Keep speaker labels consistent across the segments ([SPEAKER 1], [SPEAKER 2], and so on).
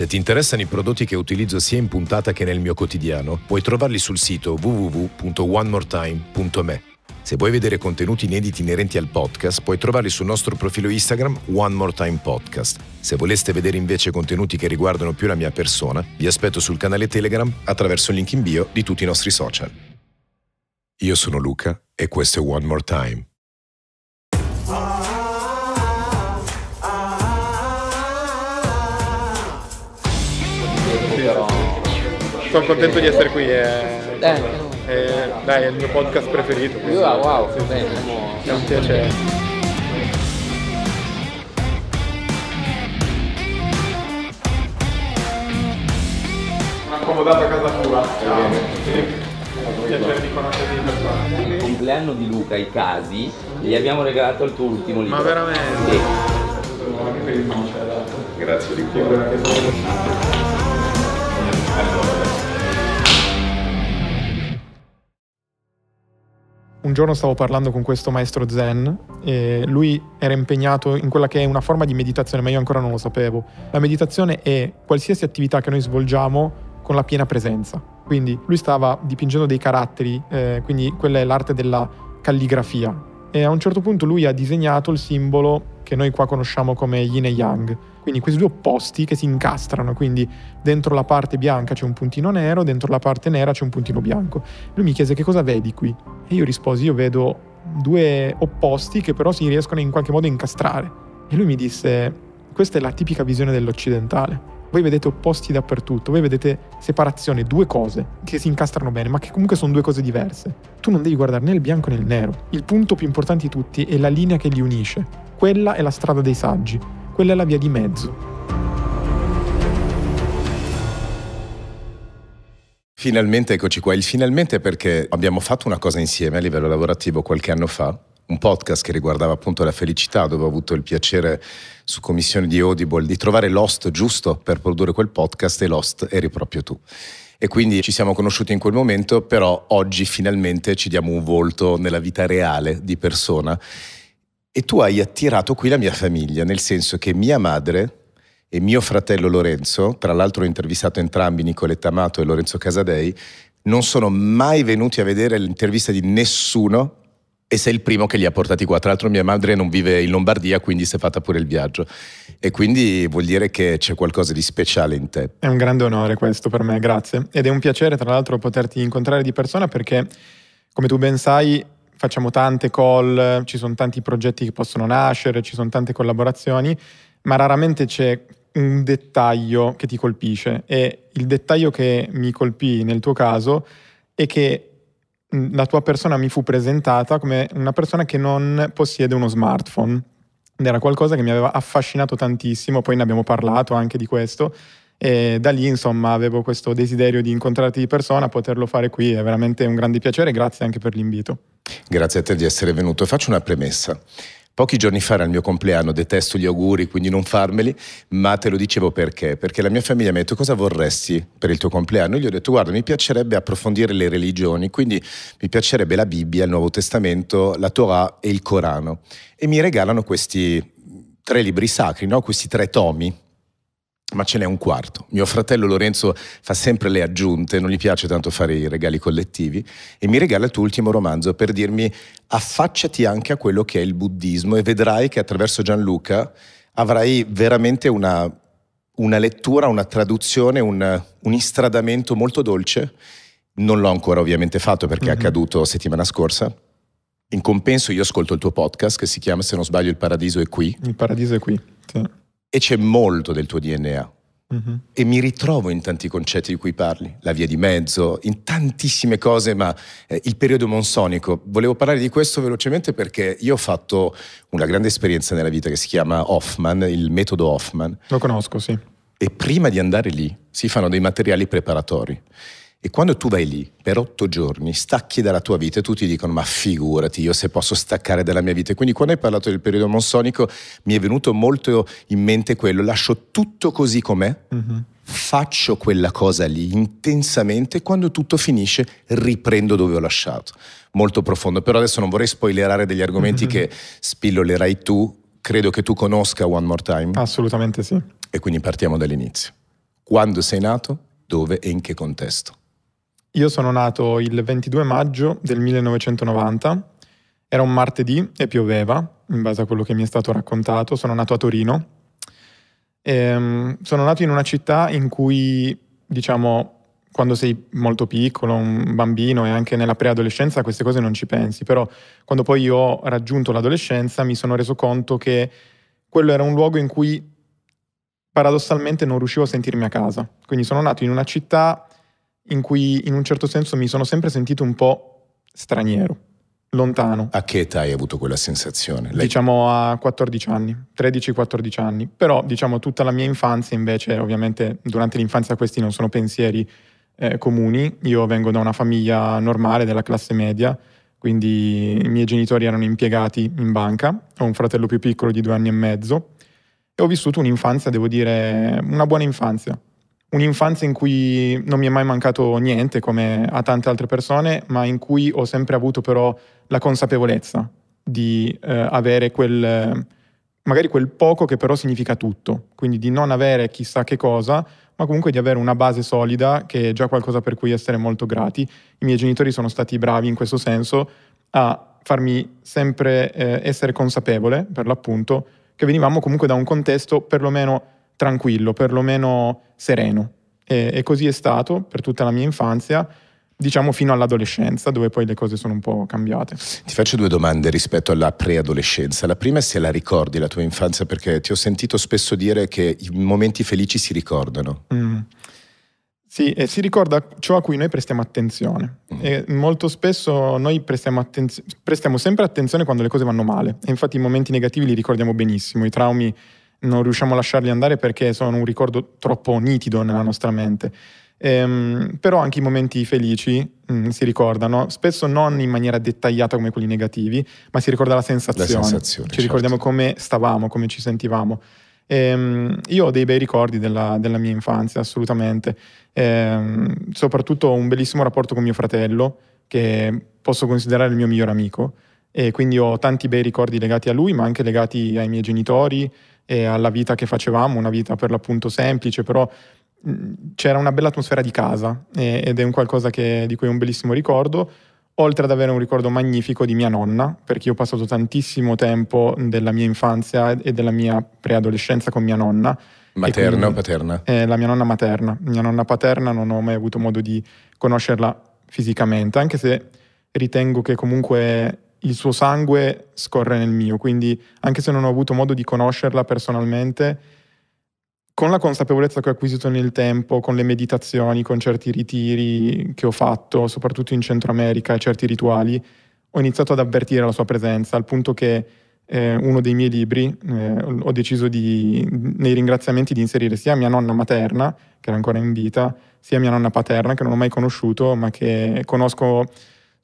[SPEAKER 1] Se ti interessano i prodotti che utilizzo sia in puntata che nel mio quotidiano, puoi trovarli sul sito www.onemoretime.me. Se vuoi vedere contenuti inediti inerenti al podcast, puoi trovarli sul nostro profilo Instagram One More Time Podcast. Se voleste vedere invece contenuti che riguardano più la mia persona, vi aspetto sul canale Telegram attraverso il link in bio di tutti i nostri social. Io sono Luca e questo è One More Time.
[SPEAKER 2] sono contento di essere qui. È, eh, è, eh. eh, dai, è il mio podcast preferito. Quindi, ah, wow, wow, sì, bene. È un piacere. accomodato casa tua. Ciao. Piacere di conoscerti
[SPEAKER 1] in persona. Il compleanno di Luca, i casi, gli abbiamo regalato il tuo ultimo
[SPEAKER 2] libro. Ma veramente? Sì. Grazie di cuore. Un giorno stavo parlando con questo maestro zen e lui era impegnato in quella che è una forma di meditazione, ma io ancora non lo sapevo. La meditazione è qualsiasi attività che noi svolgiamo con la piena presenza. Quindi lui stava dipingendo dei caratteri, eh, quindi quella è l'arte della calligrafia. E a un certo punto lui ha disegnato il simbolo che noi qua conosciamo come yin e yang. Quindi questi due opposti che si incastrano, quindi dentro la parte bianca c'è un puntino nero, dentro la parte nera c'è un puntino bianco. Lui mi chiese che cosa vedi qui e io risposi io vedo due opposti che però si riescono in qualche modo a incastrare. E lui mi disse questa è la tipica visione dell'occidentale. Voi vedete opposti dappertutto, voi vedete separazione, due cose che si incastrano bene, ma che comunque sono due cose diverse. Tu non devi guardare né il bianco né il nero. Il punto più importante di tutti è la linea che li unisce. Quella è la strada dei saggi, quella è la via di mezzo.
[SPEAKER 1] Finalmente, eccoci qua. Il finalmente perché abbiamo fatto una cosa insieme a livello lavorativo qualche anno fa, un podcast che riguardava appunto la felicità, dove ho avuto il piacere su commissione di Audible di trovare l'host giusto per produrre quel podcast e l'host eri proprio tu. E quindi ci siamo conosciuti in quel momento, però oggi finalmente ci diamo un volto nella vita reale di persona e tu hai attirato qui la mia famiglia, nel senso che mia madre e mio fratello Lorenzo, tra l'altro ho intervistato entrambi Nicoletta Amato e Lorenzo Casadei, non sono mai venuti a vedere l'intervista di nessuno e sei il primo che li ha portati qua. Tra l'altro mia madre non vive in Lombardia, quindi si è fatta pure il viaggio. E quindi vuol dire che c'è qualcosa di speciale in te.
[SPEAKER 2] È un grande onore questo per me, grazie. Ed è un piacere tra l'altro poterti incontrare di persona perché, come tu ben sai, facciamo tante call, ci sono tanti progetti che possono nascere, ci sono tante collaborazioni, ma raramente c'è un dettaglio che ti colpisce e il dettaglio che mi colpì nel tuo caso è che la tua persona mi fu presentata come una persona che non possiede uno smartphone. era qualcosa che mi aveva affascinato tantissimo, poi ne abbiamo parlato anche di questo, e da lì, insomma, avevo questo desiderio di incontrarti di persona, poterlo fare qui è veramente un grande piacere. Grazie anche per l'invito.
[SPEAKER 1] Grazie a te di essere venuto. Faccio una premessa. Pochi giorni fa era il mio compleanno, detesto gli auguri, quindi non farmeli, ma te lo dicevo perché? Perché la mia famiglia mi ha detto cosa vorresti per il tuo compleanno? Io gli ho detto guarda, mi piacerebbe approfondire le religioni, quindi mi piacerebbe la Bibbia, il Nuovo Testamento, la Torah e il Corano. E mi regalano questi tre libri sacri, no? questi tre tomi ma ce n'è un quarto. Mio fratello Lorenzo fa sempre le aggiunte, non gli piace tanto fare i regali collettivi, e mi regala il tuo ultimo romanzo per dirmi affacciati anche a quello che è il buddismo e vedrai che attraverso Gianluca avrai veramente una, una lettura, una traduzione, un, un, istradamento molto dolce. Non l'ho ancora ovviamente fatto perché mm-hmm. è mhm. accaduto settimana scorsa. In compenso io ascolto il tuo podcast che si chiama, se non sbaglio, Il Paradiso è qui.
[SPEAKER 2] Il Paradiso è qui, sì
[SPEAKER 1] e c'è molto del tuo DNA. Mm-hmm. E mi ritrovo in tanti concetti di cui parli, la via di mezzo, in tantissime cose, ma eh, il periodo monsonico. Volevo parlare di questo velocemente perché io ho fatto una grande esperienza nella vita che si chiama Hoffman, il metodo Hoffman. Lo conosco, sì. E prima di andare lì si fanno dei materiali preparatori. E quando tu vai lì per otto giorni, stacchi dalla tua vita e tutti dicono ma figurati io se posso staccare dalla mia vita. quindi quando hai parlato del periodo monsonico mi è venuto molto in mente quello, lascio tutto così com'è, mm-hmm. faccio quella cosa lì intensamente e quando tutto finisce riprendo dove ho lasciato. Molto profondo, però adesso non vorrei spoilerare degli argomenti mm-hmm. che spillolerai tu, credo che tu conosca One More Time. Assolutamente sì. E quindi partiamo dall'inizio. Quando sei nato, dove e in che contesto?
[SPEAKER 2] Io sono nato il 22 maggio del 1990, era un martedì e pioveva, in base a quello che mi è stato raccontato, sono nato a Torino. E, ehm, sono nato in una città in cui, diciamo, quando sei molto piccolo, un bambino e anche nella preadolescenza queste cose non ci pensi, però quando poi io ho raggiunto l'adolescenza mi sono reso conto che quello era un luogo in cui paradossalmente non riuscivo a sentirmi a casa. Quindi sono nato in una città in cui in un certo senso mi sono sempre sentito un po' straniero, lontano.
[SPEAKER 1] A che età hai avuto quella sensazione? Lei...
[SPEAKER 2] Diciamo a 14 anni, 13-14 anni, però diciamo tutta la mia infanzia invece, ovviamente durante l'infanzia questi non sono pensieri eh, comuni, io vengo da una famiglia normale, della classe media, quindi i miei genitori erano impiegati in banca, ho un fratello più piccolo di due anni e mezzo e ho vissuto un'infanzia, devo dire, una buona infanzia, un'infanzia in cui non mi è mai mancato niente, come a tante altre persone, ma in cui ho sempre avuto però la consapevolezza di eh, avere quel, magari quel poco che però significa tutto, quindi di non avere chissà che cosa, ma comunque di avere una base solida che è già qualcosa per cui essere molto grati. I miei genitori sono stati bravi in questo senso a farmi sempre eh, essere consapevole, per l'appunto, che venivamo comunque da un contesto perlomeno tranquillo, perlomeno sereno. E, e così è stato per tutta la mia infanzia diciamo fino all'adolescenza, dove poi le cose sono un po' cambiate. Ti
[SPEAKER 1] faccio due domande rispetto alla preadolescenza. La prima è se la ricordi la tua infanzia, perché ti ho sentito spesso dire che i momenti felici si ricordano.
[SPEAKER 2] Mm. Sì, e si ricorda ciò a cui noi prestiamo attenzione. Mm. E molto spesso noi prestiamo, attenz- prestiamo sempre attenzione quando le cose vanno male. E infatti i momenti negativi li ricordiamo benissimo, i traumi non riusciamo a lasciarli andare perché sono un ricordo troppo nitido nella ah. nostra mente. Ehm, però anche i momenti felici mh, mm, si ricordano, spesso non in maniera dettagliata come quelli negativi, ma si ricorda la sensazione. La sensazione ci certo. ricordiamo come stavamo, come ci sentivamo. Ehm, io ho dei bei ricordi della, della mia infanzia, assolutamente. Ehm, soprattutto un bellissimo rapporto con mio fratello, che posso considerare il mio miglior amico. E quindi ho tanti bei ricordi legati a lui, ma anche legati ai miei genitori, e alla vita che facevamo, una vita per l'appunto semplice, però c'era una bella atmosfera di casa ed è un qualcosa che, di cui ho un bellissimo ricordo, oltre ad avere un ricordo magnifico di mia nonna, perché io ho passato tantissimo tempo della mia infanzia e della mia preadolescenza con mia nonna. Materna o paterna? Eh, la mia nonna materna. Mia nonna paterna non ho mai avuto modo di conoscerla fisicamente, anche se ritengo che comunque il suo sangue scorre nel mio, quindi anche se non ho avuto modo di conoscerla personalmente, con la consapevolezza che ho acquisito nel tempo, con le meditazioni, con certi ritiri che ho fatto, soprattutto in Centro America e certi rituali, ho iniziato ad avvertire la sua presenza, al punto che eh, uno dei miei libri eh, ho deciso di, nei ringraziamenti di inserire sia mia nonna materna, che era ancora in vita, sia mia nonna paterna, che non ho mai conosciuto, ma che conosco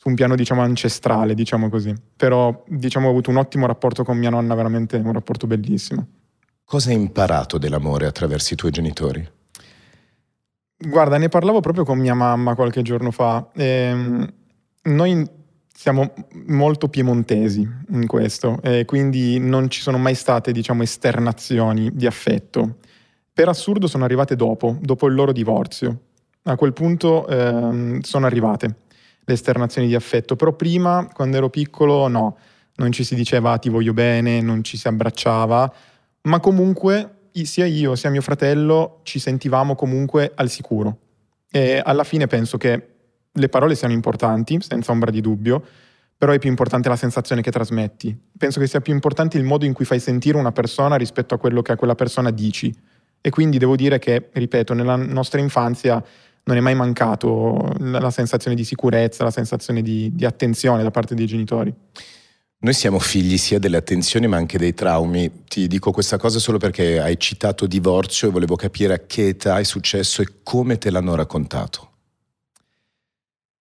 [SPEAKER 2] un piano diciamo ancestrale, diciamo così. Però diciamo ho avuto un ottimo rapporto con mia nonna, veramente un rapporto bellissimo.
[SPEAKER 1] Cosa hai imparato dell'amore attraverso i tuoi genitori?
[SPEAKER 2] Guarda, ne parlavo proprio con mia mamma qualche giorno fa. Ehm, noi siamo molto piemontesi in questo, eh, quindi non ci sono mai state, diciamo, esternazioni di affetto. Per assurdo sono arrivate dopo, dopo il loro divorzio. A quel punto ehm, sono arrivate le esternazioni di affetto, però prima, quando ero piccolo, no, non ci si diceva ah, ti voglio bene, non ci si abbracciava, ma comunque sia io sia mio fratello ci sentivamo comunque al sicuro. E alla fine penso che le parole siano importanti, senza ombra di dubbio, però è più importante la sensazione che trasmetti. Penso che sia più importante il modo in cui fai sentire una persona rispetto a quello che a quella persona dici. E quindi devo dire che, ripeto, nella nostra infanzia non è mai mancato la sensazione di sicurezza, la sensazione di, di attenzione da parte dei genitori.
[SPEAKER 1] Noi siamo figli sia delle attenzioni ma anche dei traumi. Ti dico questa cosa solo perché hai citato divorzio e volevo capire a che età è successo e come te l'hanno raccontato.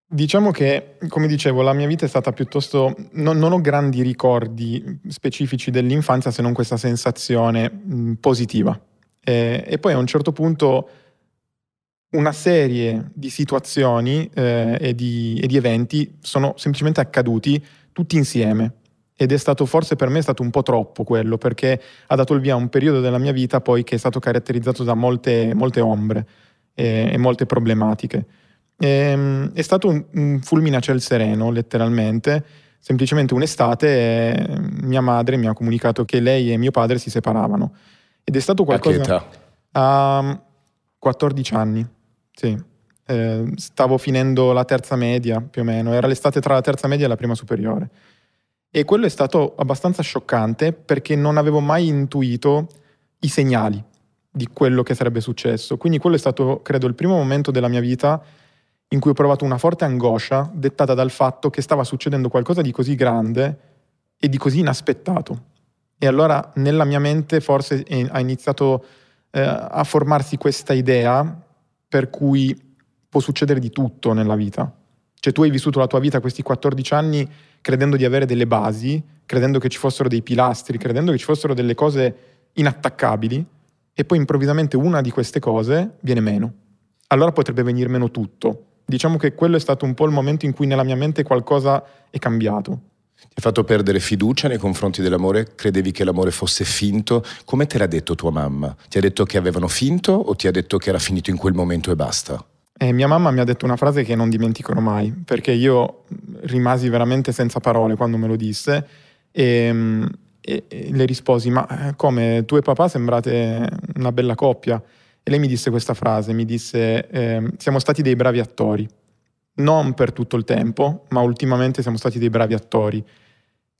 [SPEAKER 2] Diciamo che, come dicevo, la mia vita è stata piuttosto... Non, non ho grandi ricordi specifici dell'infanzia se non questa sensazione mh, positiva. E, e poi a un certo punto una serie di situazioni eh, e, di, e, di, eventi sono semplicemente accaduti tutti insieme. Ed è stato forse per me stato un po' troppo quello, perché ha dato il via a un periodo della mia vita poi che è stato caratterizzato da molte, molte ombre e, eh, e, molte problematiche. E, ehm, è stato un, un fulmine a ciel sereno, letteralmente. Semplicemente un'estate eh, mia madre mi ha comunicato che lei e mio padre si separavano. Ed è stato qualcosa... A che età? A 14 mm, anni. Sì, eh, stavo finendo la terza media più o meno, era l'estate tra la terza media e la prima superiore. E quello è stato abbastanza scioccante perché non avevo mai intuito i segnali di quello che sarebbe successo. Quindi quello è stato, credo, il primo momento della mia vita in cui ho provato una forte angoscia dettata dal fatto che stava succedendo qualcosa di così grande e di così inaspettato. E allora nella mia mente forse eh, ha iniziato eh, a formarsi questa idea per cui può succedere di tutto nella vita. Cioè tu hai vissuto la tua vita questi 14 anni credendo di avere delle basi, credendo che ci fossero dei pilastri, credendo che ci fossero delle cose inattaccabili e poi improvvisamente una di queste cose viene meno. Allora potrebbe venir meno tutto. Diciamo che quello è stato un po' il momento in cui nella mia mente qualcosa è cambiato.
[SPEAKER 1] Ti ha fatto perdere fiducia nei confronti dell'amore? Credevi che l'amore fosse finto? Come te l'ha detto tua mamma? Ti ha detto che avevano finto o ti ha detto che era finito in quel momento e basta?
[SPEAKER 2] Eh, mia mamma mi ha detto una frase che non dimenticherò mai, perché io rimasi veramente senza parole quando me lo disse e, e, e le risposi, ma eh, come tu e papà sembrate una bella coppia? E lei mi disse questa frase, mi disse, eh, siamo stati dei bravi attori non per tutto il tempo, ma ultimamente siamo stati dei bravi attori.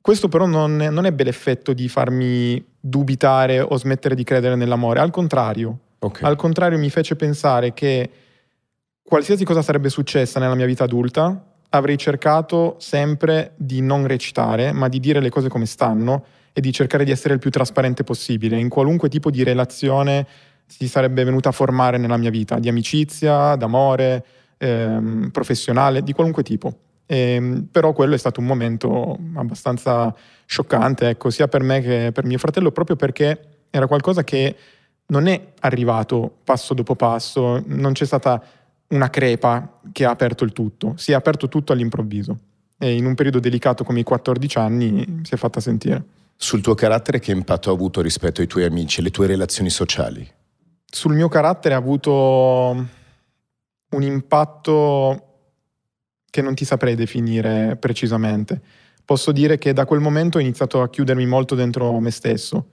[SPEAKER 2] Questo però non, non ebbe l'effetto di farmi dubitare o smettere di credere nell'amore, al contrario. Okay. Al contrario mi fece pensare che qualsiasi cosa sarebbe successa nella mia vita adulta, avrei cercato sempre di non recitare, ma di dire le cose come stanno e di cercare di essere il più trasparente possibile in qualunque tipo di relazione si sarebbe venuta a formare nella mia vita, di amicizia, d'amore, ehm, professionale di qualunque tipo. E, ehm, però quello è stato un momento abbastanza scioccante, ecco, sia per me che per mio fratello, proprio perché era qualcosa che non è arrivato passo dopo passo, non c'è stata una crepa che ha aperto il tutto, si è aperto tutto all'improvviso e in un periodo delicato come i 14 anni si è fatta sentire.
[SPEAKER 1] Sul tuo carattere che impatto ha avuto rispetto ai tuoi amici, e le tue relazioni sociali?
[SPEAKER 2] Sul mio carattere ha avuto un impatto che non ti saprei definire precisamente. Posso dire che da quel momento ho iniziato a chiudermi molto dentro me stesso,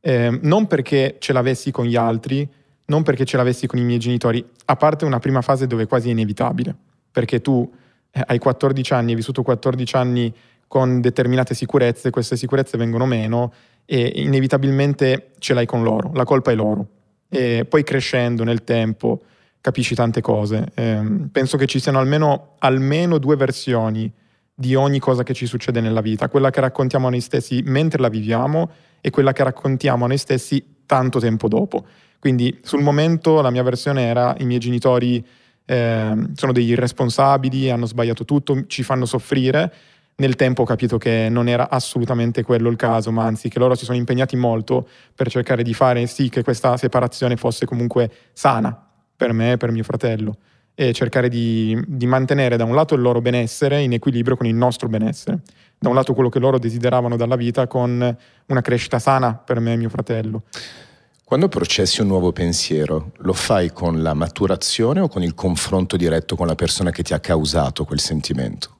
[SPEAKER 2] eh, non perché ce l'avessi con gli altri, non perché ce l'avessi con i miei genitori, a parte una prima fase dove è quasi inevitabile, perché tu eh, hai 14 anni, hai vissuto 14 anni con determinate sicurezze, queste sicurezze vengono meno e inevitabilmente ce l'hai con loro, la colpa è loro. E poi crescendo nel tempo, capisci tante cose. Eh, penso che ci siano almeno, almeno, due versioni di ogni cosa che ci succede nella vita, quella che raccontiamo a noi stessi mentre la viviamo e quella che raccontiamo a noi stessi tanto tempo dopo. Quindi sul momento la mia versione era i miei genitori eh, sono degli irresponsabili, hanno sbagliato tutto, ci fanno soffrire. Nel tempo ho capito che non era assolutamente quello il caso, ma anzi che loro si sono impegnati molto per cercare di fare sì che questa separazione fosse comunque sana, per me e per mio fratello e cercare di, di, mantenere da un lato il loro benessere in equilibrio con il nostro benessere, da un lato quello che loro desideravano dalla vita con una crescita sana per me e mio fratello.
[SPEAKER 1] Quando processi un nuovo pensiero, lo fai con la maturazione o con il confronto diretto con la persona che ti ha causato quel sentimento?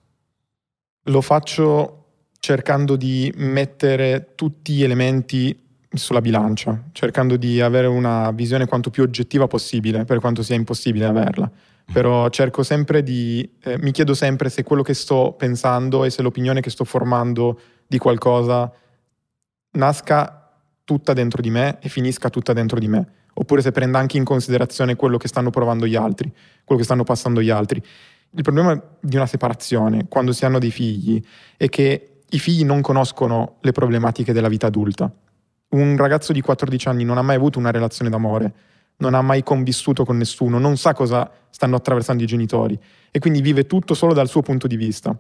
[SPEAKER 2] Lo faccio cercando di mettere tutti gli elementi sulla bilancia, cercando di avere una visione quanto più oggettiva possibile, per quanto sia impossibile averla. Però cerco sempre di, eh, mi chiedo sempre se quello che sto pensando e se l'opinione che sto formando di qualcosa nasca tutta dentro di me e finisca tutta dentro di me, oppure se prenda anche in considerazione quello che stanno provando gli altri, quello che stanno passando gli altri. Il problema di una separazione, quando si hanno dei figli, è che i figli non conoscono le problematiche della vita adulta un ragazzo di 14 anni non ha mai avuto una relazione d'amore, non ha mai convissuto con nessuno, non sa cosa stanno attraversando i genitori e quindi vive tutto solo dal suo punto di vista.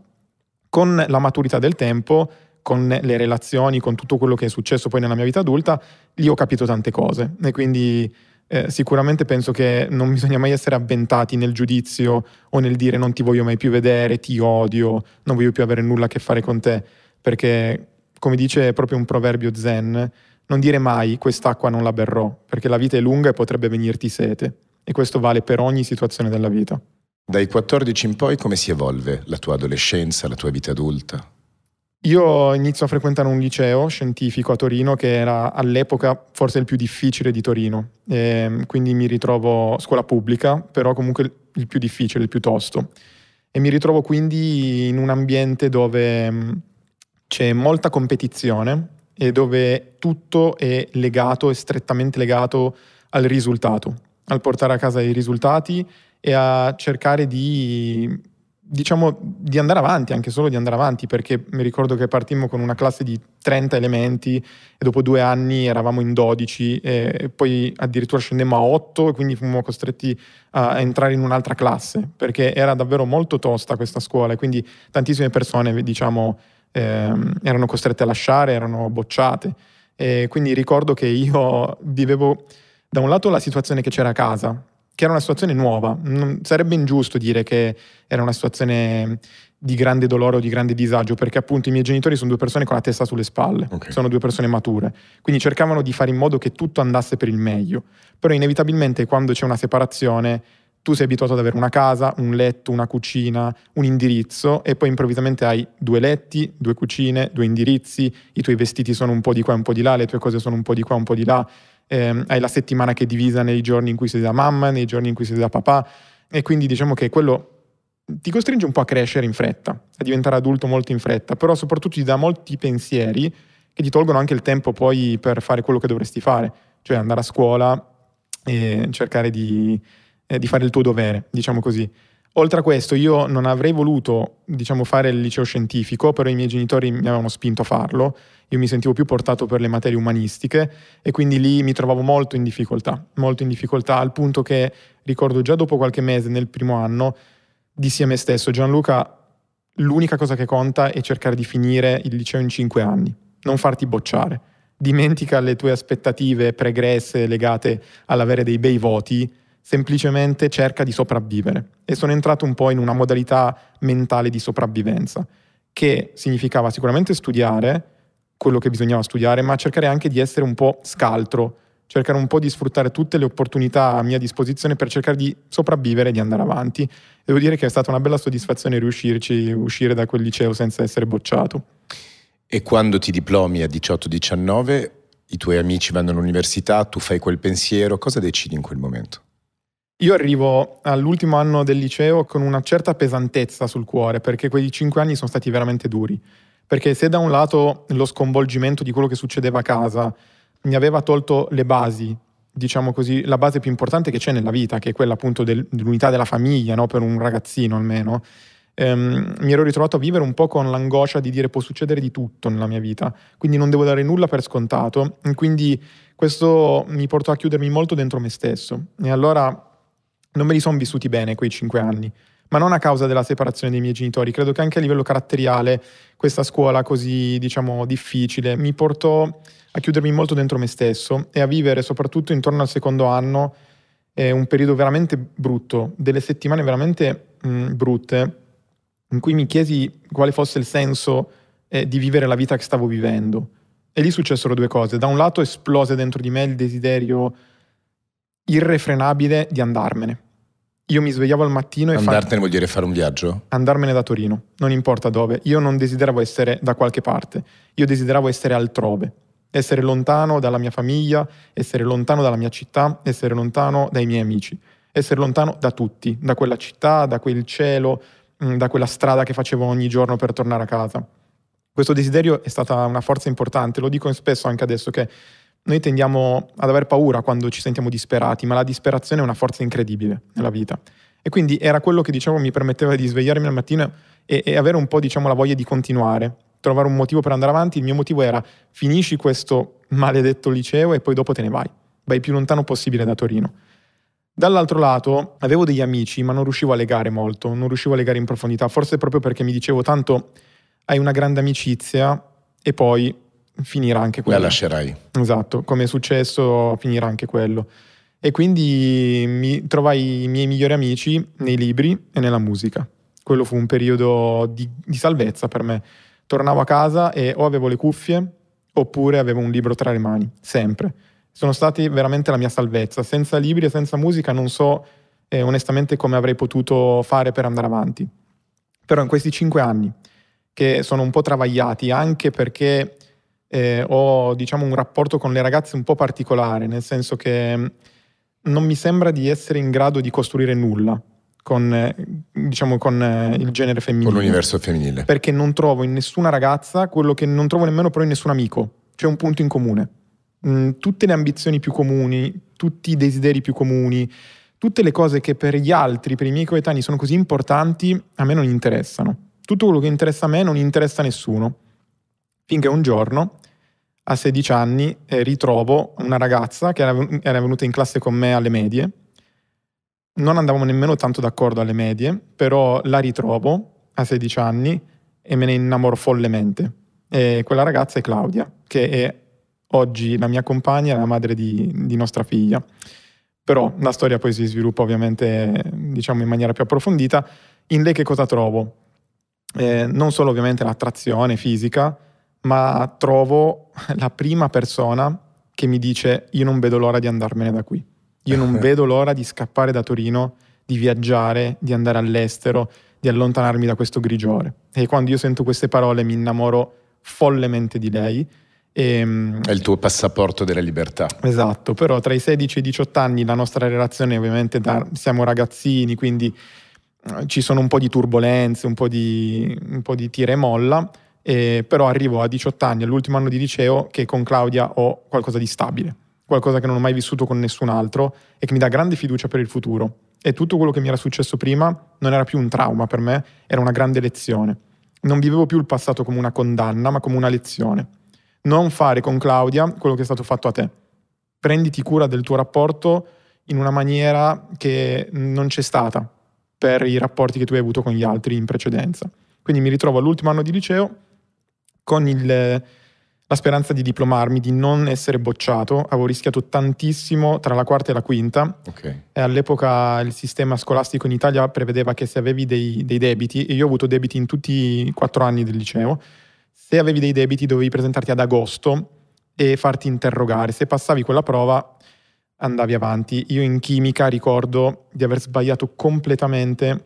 [SPEAKER 2] Con la maturità del tempo, con le relazioni, con tutto quello che è successo poi nella mia vita adulta, lì ho capito tante cose e quindi eh, sicuramente penso che non bisogna mai essere avventati nel giudizio o nel dire non ti voglio mai più vedere, ti odio, non voglio più avere nulla a che fare con te, perché come dice proprio un proverbio zen, non dire mai quest'acqua non la berrò, perché la vita è lunga e potrebbe venirti sete. E questo vale per ogni situazione della vita.
[SPEAKER 1] Dai 14 in poi come si evolve la tua adolescenza, la tua vita adulta?
[SPEAKER 2] Io inizio a frequentare un liceo scientifico a Torino che era all'epoca forse il più difficile di Torino, e ehm, quindi mi ritrovo scuola pubblica, però comunque il più difficile, il più tosto. E mi ritrovo quindi in un ambiente dove c'è molta competizione e dove tutto è legato, è strettamente legato al risultato, al portare a casa i risultati e a cercare di diciamo di andare avanti, anche solo di andare avanti, perché mi ricordo che partimmo con una classe di 30 elementi e dopo due anni eravamo in 12 e poi addirittura scendemmo a 8 e quindi fummo costretti a entrare in un'altra classe, perché era davvero molto tosta questa scuola e quindi tantissime persone, diciamo, ehm, erano costrette a lasciare, erano bocciate. E quindi ricordo che io vivevo da un lato la situazione che c'era a casa, che era una situazione nuova. Non, sarebbe ingiusto dire che era una situazione di grande dolore o di grande disagio, perché appunto i miei genitori sono due persone con la testa sulle spalle, okay. sono due persone mature, quindi cercavano di fare in modo che tutto andasse per il meglio, però inevitabilmente quando c'è una separazione tu sei abituato ad avere una casa, un letto, una cucina, un indirizzo e poi improvvisamente hai due letti, due cucine, due indirizzi, i tuoi vestiti sono un po' di qua e un po' di là, le tue cose sono un po' di qua e un po' di là, eh, hai la settimana che è divisa nei giorni in cui sei da mamma, nei giorni in cui sei da papà e quindi diciamo che quello ti costringe un po' a crescere in fretta, a diventare adulto molto in fretta, però soprattutto ti dà molti pensieri che ti tolgono anche il tempo poi per fare quello che dovresti fare, cioè andare a scuola e cercare di eh, di fare il tuo dovere, diciamo così. Oltre a questo, io non avrei voluto diciamo, fare il liceo scientifico, però i miei genitori mi avevano spinto a farlo, io mi sentivo più portato per le materie umanistiche e quindi lì mi trovavo molto in difficoltà, molto in difficoltà al punto che ricordo già dopo qualche mese, nel primo anno, dissi a me stesso, Gianluca, l'unica cosa che conta è cercare di finire il liceo in cinque anni, non farti bocciare, dimentica le tue aspettative pregresse legate all'avere dei bei voti semplicemente cerca di sopravvivere e sono entrato un po' in una modalità mentale di sopravvivenza che significava sicuramente studiare quello che bisognava studiare, ma cercare anche di essere un po' scaltro, cercare un po' di sfruttare tutte le opportunità a mia disposizione per cercare di sopravvivere e di andare avanti. Devo dire che è stata una bella soddisfazione riuscirci, a uscire da quel liceo senza essere bocciato.
[SPEAKER 1] E quando ti diplomi a 18-19, i tuoi amici vanno all'università, tu fai quel pensiero, cosa decidi in quel momento?
[SPEAKER 2] Io arrivo all'ultimo anno del liceo con una certa pesantezza sul cuore, perché quei cinque anni sono stati veramente duri. Perché se da un lato lo sconvolgimento di quello che succedeva a casa mi aveva tolto le basi, diciamo così, la base più importante che c'è nella vita, che è quella appunto del, dell'unità della famiglia, no? per un ragazzino almeno, ehm, mi ero ritrovato a vivere un po' con l'angoscia di dire può succedere di tutto nella mia vita, quindi non devo dare nulla per scontato, quindi questo mi portò a chiudermi molto dentro me stesso. E allora non me li sono vissuti bene quei cinque mm. anni, ma non a causa della separazione dei miei genitori. Credo che anche a livello caratteriale questa scuola così, diciamo, difficile mi portò a chiudermi molto dentro me stesso e a vivere soprattutto intorno al secondo anno eh, un periodo veramente brutto, delle settimane veramente mh, mm, brutte, in cui mi chiesi quale fosse il senso eh, di vivere la vita che stavo vivendo. E lì successero due cose. Da un lato esplose dentro di me il desiderio irrefrenabile di andarmene. Io mi svegliavo al mattino e... Andartene
[SPEAKER 1] far... vuol dire fare un viaggio?
[SPEAKER 2] Andarmene da Torino, non importa dove. Io non desideravo essere da qualche parte, io desideravo essere altrove, essere lontano dalla mia famiglia, essere lontano dalla mia città, essere lontano dai miei amici, essere lontano da tutti, da quella città, da quel cielo, mm, da quella strada che facevo ogni giorno per tornare a casa. Questo desiderio è stata una forza importante, lo dico spesso anche adesso che noi tendiamo ad aver paura quando ci sentiamo disperati, ma la disperazione è una forza incredibile nella vita. E quindi era quello che diciamo mi permetteva di svegliarmi al mattino e, e avere un po' diciamo la voglia di continuare, trovare un motivo per andare avanti. Il mio motivo era finisci questo maledetto liceo e poi dopo te ne vai, vai più lontano possibile da Torino. Dall'altro lato avevo degli amici, ma non riuscivo a legare molto, non riuscivo a legare in profondità, forse proprio perché mi dicevo tanto hai una grande amicizia e poi finirà anche quello. La lascerai. Esatto, come è successo finirà anche quello. E quindi mi, trovai i miei migliori amici nei libri e nella musica. Quello fu un periodo di, di salvezza per me. Tornavo a casa e o avevo le cuffie oppure avevo un libro tra le mani, sempre. Sono stati veramente la mia salvezza. Senza libri e senza musica non so eh, onestamente come avrei potuto fare per andare avanti. Però in questi cinque anni, che sono un po' travagliati anche perché eh, ho diciamo un rapporto con le ragazze un po' particolare, nel senso che mm, non mi sembra di essere in grado di costruire nulla con, eh, diciamo, con eh, il genere femminile. Con l'universo femminile. Perché non trovo in nessuna ragazza quello che non trovo nemmeno però in nessun amico, C'è un punto in comune. Mm, tutte le ambizioni più comuni, tutti i desideri più comuni, tutte le cose che per gli altri, per i miei coetanei sono così importanti, a me non interessano. Tutto quello che interessa a me non interessa a nessuno. Finché un giorno a 16 anni eh, ritrovo una ragazza che era venuta in classe con me alle medie. Non andavamo nemmeno tanto d'accordo alle medie, però la ritrovo a 16 anni e me ne innamoro follemente. E quella ragazza è Claudia, che è oggi la mia compagna e la madre di, di, nostra figlia. Però la storia poi si sviluppa ovviamente diciamo in maniera più approfondita. In lei che cosa trovo? Eh, non solo ovviamente l'attrazione fisica, ma trovo la prima persona che mi dice io non vedo l'ora di andarmene da qui, io non vedo l'ora di scappare da Torino, di viaggiare, di andare all'estero, di allontanarmi da questo grigiore. E quando io sento queste parole mi innamoro follemente di lei. E, ehm,
[SPEAKER 1] è il tuo passaporto della libertà.
[SPEAKER 2] Esatto, però tra i 16 e i 18 anni la nostra relazione ovviamente da, siamo ragazzini, quindi eh, ci sono un po' di turbulenze, un po' di, un po di tira e molla, e eh, però arrivo a 18 anni, all'ultimo anno di liceo, che con Claudia ho qualcosa di stabile, qualcosa che non ho mai vissuto con nessun altro e che mi dà grande fiducia per il futuro. E tutto quello che mi era successo prima non era più un trauma per me, era una grande lezione. Non vivevo più il passato come una condanna, ma come una lezione. Non fare con Claudia quello che è stato fatto a te. Prenditi cura del tuo rapporto in una maniera che non c'è stata per i rapporti che tu hai avuto con gli altri in precedenza. Quindi mi ritrovo all'ultimo anno di liceo con il, la speranza di diplomarmi, di non essere bocciato, avevo rischiato tantissimo tra la quarta e la quinta. Okay. E all'epoca il sistema scolastico in Italia prevedeva che se avevi dei, dei debiti, e io ho avuto debiti in tutti i quattro anni del liceo, se avevi dei debiti dovevi presentarti ad agosto e farti interrogare. Se passavi quella prova andavi avanti. Io in chimica ricordo di aver sbagliato completamente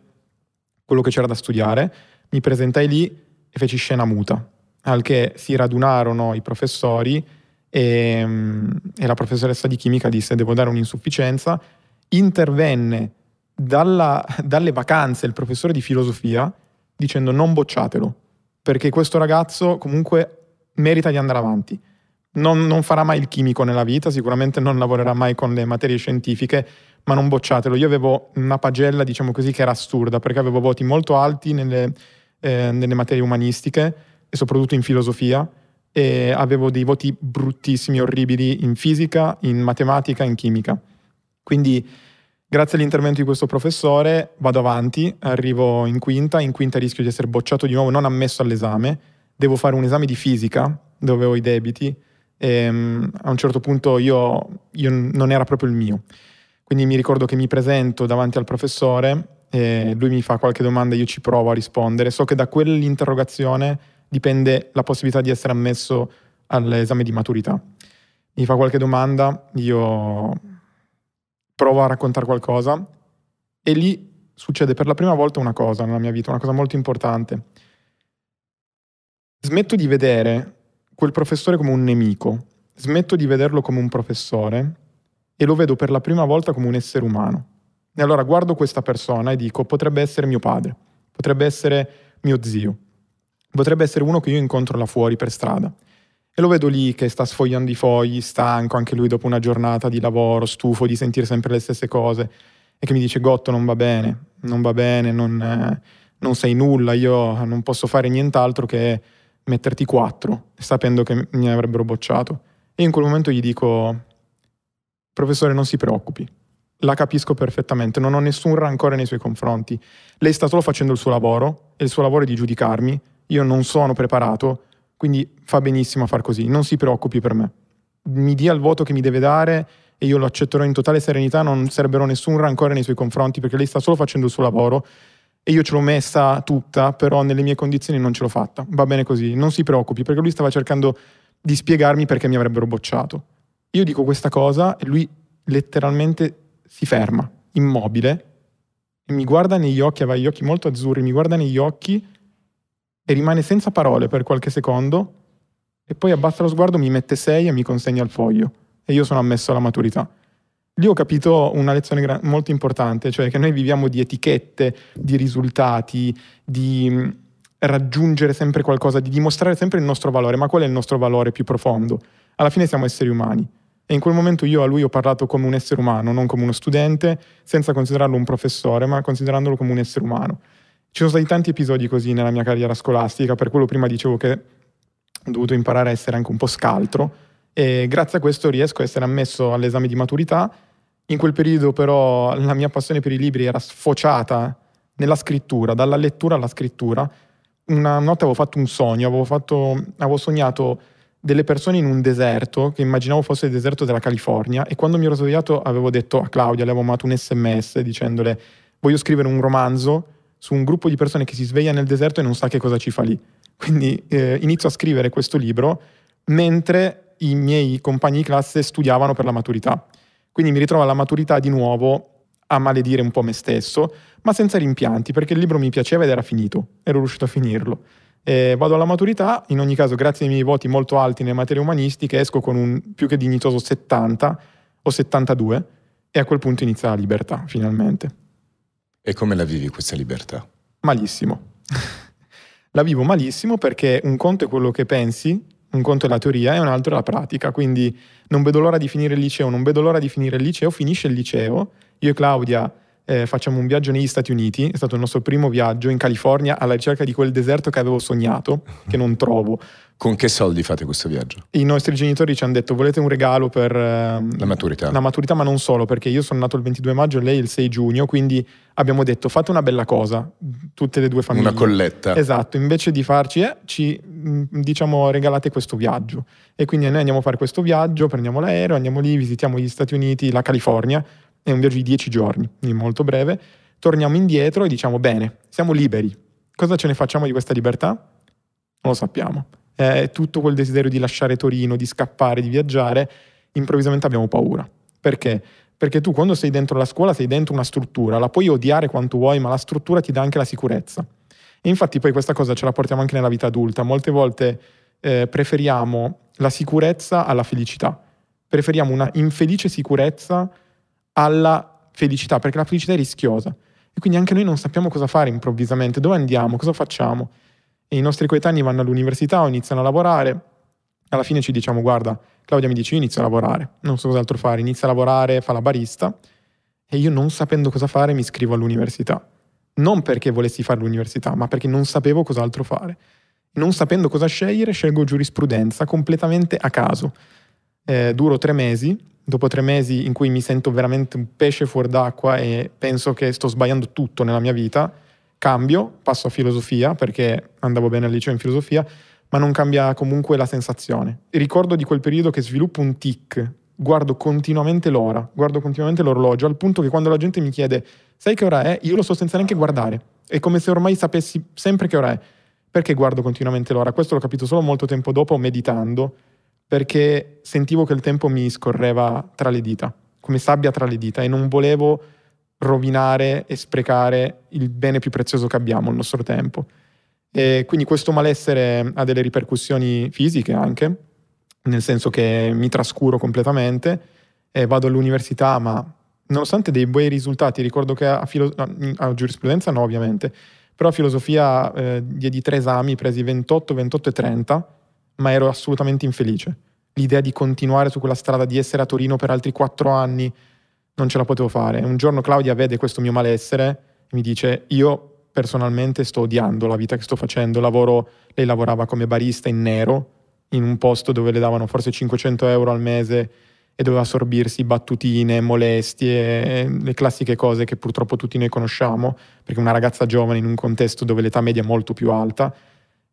[SPEAKER 2] quello che c'era da studiare. Mi presentai lì e feci scena muta al che si radunarono i professori e, mm, e la professoressa di chimica disse devo dare un'insufficienza, intervenne dalla, dalle vacanze il professore di filosofia dicendo non bocciatelo, perché questo ragazzo comunque merita di andare avanti. Non, non, farà mai il chimico nella vita, sicuramente non lavorerà mai con le materie scientifiche, ma non bocciatelo. Io avevo una pagella, diciamo così, che era assurda, perché avevo voti molto alti nelle, eh, nelle materie umanistiche, e soprattutto in filosofia e avevo dei voti bruttissimi, orribili in fisica, in matematica, in chimica. Quindi grazie all'intervento di questo professore vado avanti, arrivo in quinta, in quinta rischio di essere bocciato di nuovo, non ammesso all'esame, devo fare un esame di fisica dove ho i debiti e mm, a un certo punto io, io non era proprio il mio. Quindi mi ricordo che mi presento davanti al professore e lui mi fa qualche domanda, io ci provo a rispondere. So che da quell'interrogazione dipende la possibilità di essere ammesso all'esame di maturità. Mi fa qualche domanda, io provo a raccontare qualcosa e lì succede per la prima volta una cosa nella mia vita, una cosa molto importante. Smetto di vedere quel professore come un nemico, smetto di vederlo come un professore e lo vedo per la prima volta come un essere umano. E allora guardo questa persona e dico potrebbe essere mio padre, potrebbe essere mio zio, Potrebbe essere uno che io incontro là fuori per strada. E lo vedo lì che sta sfogliando i fogli, stanco anche lui dopo una giornata di lavoro, stufo di sentire sempre le stesse cose, e che mi dice Gotto non va bene, non va bene, non, eh, non sai nulla, io non posso fare nient'altro che metterti quattro, sapendo che mi avrebbero bocciato. E in quel momento gli dico, professore non si preoccupi, la capisco perfettamente, non ho nessun rancore nei suoi confronti. Lei sta solo facendo il suo lavoro e il suo lavoro è di giudicarmi io non sono preparato, quindi fa benissimo a far così, non si preoccupi per me. Mi dia il voto che mi deve dare e io lo accetterò in totale serenità, non sarebbero nessun rancore nei suoi confronti perché lei sta solo facendo il suo lavoro e io ce l'ho messa tutta, però nelle mie condizioni non ce l'ho fatta. Va bene così, non si preoccupi perché lui stava cercando di spiegarmi perché mi avrebbero bocciato. Io dico questa cosa e lui letteralmente si ferma, immobile, mi guarda negli occhi, aveva gli occhi molto azzurri, mi guarda negli occhi e rimane senza parole per qualche secondo e poi abbassa lo sguardo, mi mette 6 e mi consegna il foglio e io sono ammesso alla maturità. Lì ho capito una lezione molto importante, cioè che noi viviamo di etichette, di risultati, di mm, raggiungere sempre qualcosa, di dimostrare sempre il nostro valore, ma qual è il nostro valore più profondo? Alla fine siamo esseri umani. E in quel momento io a lui ho parlato come un essere umano, non come uno studente, senza considerarlo un professore, ma considerandolo come un essere umano. Ci sono stati tanti episodi così nella mia carriera scolastica, per quello prima dicevo che ho dovuto imparare a essere anche un po' scaltro e grazie a questo riesco a essere ammesso all'esame di maturità. In quel periodo però la mia passione per i libri era sfociata nella scrittura, dalla lettura alla scrittura. Una notte avevo fatto un sogno, avevo, fatto, avevo sognato delle persone in un deserto che immaginavo fosse il deserto della California e quando mi ero svegliato avevo detto a Claudia, le avevo mandato un sms dicendole voglio scrivere un romanzo su un gruppo di persone che si sveglia nel deserto e non sa che cosa ci fa lì. Quindi eh, inizio a scrivere questo libro mentre i miei compagni di classe studiavano per la maturità. Quindi mi ritrovo alla maturità di nuovo a maledire un po' me stesso, ma senza rimpianti, perché il libro mi piaceva ed era finito, ero riuscito a finirlo. E vado alla maturità, in ogni caso grazie ai miei voti molto alti nelle materie umanistiche esco con un più che dignitoso 70 o 72 e a quel punto inizia la libertà finalmente.
[SPEAKER 1] E come la vivi questa libertà?
[SPEAKER 2] Malissimo. la vivo malissimo perché un conto è quello che pensi, un conto è la teoria e un altro è la pratica. Quindi non vedo l'ora di finire il liceo, non vedo l'ora di finire il liceo, finisce il liceo. Io e Claudia eh, facciamo un viaggio negli Stati Uniti, è stato il nostro primo viaggio in California alla ricerca di quel deserto che avevo sognato, che non trovo. Con che soldi fate questo viaggio? I nostri genitori ci hanno detto volete un regalo per... Ehm, la maturità. La maturità, ma non solo, perché io sono nato il 22 maggio e lei il 6 giugno, quindi abbiamo detto fate una bella cosa, tutte le due famiglie. Una colletta. Esatto, invece di farci, eh, ci mm, diciamo regalate questo viaggio. E quindi noi andiamo a fare questo viaggio, prendiamo l'aereo, andiamo lì, visitiamo gli Stati Uniti, la California, è un viaggio di dieci giorni, quindi molto breve, torniamo indietro e diciamo bene, siamo liberi, cosa ce ne facciamo di questa libertà? Non lo sappiamo. È tutto quel desiderio di lasciare Torino, di scappare, di viaggiare, improvvisamente abbiamo paura. Perché? Perché tu quando sei dentro la scuola sei dentro una struttura, la puoi odiare quanto vuoi, ma la struttura ti dà anche la sicurezza. E infatti poi questa cosa ce la portiamo anche nella vita adulta. Molte volte eh, preferiamo la sicurezza alla felicità, preferiamo una infelice sicurezza alla felicità, perché la felicità è rischiosa. E quindi anche noi non sappiamo cosa fare improvvisamente, dove andiamo, cosa facciamo. E i nostri coetanei vanno all'università o iniziano a lavorare. Alla fine ci diciamo, guarda, Claudia mi dice, io inizio a lavorare, non so cos'altro fare, inizia a lavorare, fa la barista. E io non sapendo cosa fare mi iscrivo all'università. Non perché volessi fare l'università, ma perché non sapevo cos'altro fare. Non sapendo cosa scegliere, scelgo giurisprudenza completamente a caso eh, duro tre mesi, dopo tre mesi in cui mi sento veramente un pesce fuor d'acqua e penso che sto sbagliando tutto nella mia vita, cambio, passo a filosofia perché andavo bene al liceo in filosofia, ma non cambia comunque la sensazione. Ricordo di quel periodo che sviluppo un tic, guardo continuamente l'ora, guardo continuamente l'orologio, al punto che quando la gente mi chiede sai che ora è, io lo so senza neanche guardare. È come se ormai sapessi sempre che ora è. Perché guardo continuamente l'ora? Questo l'ho capito solo molto tempo dopo, meditando perché sentivo che il tempo mi scorreva tra le dita, come sabbia tra le dita e non volevo rovinare e sprecare il bene più prezioso che abbiamo, il nostro tempo. E quindi questo malessere ha delle ripercussioni fisiche anche, nel senso che mi trascuro completamente, vado all'università, ma nonostante dei buoni risultati, ricordo che a, filo- a giurisprudenza no ovviamente, però a filosofia eh, diedi tre esami, presi 28, 28 e 30, ma ero assolutamente infelice. L'idea di continuare su quella strada, di essere a Torino per altri quattro anni, non ce la potevo fare. Un giorno Claudia vede questo mio malessere e mi dice, io personalmente sto odiando la vita che sto facendo, Lavoro, lei lavorava come barista in nero, in un posto dove le davano forse 500 euro al mese e doveva assorbirsi battutine, molestie, le classiche cose che purtroppo tutti noi conosciamo, perché una ragazza giovane in un contesto dove l'età media è molto più alta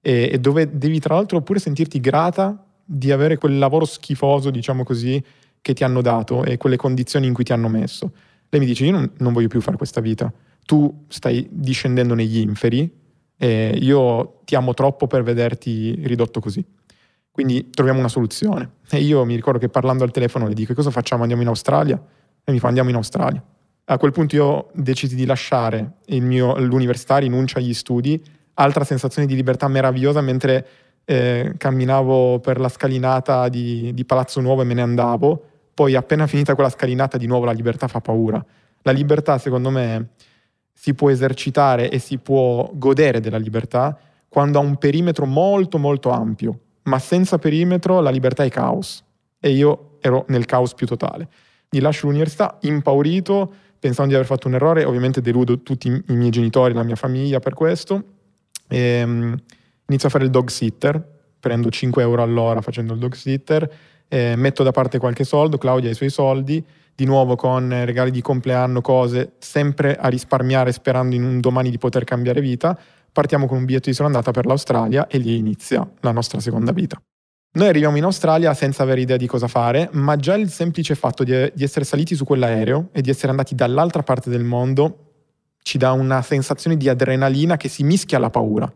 [SPEAKER 2] e, e dove devi tra l'altro pure sentirti grata di avere quel lavoro schifoso, diciamo così, che ti hanno dato e quelle condizioni in cui ti hanno messo. Lei mi dice, io non, non voglio più fare questa vita, tu stai discendendo negli inferi e io ti amo troppo per vederti ridotto così. Quindi troviamo una soluzione. E io mi ricordo che parlando al telefono le dico cosa facciamo? Andiamo in Australia? E mi fa andiamo in Australia. A quel punto io decisi di lasciare mio, l'università, rinuncia agli studi altra sensazione di libertà meravigliosa mentre eh, camminavo per la scalinata di, di Palazzo Nuovo e me ne andavo. Poi appena finita quella scalinata di nuovo la libertà fa paura. La libertà secondo me si può esercitare e si può godere della libertà quando ha un perimetro molto molto ampio, ma senza perimetro la libertà è caos e io ero nel caos più totale. Mi lascio l'università impaurito, pensando di aver fatto un errore, ovviamente deludo tutti i miei genitori, la mia famiglia per questo, e, ehm, inizio a fare il dog sitter, prendo 5 euro all'ora facendo il dog sitter, eh, metto da parte qualche soldo, Claudia ha i suoi soldi, di nuovo con eh, regali di compleanno, cose, sempre a risparmiare sperando in un domani di poter cambiare vita, partiamo con un biglietto di sola andata per l'Australia e lì inizia la nostra seconda vita. Noi arriviamo in Australia senza avere idea di cosa fare, ma già il semplice fatto di, eh, di essere saliti su quell'aereo e di essere andati dall'altra parte del mondo ci dà una sensazione di adrenalina che si mischia alla paura.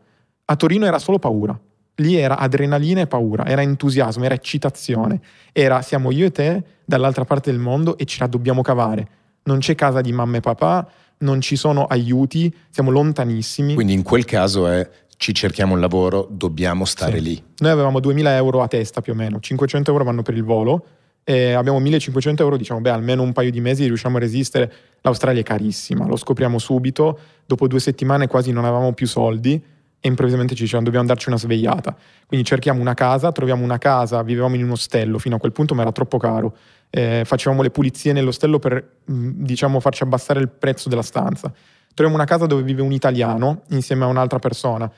[SPEAKER 2] A Torino era solo paura. Lì era adrenalina e paura, era entusiasmo, era eccitazione, era siamo io e te dall'altra parte del mondo e ce la dobbiamo cavare. Non c'è casa di mamma e papà, non ci sono aiuti, siamo lontanissimi.
[SPEAKER 1] Quindi in quel caso è ci cerchiamo un lavoro, dobbiamo stare sì. lì.
[SPEAKER 2] Noi avevamo 2000 euro a testa più o meno, 500 euro vanno per il volo, e abbiamo 1500 euro, diciamo, beh, almeno un paio di mesi riusciamo a resistere. L'Australia è carissima, lo scopriamo subito. Dopo due settimane quasi non avevamo più soldi e improvvisamente ci dicevano dobbiamo darci una svegliata. Quindi cerchiamo una casa, troviamo una casa, vivevamo in un ostello fino a quel punto, ma era troppo caro. Eh, facevamo le pulizie nell'ostello per, mm, diciamo, farci abbassare il prezzo della stanza. Troviamo una casa dove vive un italiano insieme a un'altra persona.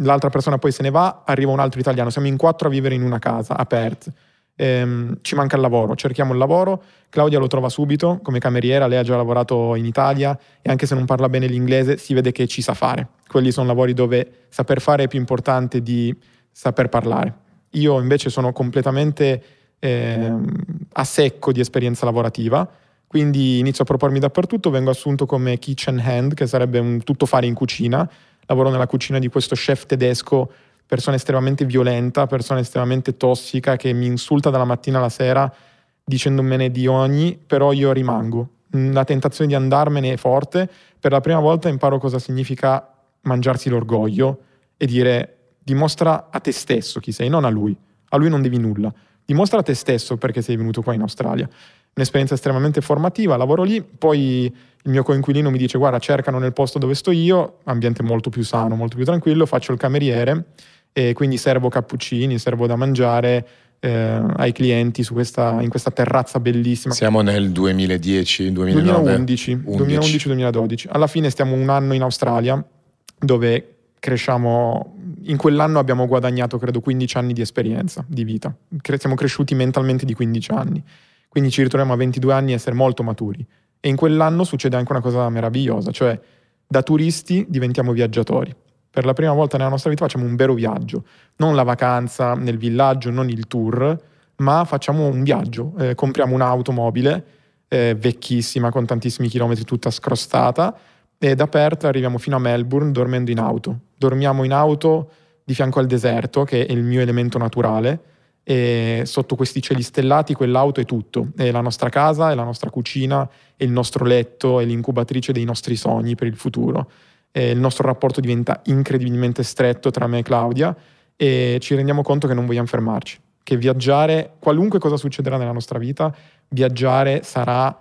[SPEAKER 2] L'altra persona poi se ne va, arriva un altro italiano. Siamo in quattro a vivere in una casa aperta ehm, ci manca il lavoro, cerchiamo il lavoro, Claudia lo trova subito come cameriera, lei ha già lavorato in Italia e anche se non parla bene l'inglese si vede che ci sa fare. Quelli sono lavori dove saper fare è più importante di saper parlare. Io invece sono completamente ehm, a secco di esperienza lavorativa, quindi inizio a propormi dappertutto, vengo assunto come kitchen hand, che sarebbe un tuttofare in cucina, lavoro nella cucina di questo chef tedesco persona estremamente violenta, persona estremamente tossica che mi insulta dalla mattina alla sera dicendomene di ogni, però io rimango. Mm, la tentazione di andarmene è forte, per la prima volta imparo cosa significa mangiarsi l'orgoglio e dire dimostra a te stesso chi sei, non a lui. A lui non devi nulla. Dimostra a te stesso perché sei venuto qua in Australia. Un'esperienza estremamente formativa, lavoro lì, poi il mio coinquilino mi dice guarda cercano nel posto dove sto io, ambiente molto più sano, molto più tranquillo, faccio il cameriere e quindi servo cappuccini, servo da mangiare eh, ai clienti questa, in questa terrazza bellissima.
[SPEAKER 1] Siamo nel 2010, 2011, 2011-2012.
[SPEAKER 2] Alla fine stiamo un anno in Australia dove cresciamo, in quell'anno abbiamo guadagnato credo 15 anni di esperienza, di vita, siamo cresciuti mentalmente di 15 anni, quindi ci ritroviamo a 22 anni a essere molto maturi. E in quell'anno succede anche una cosa meravigliosa, cioè da turisti diventiamo viaggiatori per la prima volta nella nostra vita facciamo un vero viaggio, non la vacanza nel villaggio, non il tour, ma facciamo un viaggio, eh, compriamo un'automobile eh, vecchissima con tantissimi chilometri, tutta scrostata, e da Perth arriviamo fino a Melbourne dormendo in auto. Dormiamo in auto di fianco al deserto, che è il mio elemento naturale, e sotto questi cieli stellati quell'auto è tutto, è la nostra casa, è la nostra cucina, è il nostro letto, è l'incubatrice dei nostri sogni per il futuro eh, il nostro rapporto diventa incredibilmente stretto tra me e Claudia e ci rendiamo conto che non vogliamo fermarci, che viaggiare, qualunque cosa succederà nella nostra vita, viaggiare sarà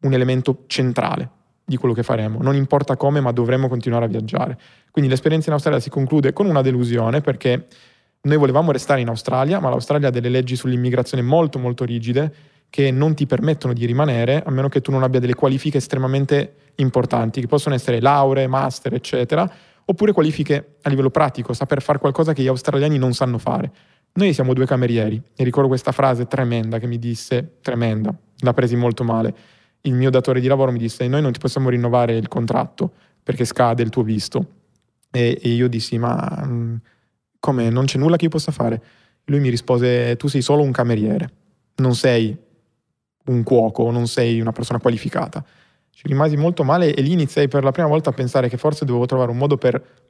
[SPEAKER 2] un elemento centrale di quello che faremo, non importa come, ma dovremo continuare a viaggiare. Quindi l'esperienza in Australia si conclude con una delusione perché noi volevamo restare in Australia, ma l'Australia ha delle leggi sull'immigrazione molto molto rigide che non ti permettono di rimanere a meno che tu non abbia delle qualifiche estremamente importanti, che possono essere lauree, master, eccetera, oppure qualifiche a livello pratico, saper fare qualcosa che gli australiani non sanno fare. Noi siamo due camerieri e ricordo questa frase tremenda che mi disse, tremenda, la presi molto male. Il mio datore di lavoro mi disse: Noi non ti possiamo rinnovare il contratto perché scade il tuo visto. E, e io dissi: Ma mm, come? Non c'è nulla che io possa fare. Lui mi rispose: Tu sei solo un cameriere, non sei un cuoco, non sei una persona qualificata. Ci rimasi molto male e lì iniziai per la prima volta a pensare che forse dovevo trovare un modo per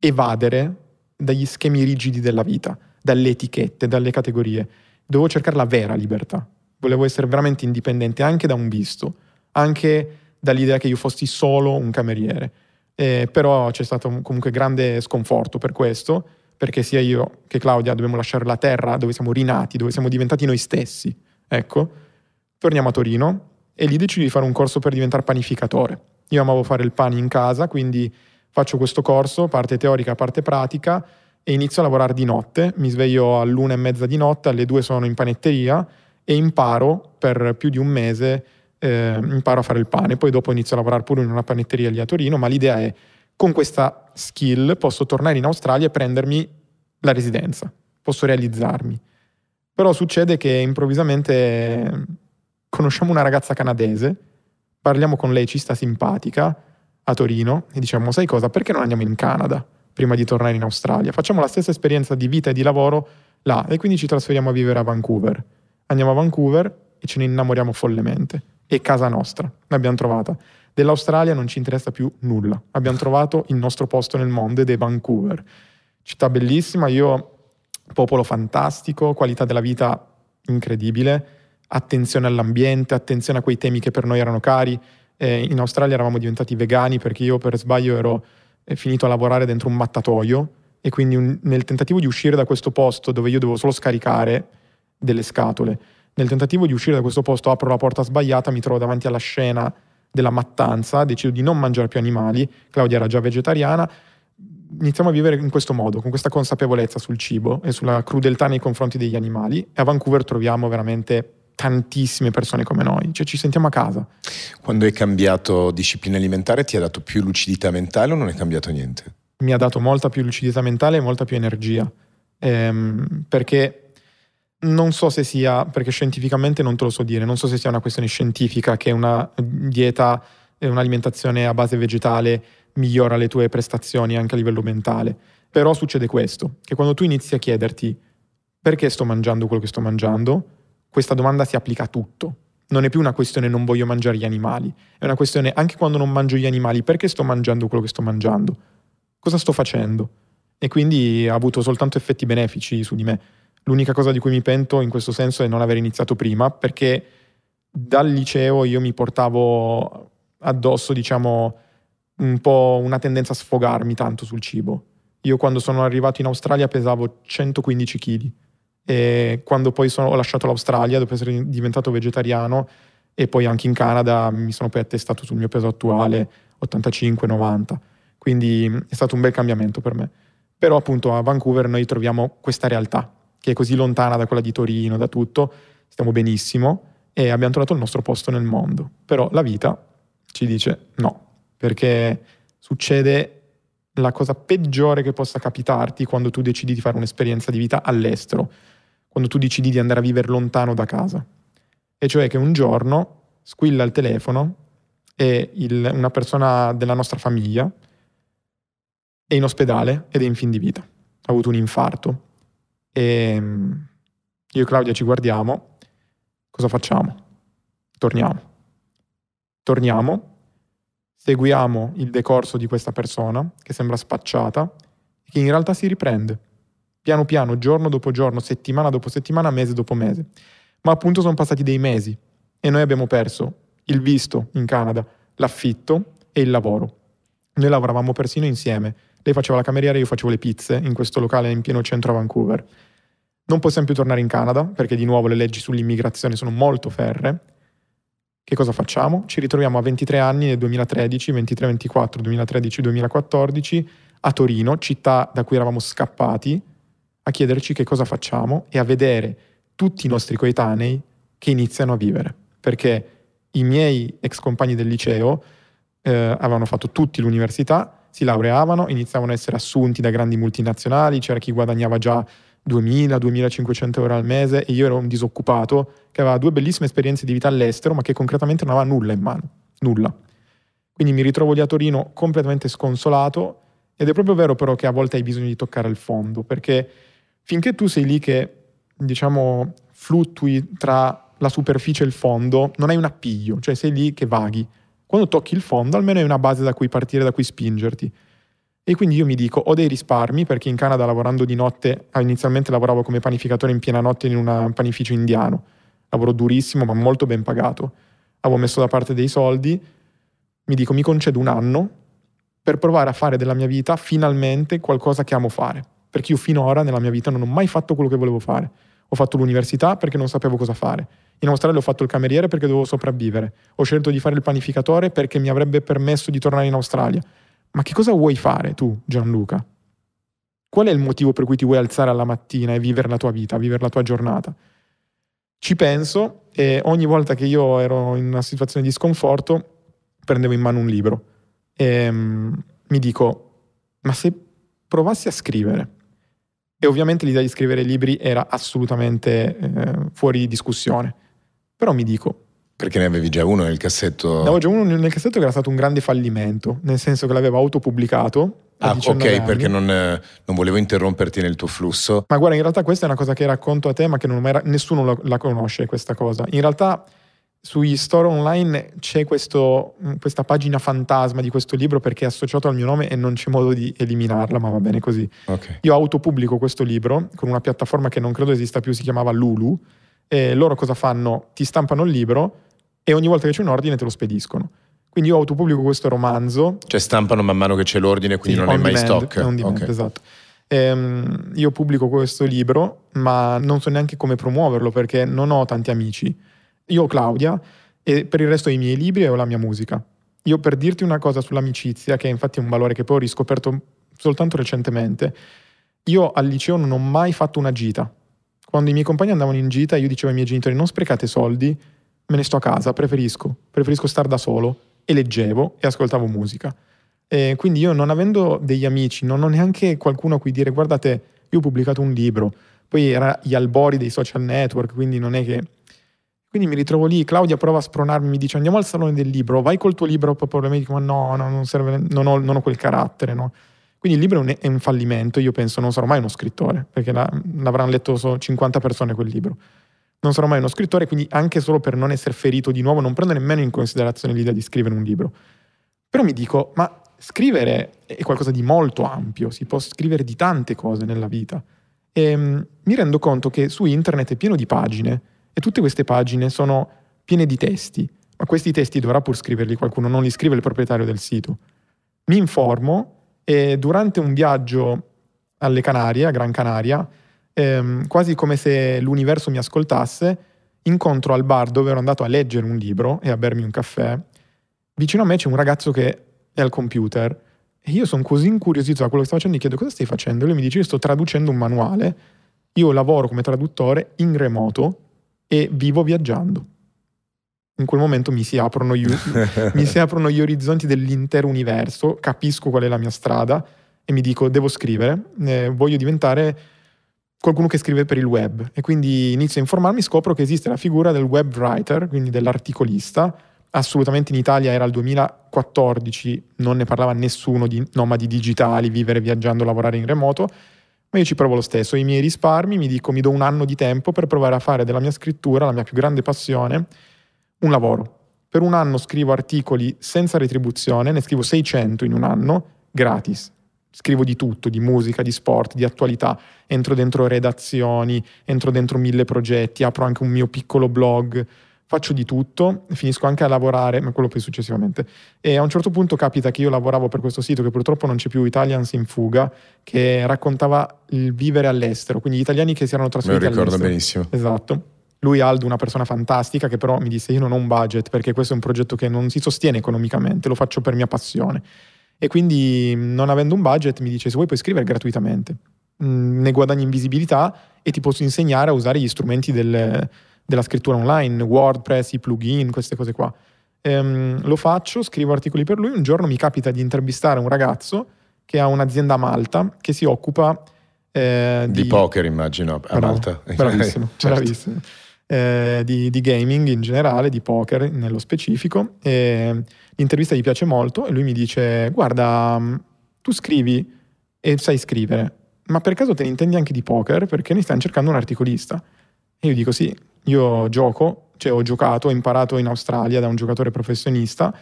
[SPEAKER 2] evadere dagli schemi rigidi della vita, dalle etichette, dalle categorie. Dovevo cercare la vera libertà. Volevo essere veramente indipendente anche da un visto, anche dall'idea che io fossi solo un cameriere. Eh, però c'è stato comunque grande sconforto per questo, perché sia io che Claudia dobbiamo lasciare la terra dove siamo rinati, dove siamo diventati noi stessi Ecco, torniamo a Torino e lì decidi di fare un corso per diventare panificatore. Io amavo fare il pane in casa, quindi faccio questo corso, parte teorica, parte pratica, e inizio a lavorare di notte. Mi sveglio all'una e mezza di notte, alle due sono in panetteria e imparo per più di un mese, eh, imparo a fare il pane. Poi dopo inizio a lavorare pure in una panetteria lì a Torino, ma l'idea è, con questa skill posso tornare in Australia e prendermi la residenza, posso realizzarmi. Però succede che improvvisamente eh, conosciamo una ragazza canadese, parliamo con lei, ci sta simpatica a Torino e diciamo, sai cosa, perché non andiamo in Canada prima di tornare in Australia? Facciamo la stessa esperienza di vita e di lavoro là e quindi ci trasferiamo a vivere a Vancouver. Andiamo a Vancouver e ce ne innamoriamo follemente. È casa nostra, l'abbiamo trovata. Dell'Australia non ci interessa più nulla. Abbiamo trovato il nostro posto nel mondo ed è Vancouver. Città bellissima, io popolo fantastico, qualità della vita incredibile, attenzione all'ambiente, attenzione a quei temi che per noi erano cari. Eh, in Australia eravamo diventati vegani perché io per sbaglio ero eh, finito a lavorare dentro un mattatoio e quindi un, nel tentativo di uscire da questo posto dove io devo solo scaricare delle scatole, nel tentativo di uscire da questo posto apro la porta sbagliata, mi trovo davanti alla scena della mattanza, decido di non mangiare più animali, Claudia era già vegetariana, iniziamo a vivere in questo modo, con questa consapevolezza sul cibo e sulla crudeltà nei confronti degli animali. E a Vancouver troviamo veramente tantissime persone come noi, cioè ci sentiamo a casa.
[SPEAKER 1] Quando hai cambiato disciplina alimentare ti ha dato più lucidità mentale o non hai cambiato niente?
[SPEAKER 2] Mi ha dato molta più lucidità mentale e molta più energia, ehm, perché non so se sia, perché scientificamente non te lo so dire, non so se sia una questione scientifica che una dieta, un'alimentazione a base vegetale migliora le tue prestazioni anche a livello mentale. Però succede questo, che quando tu inizi a chiederti perché sto mangiando quello che sto mangiando, questa domanda si applica a tutto. Non è più una questione non voglio mangiare gli animali, è una questione anche quando non mangio gli animali, perché sto mangiando quello che sto mangiando? Cosa sto facendo? E quindi ha avuto soltanto effetti benefici su di me. L'unica cosa di cui mi pento in questo senso è non aver iniziato prima, perché dal liceo io mi portavo addosso, diciamo, un po' una tendenza a sfogarmi tanto sul cibo. Io quando sono arrivato in Australia pesavo 115 kg e quando poi sono, ho lasciato l'Australia dopo essere diventato vegetariano e poi anche in Canada mi sono poi attestato sul mio peso attuale 85-90. Quindi è stato un bel cambiamento per me. Però appunto a Vancouver noi troviamo questa realtà che è così lontana da quella di Torino, da tutto, stiamo benissimo e abbiamo trovato il nostro posto nel mondo. Però la vita ci dice no, perché succede la cosa peggiore che possa capitarti quando tu decidi di fare un'esperienza di vita all'estero, quando tu decidi di andare a vivere lontano da casa. E cioè che un giorno squilla il telefono e il, una persona della nostra famiglia è in ospedale ed è in fin di vita, ha avuto un infarto. E ehm, io e Claudia ci guardiamo, cosa facciamo? Torniamo. Torniamo seguiamo il decorso di questa persona, che sembra spacciata, e che in realtà si riprende, piano piano, giorno dopo giorno, settimana dopo settimana, mese dopo mese. Ma appunto sono passati dei mesi e noi abbiamo perso il visto in Canada, l'affitto e il lavoro. Noi lavoravamo persino insieme. Lei faceva la cameriera, e io facevo le pizze in questo locale in pieno centro a Vancouver. Non possiamo più tornare in Canada perché di nuovo le leggi sull'immigrazione sono molto ferre che cosa facciamo? Ci ritroviamo a 23 anni nel 2013, 23, 24, 2013, 2014 a Torino, città da cui eravamo scappati, a chiederci che cosa facciamo e a vedere tutti i nostri coetanei che iniziano a vivere. Perché i miei ex compagni del liceo eh, avevano fatto tutti l'università, si laureavano, iniziavano ad essere assunti da grandi multinazionali, c'era chi guadagnava già 2.000-2.500 euro al mese e io ero un disoccupato che aveva due bellissime esperienze di vita all'estero ma che concretamente non aveva nulla in mano, nulla. Quindi mi ritrovo lì a Torino completamente sconsolato ed è proprio vero però che a volte hai bisogno di toccare il fondo perché finché tu sei lì che diciamo fluttui tra la superficie e il fondo non hai un appiglio, cioè sei lì che vaghi. Quando tocchi il fondo almeno hai una base da cui partire, da cui spingerti. E quindi io mi dico, ho dei risparmi, perché in Canada lavorando di notte, ah, inizialmente lavoravo come panificatore in piena notte in un panificio indiano, lavoro durissimo ma molto ben pagato, avevo messo da parte dei soldi, mi dico, mi concedo un anno per provare a fare della mia vita finalmente qualcosa che amo fare, perché io finora nella mia vita non ho mai fatto quello che volevo fare. Ho fatto l'università perché non sapevo cosa fare. In Australia ho fatto il cameriere perché dovevo sopravvivere. Ho scelto di fare il panificatore perché mi avrebbe permesso di tornare in Australia ma che cosa vuoi fare tu, Gianluca? Qual è il motivo per cui ti vuoi alzare alla mattina e vivere la tua vita, vivere la tua giornata? Ci penso e ogni volta che io ero in una situazione di sconforto prendevo in mano un libro e um, mi dico, ma se provassi a scrivere? E ovviamente l'idea di scrivere libri era assolutamente eh, fuori discussione, però mi dico,
[SPEAKER 1] perché ne avevi già uno nel cassetto? Ne
[SPEAKER 2] avevo già uno nel cassetto che era stato un grande fallimento, nel senso che l'avevo autopubblicato. Ah, ok, anni. perché non,
[SPEAKER 1] non, volevo interromperti nel tuo flusso.
[SPEAKER 2] Ma guarda, in realtà questa è una cosa che racconto a te, ma che era, nessuno la, la, conosce questa cosa. In realtà sui store online c'è questo, mm, questa pagina fantasma di questo libro perché è associato al mio nome e non c'è modo di eliminarla, ma va bene così. Okay. Io autopubblico questo libro con una piattaforma che non credo esista più, si chiamava Lulu. E loro cosa fanno? Ti stampano il libro e ogni volta che c'è un ordine te lo spediscono. Quindi io autopubblico questo romanzo.
[SPEAKER 1] Cioè stampano man mano che c'è l'ordine, quindi sì, non è mai stock. Non demand, okay. esatto.
[SPEAKER 2] Ehm, io pubblico questo libro, ma non so neanche come promuoverlo perché non ho tanti amici. Io ho Claudia e per il resto ho i miei libri e ho la mia musica. Io per dirti una cosa sull'amicizia, che è infatti è un valore che poi ho riscoperto soltanto recentemente, io al liceo non ho mai fatto una gita. Quando i miei compagni andavano in gita, io dicevo ai miei genitori non sprecate soldi, me ne sto a casa, preferisco, preferisco star da solo e leggevo e ascoltavo musica. E quindi io non avendo degli amici, non ho neanche qualcuno a cui dire guardate, io ho pubblicato un libro, poi era gli albori dei social network, quindi non è che... Quindi mi ritrovo lì, Claudia prova a spronarmi, mi dice andiamo al salone del libro, vai col tuo libro, poi probabilmente dico ma no, no non, serve, non, ho, non ho quel carattere, no? Quindi il libro è un, è un, fallimento, io penso non sarò mai uno scrittore, perché la, l'avranno letto 50 persone quel libro non sarò mai uno scrittore, quindi anche solo per non essere ferito di nuovo non prendo nemmeno in considerazione l'idea di scrivere un libro. Però mi dico, ma scrivere è qualcosa di molto ampio, si può scrivere di tante cose nella vita. E ehm, mi rendo conto che su internet è pieno di pagine e tutte queste pagine sono piene di testi, ma questi testi dovrà pur scriverli qualcuno, non li scrive il proprietario del sito. Mi informo e durante un viaggio alle Canarie, a Gran Canaria, ehm, quasi come se l'universo mi ascoltasse, incontro al bar dove ero andato a leggere un libro e a bermi un caffè. Vicino a me c'è un ragazzo che è al computer e io sono così incuriosito da quello che sta facendo, gli chiedo cosa stai facendo? lui mi dice io sto traducendo un manuale, io lavoro come traduttore in remoto e vivo viaggiando. In quel momento mi si aprono gli, mi si aprono gli orizzonti dell'intero universo, capisco qual è la mia strada e mi dico devo scrivere, eh, voglio diventare qualcuno che scrive per il web e quindi inizio a informarmi, scopro che esiste la figura del web writer, quindi dell'articolista, assolutamente in Italia era il 2014, non ne parlava nessuno di nomadi digitali, vivere viaggiando, lavorare in remoto, ma io ci provo lo stesso, i miei risparmi, mi dico mi do un anno di tempo per provare a fare della mia scrittura, la mia più grande passione, un lavoro. Per un anno scrivo articoli senza retribuzione, ne scrivo 600 in un anno, gratis, scrivo di tutto, di musica, di sport, di attualità, entro dentro redazioni, entro dentro mille progetti, apro anche un mio piccolo blog, faccio di tutto, finisco anche a lavorare, ma quello poi successivamente. E a un certo punto capita che io lavoravo per questo sito che purtroppo non c'è più, Italians in fuga, che raccontava il vivere all'estero, quindi gli italiani che si erano trasferiti all'estero. Me lo ricordo benissimo. Esatto. Lui, Aldo, una persona fantastica, che però mi disse io non ho un budget perché questo è un progetto che non si sostiene economicamente, lo faccio per mia passione. E quindi, non avendo un budget, mi dice: Se vuoi, puoi scrivere gratuitamente. Mm, ne guadagni in visibilità e ti posso insegnare a usare gli strumenti del, della scrittura online, WordPress, i plugin, queste cose qua. Ehm, lo faccio, scrivo articoli per lui. Un giorno mi capita di intervistare un ragazzo che ha un'azienda a Malta che si occupa eh, di, di, poker,
[SPEAKER 1] immagino, a Bravo, Malta. Bravissimo, certo. bravissimo.
[SPEAKER 2] Eh, di, di, gaming in generale, di poker nello specifico. Eh, l'intervista gli piace molto e lui mi dice guarda, mm, tu scrivi e sai scrivere, ma per caso te ne intendi anche di poker perché ne stanno cercando un articolista? E io dico sì, io gioco, cioè ho giocato, ho imparato in Australia da un giocatore professionista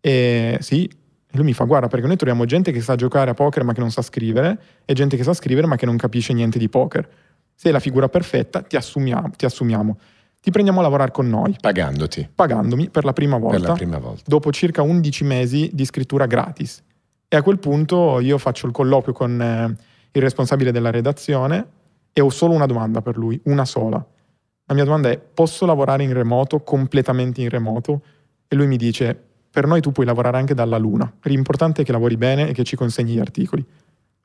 [SPEAKER 2] e sì, lui mi fa guarda perché noi troviamo gente che sa giocare a poker ma che non sa scrivere e gente che sa scrivere ma che non capisce niente di poker. Sei la figura perfetta, ti assumiamo. Ti assumiamo ti prendiamo a lavorare con noi. Pagandoti. Pagandomi per la prima volta. Per la prima volta. Dopo circa 11 mesi di scrittura gratis. E a quel punto io faccio il colloquio con eh, il responsabile della redazione e ho solo una domanda per lui, una sola. La mia domanda è, posso lavorare in remoto, completamente in remoto? E lui mi dice, per noi tu puoi lavorare anche dalla luna. L'importante è che lavori bene e che ci consegni gli articoli.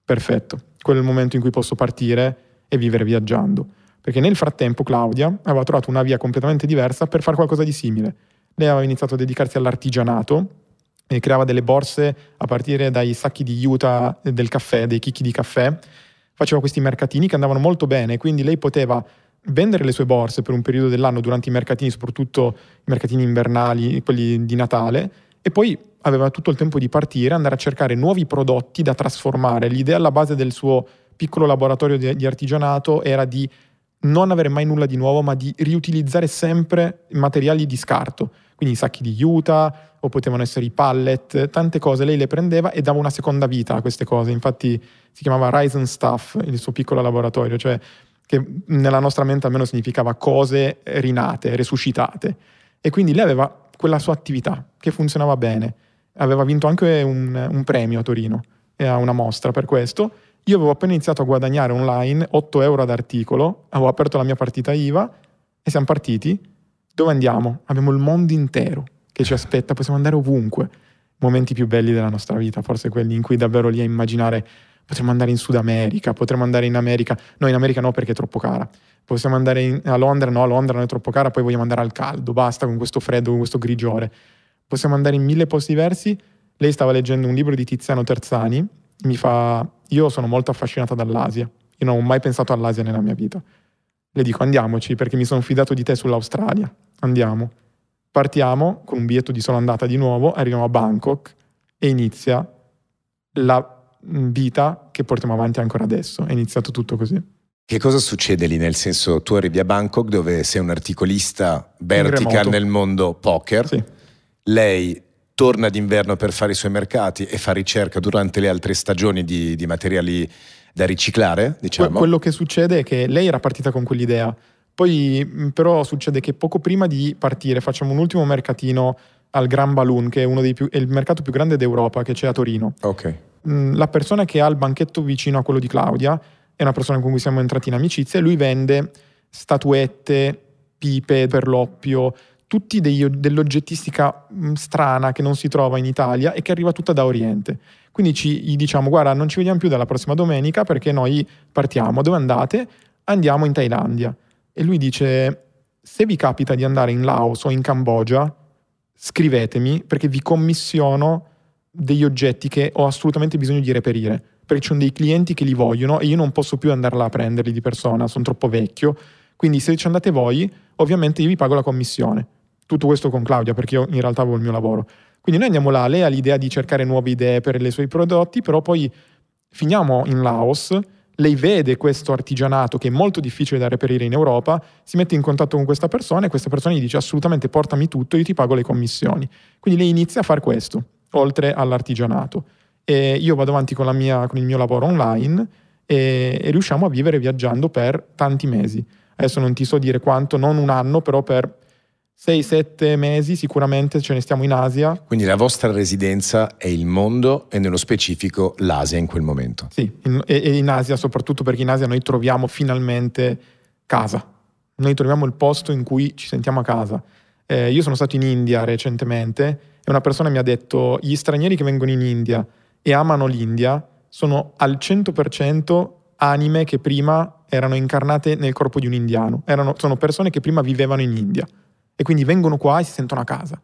[SPEAKER 2] Perfetto, quello è il momento in cui posso partire e vivere viaggiando. Perché nel frattempo Claudia aveva trovato una via completamente diversa per fare qualcosa di simile. Lei aveva iniziato a dedicarsi all'artigianato e creava delle borse a partire dai sacchi di iuta del caffè, dei chicchi di caffè. Faceva questi mercatini che andavano molto bene, quindi lei poteva vendere le sue borse per un periodo dell'anno durante i mercatini, soprattutto i mercatini invernali, quelli di Natale, e poi aveva tutto il tempo di partire, andare a cercare nuovi prodotti da trasformare. L'idea alla base del suo piccolo laboratorio di, artigianato era di non avere mai nulla di nuovo, ma di riutilizzare sempre materiali di scarto. Quindi i sacchi di juta o potevano essere i pallet, tante cose. Lei le prendeva e dava una seconda vita a queste cose. Infatti si chiamava Ryzen Stuff, il suo piccolo laboratorio, cioè che nella nostra mente almeno significava cose rinate, resuscitate. E quindi lei aveva quella sua attività che funzionava bene. Aveva vinto anche un, un premio a Torino, a una mostra per questo io avevo appena iniziato a guadagnare online 8 euro ad articolo, avevo aperto la mia partita IVA e siamo partiti. Dove andiamo? Abbiamo il mondo intero che ci aspetta, possiamo andare ovunque. Momenti più belli della nostra vita, forse quelli in cui davvero lì a immaginare potremmo andare in Sud America, potremmo andare in America, no in America no perché è troppo cara, possiamo andare in, a Londra, no a Londra non è troppo cara, poi vogliamo andare al caldo, basta con questo freddo, con questo grigiore. Possiamo andare in mille posti diversi. Lei stava leggendo un libro di Tiziano Terzani, mi fa, io sono molto affascinata dall'Asia, io non ho mai pensato all'Asia nella mia vita. Le dico andiamoci perché mi sono fidato di te sull'Australia, andiamo. Partiamo con un biglietto di sola andata di nuovo, arriviamo a Bangkok e inizia la vita che portiamo avanti ancora adesso. È iniziato tutto così.
[SPEAKER 1] Che cosa succede lì? Nel senso, tu arrivi a Bangkok dove sei un articolista vertical nel mondo poker. Sì. Lei torna d'inverno per fare i suoi mercati e fa ricerca durante le altre stagioni di, di materiali da riciclare, diciamo. Quello
[SPEAKER 2] che succede è che lei era partita con quell'idea, poi però succede che poco prima di partire facciamo un ultimo mercatino al Gran Balloon, che è, più, è il mercato più grande d'Europa che c'è a Torino. Okay. La persona che ha il banchetto vicino a quello di Claudia è una persona con cui siamo entrati in amicizia e lui vende statuette, pipe, per l'oppio, tutti dell'oggettistica strana che non si trova in Italia e che arriva tutta da Oriente. Quindi ci, gli diciamo guarda non ci vediamo più dalla prossima domenica perché noi partiamo, dove andate? Andiamo in Thailandia. E lui dice se vi capita di andare in Laos o in Cambogia scrivetemi perché vi commissiono degli oggetti che ho assolutamente bisogno di reperire perché ci sono dei clienti che li vogliono e io non posso più andarla a prenderli di persona, sono troppo vecchio. Quindi se ci andate voi, ovviamente io vi pago la commissione tutto questo con Claudia, perché io in realtà avevo il mio lavoro. Quindi noi andiamo là, lei ha l'idea di cercare nuove idee per i suoi prodotti, però poi finiamo in Laos, lei vede questo artigianato che è molto difficile da reperire in Europa, si mette in contatto con questa persona e questa persona gli dice assolutamente portami tutto, io ti pago le commissioni. Quindi lei inizia a fare questo, oltre all'artigianato. E io vado avanti con, mia, con il mio lavoro online e, e riusciamo a vivere viaggiando per tanti mesi. Adesso non ti so dire quanto, non un anno, però per 6-7 mesi sicuramente ce ne stiamo in Asia.
[SPEAKER 1] Quindi la vostra residenza è il mondo e nello specifico l'Asia in quel momento. Sì,
[SPEAKER 2] in, e in Asia soprattutto perché in Asia noi troviamo finalmente casa, noi troviamo il posto in cui ci sentiamo a casa. Eh, io sono stato in India recentemente e una persona mi ha detto gli stranieri che vengono in India e amano l'India sono al 100% anime che prima erano incarnate nel corpo di un indiano, erano, sono persone che prima vivevano in India e quindi vengono qua e si sentono a casa.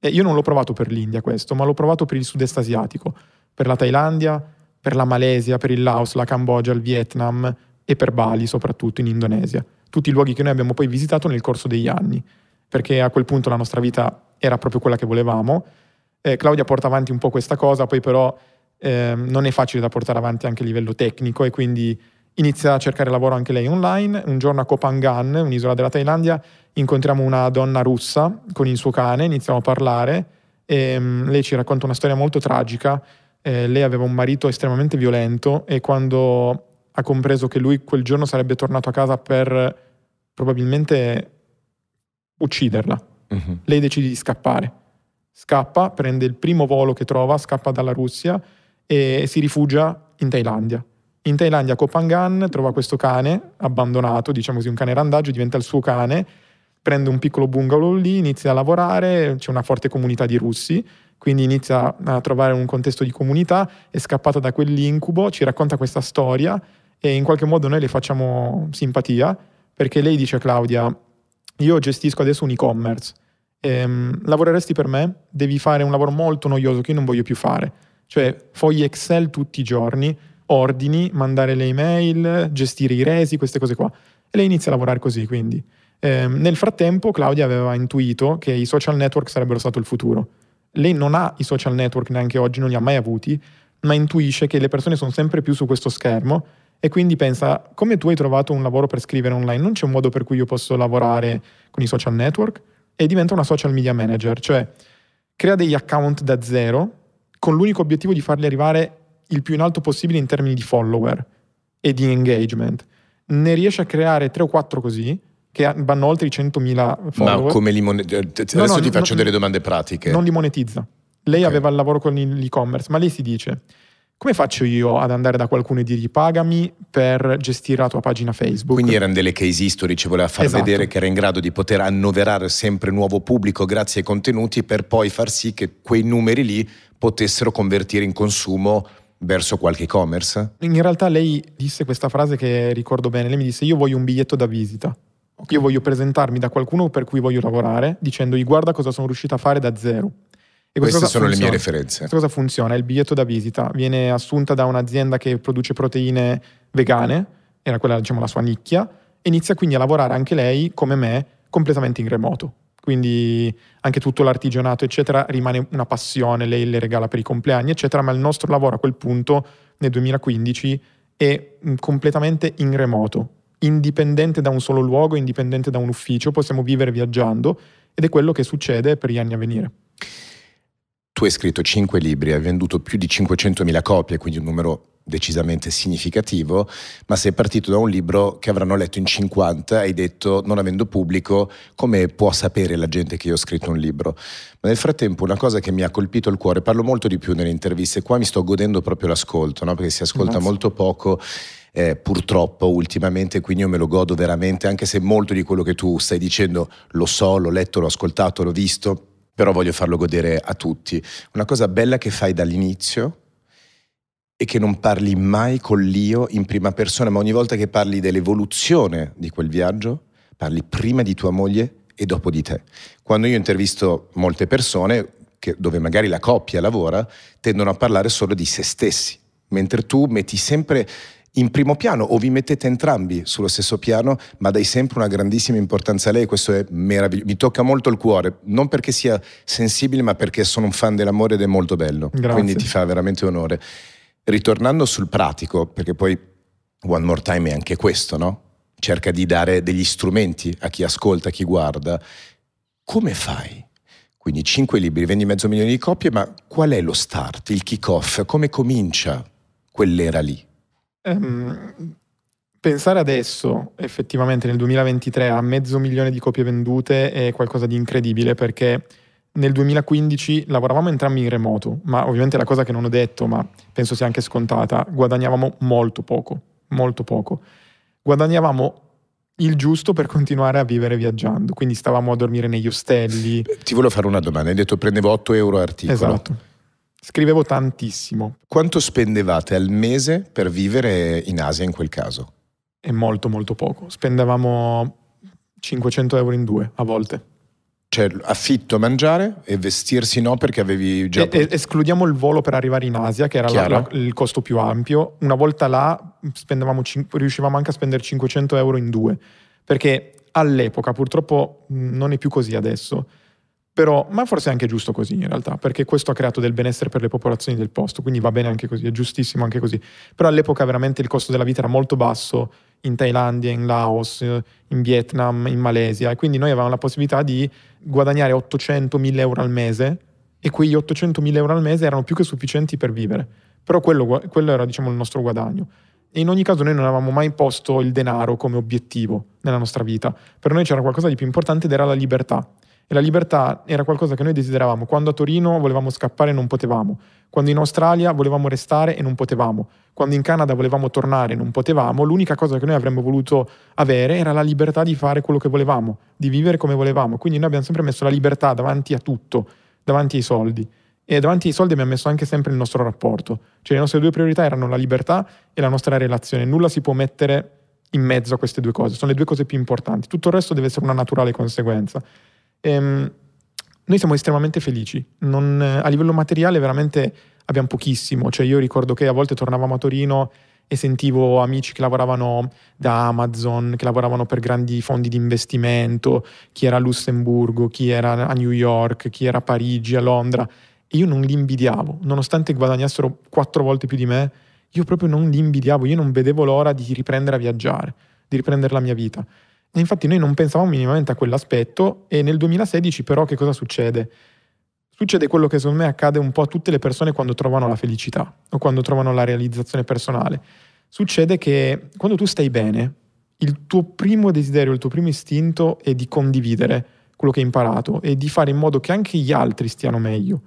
[SPEAKER 2] E io non l'ho provato per l'India questo, ma l'ho provato per il sud-est asiatico, per la Thailandia, per la Malesia, per il Laos, la Cambogia, il Vietnam e per Bali soprattutto in Indonesia. Tutti i luoghi che noi abbiamo poi visitato nel corso degli anni, perché a quel punto la nostra vita era proprio quella che volevamo. Eh, Claudia porta avanti un po' questa cosa, poi però eh, non è facile da portare avanti anche a livello tecnico e quindi Inizia a cercare lavoro anche lei online. Un giorno a Kopangan, un'isola della Thailandia, incontriamo una donna russa con il suo cane, iniziamo a parlare e mm, lei ci racconta una storia molto tragica. Eh, lei aveva un marito estremamente violento e quando ha compreso che lui quel giorno sarebbe tornato a casa per probabilmente ucciderla, mm-hmm. lei decide di scappare. Scappa, prende il primo volo che trova, scappa dalla Russia e si rifugia in Thailandia. In Thailandia Kopangan trova questo cane abbandonato, diciamo così, un cane randaggio, diventa il suo cane, prende un piccolo bungalow lì, inizia a lavorare, c'è una forte comunità di russi, quindi inizia a trovare un contesto di comunità, è scappata da quell'incubo, ci racconta questa storia e in qualche modo noi le facciamo simpatia perché lei dice Claudia, io gestisco adesso un e-commerce, ehm, lavoreresti per me? Devi fare un lavoro molto noioso che io non voglio più fare, cioè fogli Excel tutti i giorni, ordini, mandare le email, gestire i resi, queste cose qua. E lei inizia a lavorare così, quindi. Eh, nel frattempo Claudia aveva intuito che i social network sarebbero stato il futuro. Lei non ha i social network neanche oggi, non li ha mai avuti, ma intuisce che le persone sono sempre più su questo schermo e quindi pensa, come tu hai trovato un lavoro per scrivere online, non c'è un modo per cui io posso lavorare con i social network? E diventa una social media manager, cioè crea degli account da zero con l'unico obiettivo di farli arrivare il più in alto possibile in termini di follower e di engagement, ne riesce a creare 3 o 4 così, che vanno oltre i 100.000 follower. Ma come
[SPEAKER 1] li monetizza? No, Adesso no, ti faccio no, delle domande pratiche. Non
[SPEAKER 2] li monetizza. Lei okay. aveva il lavoro con l'e-commerce, ma lei si dice, come faccio io ad andare da qualcuno e dirgli pagami per gestire la tua pagina Facebook? Quindi
[SPEAKER 1] erano delle case history, ci voleva far esatto. vedere che era in grado di poter annoverare sempre nuovo pubblico grazie ai contenuti per poi far sì che quei numeri lì potessero convertire in consumo verso qualche e-commerce?
[SPEAKER 2] In realtà lei disse questa frase che ricordo bene, lei mi disse io voglio un biglietto da visita. Okay. Io voglio presentarmi da qualcuno per cui voglio lavorare dicendogli guarda cosa sono riuscita a fare da zero.
[SPEAKER 1] E Queste sono funziona. le mie referenze. Questa cosa
[SPEAKER 2] funziona, è il biglietto da visita. Viene assunta da un'azienda che produce proteine vegane, era quella diciamo la sua nicchia, e inizia quindi a lavorare anche lei come me completamente in remoto quindi anche tutto l'artigianato, eccetera, rimane una passione, lei le regala per i compleanni, eccetera, ma il nostro lavoro a quel punto, nel 2015, è completamente in remoto, indipendente da un solo luogo, indipendente da un ufficio, possiamo vivere viaggiando ed è quello che succede per gli anni a venire.
[SPEAKER 1] Tu hai scritto cinque libri, hai venduto più di 500.000 copie, quindi un numero decisamente significativo, ma sei partito da un libro che avranno letto in 50, hai detto non avendo pubblico, come può sapere la gente che io ho scritto un libro? Ma nel frattempo una cosa che mi ha colpito il cuore, parlo molto di più nelle interviste, qua mi sto godendo proprio l'ascolto, no? perché si ascolta Grazie. molto poco. Eh, purtroppo ultimamente, quindi io me lo godo veramente, anche se molto di quello che tu stai dicendo lo so, l'ho letto, l'ho ascoltato, l'ho visto, però voglio farlo godere a tutti. Una cosa bella che fai dall'inizio, e che non parli mai con l'io in prima persona, ma ogni volta che parli dell'evoluzione di quel viaggio, parli prima di tua moglie e dopo di te. Quando io intervisto molte persone, che, dove magari la coppia lavora, tendono a parlare solo di se stessi, mentre tu metti sempre in primo piano o vi mettete entrambi sullo stesso piano, ma dai sempre una grandissima importanza a lei, questo è meraviglioso, mi tocca molto il cuore, non perché sia sensibile, ma perché sono un fan dell'amore ed è molto bello, Grazie. quindi ti fa veramente onore ritornando sul pratico, perché poi One More Time è anche questo, no? Cerca di dare degli strumenti a chi ascolta, a chi guarda. Come fai? Quindi cinque libri, vendi mezzo milione di copie, ma qual è lo start, il kick-off? Come comincia quell'era lì?
[SPEAKER 2] Um, pensare adesso, effettivamente nel 2023, a mezzo milione di copie vendute è qualcosa di incredibile perché nel 2015 lavoravamo entrambi in remoto, ma ovviamente la cosa che non ho detto, ma penso sia anche scontata, guadagnavamo molto poco, molto poco. Guadagnavamo il giusto per continuare a vivere viaggiando, quindi stavamo a dormire negli ostelli.
[SPEAKER 1] Ti volevo fare una domanda, hai detto prendevo 8 euro articolo. Esatto.
[SPEAKER 2] Scrivevo tantissimo.
[SPEAKER 1] Quanto spendevate al mese per vivere in Asia in quel caso?
[SPEAKER 2] È molto molto poco, spendevamo 500 euro in due a volte.
[SPEAKER 1] Cioè, affitto, a mangiare e vestirsi no perché avevi già... E,
[SPEAKER 2] escludiamo il volo per arrivare in Asia, che era la, la, il costo più ampio. Una volta là riuscivamo anche a spendere 500 euro in due, perché all'epoca, purtroppo non è più così adesso, però, ma forse è anche giusto così in realtà, perché questo ha creato del benessere per le popolazioni del posto, quindi va bene anche così, è giustissimo anche così. Però all'epoca veramente il costo della vita era molto basso, in Thailandia, in Laos, in Vietnam, in Malesia. E quindi noi avevamo la possibilità di guadagnare 800.000 euro al mese e quegli 800.000 euro al mese erano più che sufficienti per vivere. Però quello, quello era diciamo, il nostro guadagno. E in ogni caso noi non avevamo mai posto il denaro come obiettivo nella nostra vita. Per noi c'era qualcosa di più importante ed era la libertà. E la libertà era qualcosa che noi desideravamo. Quando a Torino volevamo scappare e non potevamo. Quando in Australia volevamo restare e non potevamo. Quando in Canada volevamo tornare e non potevamo. L'unica cosa che noi avremmo voluto avere era la libertà di fare quello che volevamo, di vivere come volevamo. Quindi noi abbiamo sempre messo la libertà davanti a tutto, davanti ai soldi. E davanti ai soldi abbiamo messo anche sempre il nostro rapporto. Cioè le nostre due priorità erano la libertà e la nostra relazione. Nulla si può mettere in mezzo a queste due cose. Sono le due cose più importanti. Tutto il resto deve essere una naturale conseguenza. Ehm, noi siamo estremamente felici. Non, eh, a livello materiale veramente abbiamo pochissimo. Cioè io ricordo che a volte tornavamo a Torino e sentivo amici che lavoravano da Amazon, che lavoravano per grandi fondi di investimento, chi era a Lussemburgo, chi era a New York, chi era a Parigi, a Londra. E io non li invidiavo, nonostante guadagnassero quattro volte più di me, io proprio non li invidiavo, io non vedevo l'ora di riprendere a viaggiare, di riprendere la mia vita. E infatti noi non pensavamo minimamente a quell'aspetto e nel 2016 però che cosa succede? Succede quello che secondo me accade un po' a tutte le persone quando trovano la felicità o quando trovano la realizzazione personale. Succede che quando tu stai bene, il tuo primo desiderio, il tuo primo istinto è di condividere quello che hai imparato e di fare in modo che anche gli altri stiano meglio.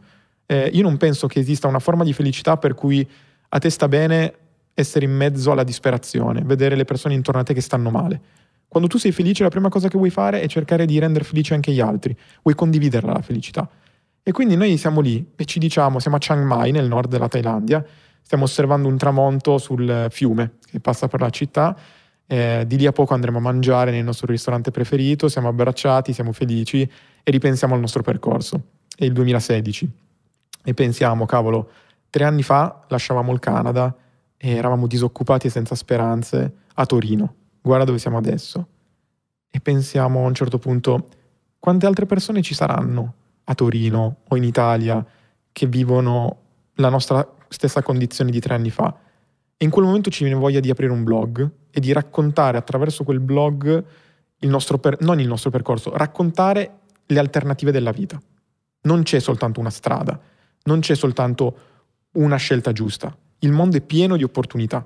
[SPEAKER 2] Eh, io non penso che esista una forma di felicità per cui a te sta bene essere in mezzo alla disperazione, vedere le persone intorno a te che stanno male. Quando tu sei felice, la prima cosa che vuoi fare è cercare di rendere felice anche gli altri, vuoi condividerla la felicità. E quindi noi siamo lì e ci diciamo, siamo a Chiang Mai, nel nord della Thailandia, stiamo osservando un tramonto sul fiume che passa per la città, eh, di lì a poco andremo a mangiare nel nostro ristorante preferito, siamo abbracciati, siamo felici e ripensiamo al nostro percorso. È il 2016 e pensiamo, cavolo, tre anni fa lasciavamo il Canada e eravamo disoccupati e senza speranze a Torino guarda dove siamo adesso. E pensiamo a un certo punto, quante altre persone ci saranno a Torino o in Italia che vivono la nostra stessa condizione di tre anni fa? E in quel momento ci viene voglia di aprire un blog e di raccontare attraverso quel blog il nostro, per- non il nostro percorso, raccontare le alternative della vita. Non c'è soltanto una strada, non c'è soltanto una scelta giusta. Il mondo è pieno di opportunità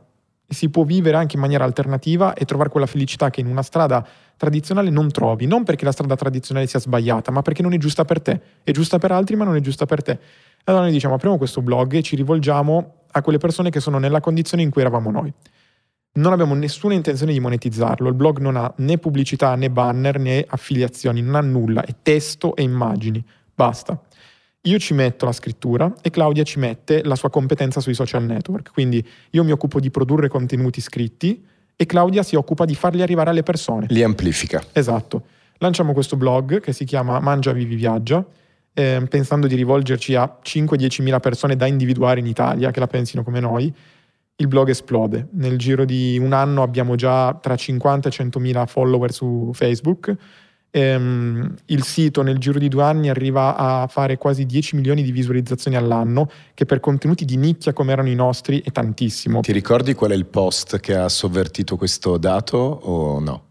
[SPEAKER 2] si può vivere anche in maniera alternativa e trovare quella felicità che in una strada tradizionale non trovi, non perché la strada tradizionale sia sbagliata, ma perché non è giusta per te, è giusta per altri ma non è giusta per te. Allora noi diciamo apriamo questo blog e ci rivolgiamo a quelle persone che sono nella condizione in cui eravamo noi. Non abbiamo nessuna intenzione di monetizzarlo, il blog non ha né pubblicità né banner né affiliazioni, non ha nulla, è testo e immagini, basta io ci metto la scrittura e Claudia ci mette la sua competenza sui social network. Quindi io mi occupo di produrre contenuti scritti e Claudia si occupa di farli arrivare alle persone. Li amplifica. Esatto. Lanciamo questo blog che si chiama Mangia Vivi Viaggia, eh, pensando di rivolgerci a 5-10 mila persone da individuare in Italia che la pensino come noi. Il blog esplode. Nel giro di un anno abbiamo già tra 50 e 100 mila follower su Facebook ehm, il sito nel giro di due anni arriva a fare quasi 10 milioni di visualizzazioni all'anno, che per contenuti di nicchia come erano i nostri è tantissimo. Ti ricordi
[SPEAKER 1] qual è il post che ha sovvertito questo dato o no?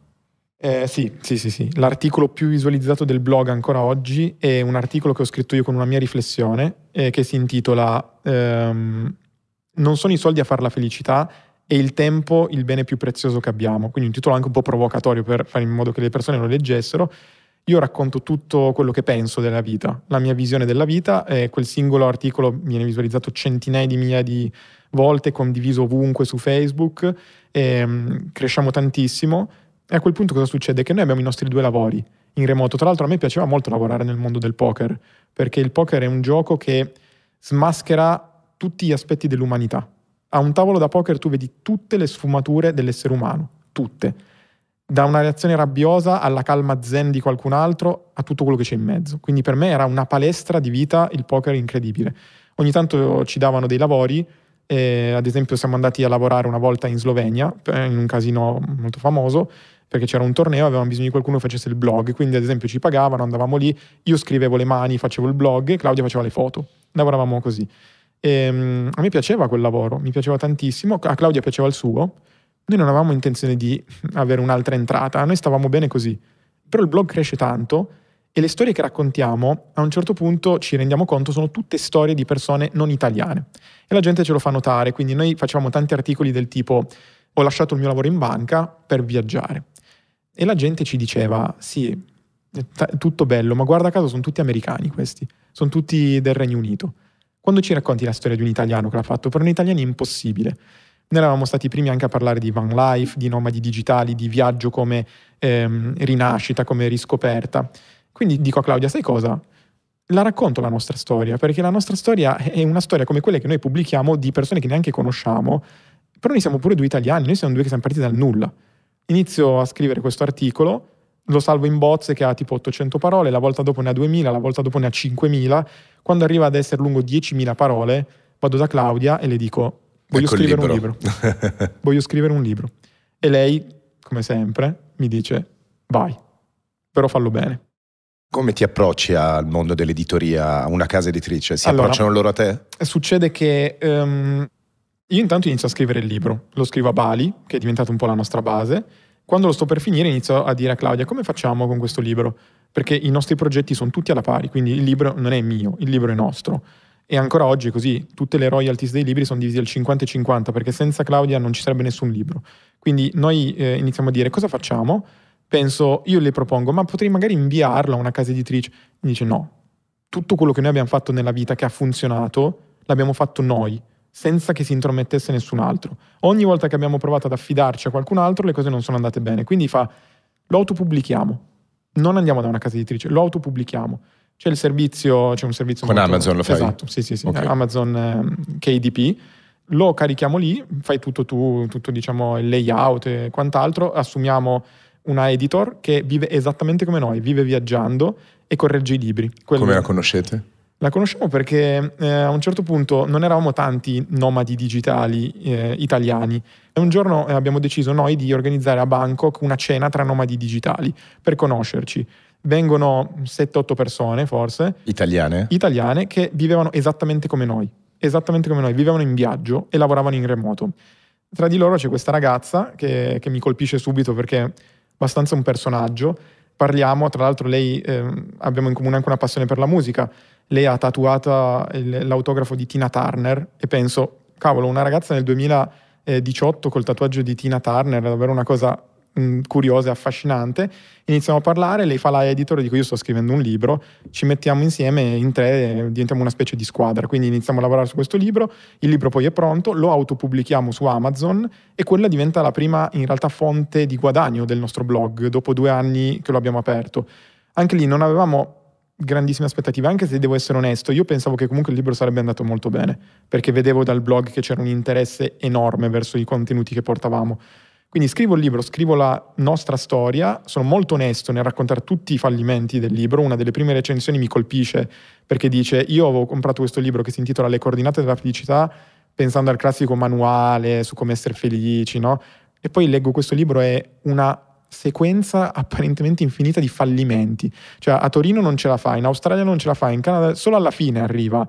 [SPEAKER 2] Eh, sì, sì, sì, sì. L'articolo più visualizzato del blog ancora oggi è un articolo che ho scritto io con una mia riflessione eh, che si intitola ehm, Non sono i soldi a far la felicità, e il tempo il bene più prezioso che abbiamo. Quindi un titolo anche un po' provocatorio per fare in modo che le persone lo leggessero. Io racconto tutto quello che penso della vita, la mia visione della vita e quel singolo articolo viene visualizzato centinaia di migliaia di volte, condiviso ovunque su Facebook, e, ehm, cresciamo tantissimo. E a quel punto cosa succede? Che noi abbiamo i nostri due lavori in remoto. Tra l'altro a me piaceva molto lavorare nel mondo del poker, perché il poker è un gioco che smaschera tutti gli aspetti dell'umanità a un tavolo da poker tu vedi tutte le sfumature dell'essere umano, tutte. Da una reazione rabbiosa alla calma zen di qualcun altro a tutto quello che c'è in mezzo. Quindi per me era una palestra di vita il poker incredibile. Ogni tanto ci davano dei lavori, eh, ad esempio siamo andati a lavorare una volta in Slovenia, eh, in un casino molto famoso, perché c'era un torneo, avevamo bisogno di qualcuno che facesse il blog, quindi ad esempio ci pagavano, andavamo lì, io scrivevo le mani, facevo il blog, Claudia faceva le foto, lavoravamo così. E, ehm, a me piaceva quel lavoro, mi piaceva tantissimo, a Claudia piaceva il suo. Noi non avevamo intenzione di avere un'altra entrata, noi stavamo bene così. Però il blog cresce tanto e le storie che raccontiamo a un certo punto ci rendiamo conto sono tutte storie di persone non italiane. E la gente ce lo fa notare, quindi noi facevamo tanti articoli del tipo ho lasciato il mio lavoro in banca per viaggiare. E la gente ci diceva, sì, è t- tutto bello, ma guarda caso sono tutti americani questi, sono tutti del Regno Unito. Quando ci racconti la storia di un italiano che l'ha fatto, per un italiano è impossibile. Noi eravamo stati i primi anche a parlare di van life, di nomadi digitali, di viaggio come ehm, rinascita, come riscoperta. Quindi dico a Claudia, sai cosa? La racconto la nostra storia, perché la nostra storia è una storia come quelle che noi pubblichiamo di persone che neanche conosciamo, però noi siamo pure due italiani, noi siamo due che siamo partiti dal nulla. Inizio a scrivere questo articolo, lo salvo in bozze che ha tipo 800 parole, la volta dopo ne ha 2000, la volta dopo ne ha 5000. Quando arriva ad essere lungo 10.000 parole, vado da Claudia e le dico: Voglio ecco scrivere libro. un libro. voglio scrivere un libro. E lei, come sempre, mi dice: Vai, però fallo bene. Come ti
[SPEAKER 1] approcci al mondo dell'editoria, a una casa editrice? Si allora, approcciano loro a te?
[SPEAKER 2] Succede che um, io intanto inizio a scrivere il libro. Lo scrivo a Bali, che è diventato un po' la nostra base quando lo sto per finire inizio a dire a Claudia come facciamo con questo libro? Perché i nostri progetti sono tutti alla pari, quindi il libro non è mio, il libro è nostro. E ancora oggi è così, tutte le royalties dei libri sono divise al 50 e 50, perché senza Claudia non ci sarebbe nessun libro. Quindi noi eh, iniziamo a dire cosa facciamo? Penso, io le propongo, ma potrei magari inviarla a una casa editrice. Mi dice no, tutto quello che noi abbiamo fatto nella vita che ha funzionato, l'abbiamo fatto noi senza che si intromettesse nessun altro. Ogni volta che abbiamo provato ad affidarci a qualcun altro, le cose non sono andate bene. Quindi fa, lo autopubblichiamo. Non andiamo da una casa editrice, lo autopubblichiamo. C'è il servizio, c'è un servizio... Con molto, Amazon lo fai? Esatto, sì, sì, sì. Okay. Amazon ehm, KDP. Lo carichiamo lì, fai tutto tu, tutto diciamo il layout e quant'altro, assumiamo una editor che vive esattamente come noi, vive viaggiando e corregge i libri. Quello... Come la conoscete? La conosciamo perché eh, a un certo punto non eravamo tanti nomadi digitali eh, italiani e un giorno eh, abbiamo deciso noi di organizzare a Bangkok una cena tra nomadi digitali per conoscerci. Vengono 7-8 persone forse.
[SPEAKER 1] Italiane?
[SPEAKER 2] Italiane che vivevano esattamente come noi, esattamente come noi, vivevano in viaggio e lavoravano in remoto. Tra di loro c'è questa ragazza che, che mi colpisce subito perché è abbastanza un personaggio. Parliamo, tra l'altro lei eh, abbiamo in comune anche una passione per la musica lei ha tatuata l'autografo di Tina Turner e penso, cavolo, una ragazza nel 2018 col tatuaggio di Tina Turner è davvero una cosa mh, curiosa e affascinante. Iniziamo a parlare, lei fa la editor, dico io sto scrivendo un libro, ci mettiamo insieme in tre, diventiamo una specie di squadra, quindi iniziamo a lavorare su questo libro, il libro poi è pronto, lo autopubblichiamo su Amazon e quella diventa la prima in realtà fonte di guadagno del nostro blog dopo due anni che lo abbiamo aperto. Anche lì non avevamo grandissime aspettative, anche se devo essere onesto, io pensavo che comunque il libro sarebbe andato molto bene, perché vedevo dal blog che c'era un interesse enorme verso i contenuti che portavamo. Quindi scrivo il libro, scrivo la nostra storia, sono molto onesto nel raccontare tutti i fallimenti del libro, una delle prime recensioni mi colpisce perché dice io avevo comprato questo libro che si intitola Le coordinate della felicità pensando al classico manuale su come essere felici, no? E poi leggo questo libro, è una sequenza apparentemente infinita di fallimenti. Cioè a Torino non ce la fa, in Australia non ce la fa, in Canada solo alla fine arriva.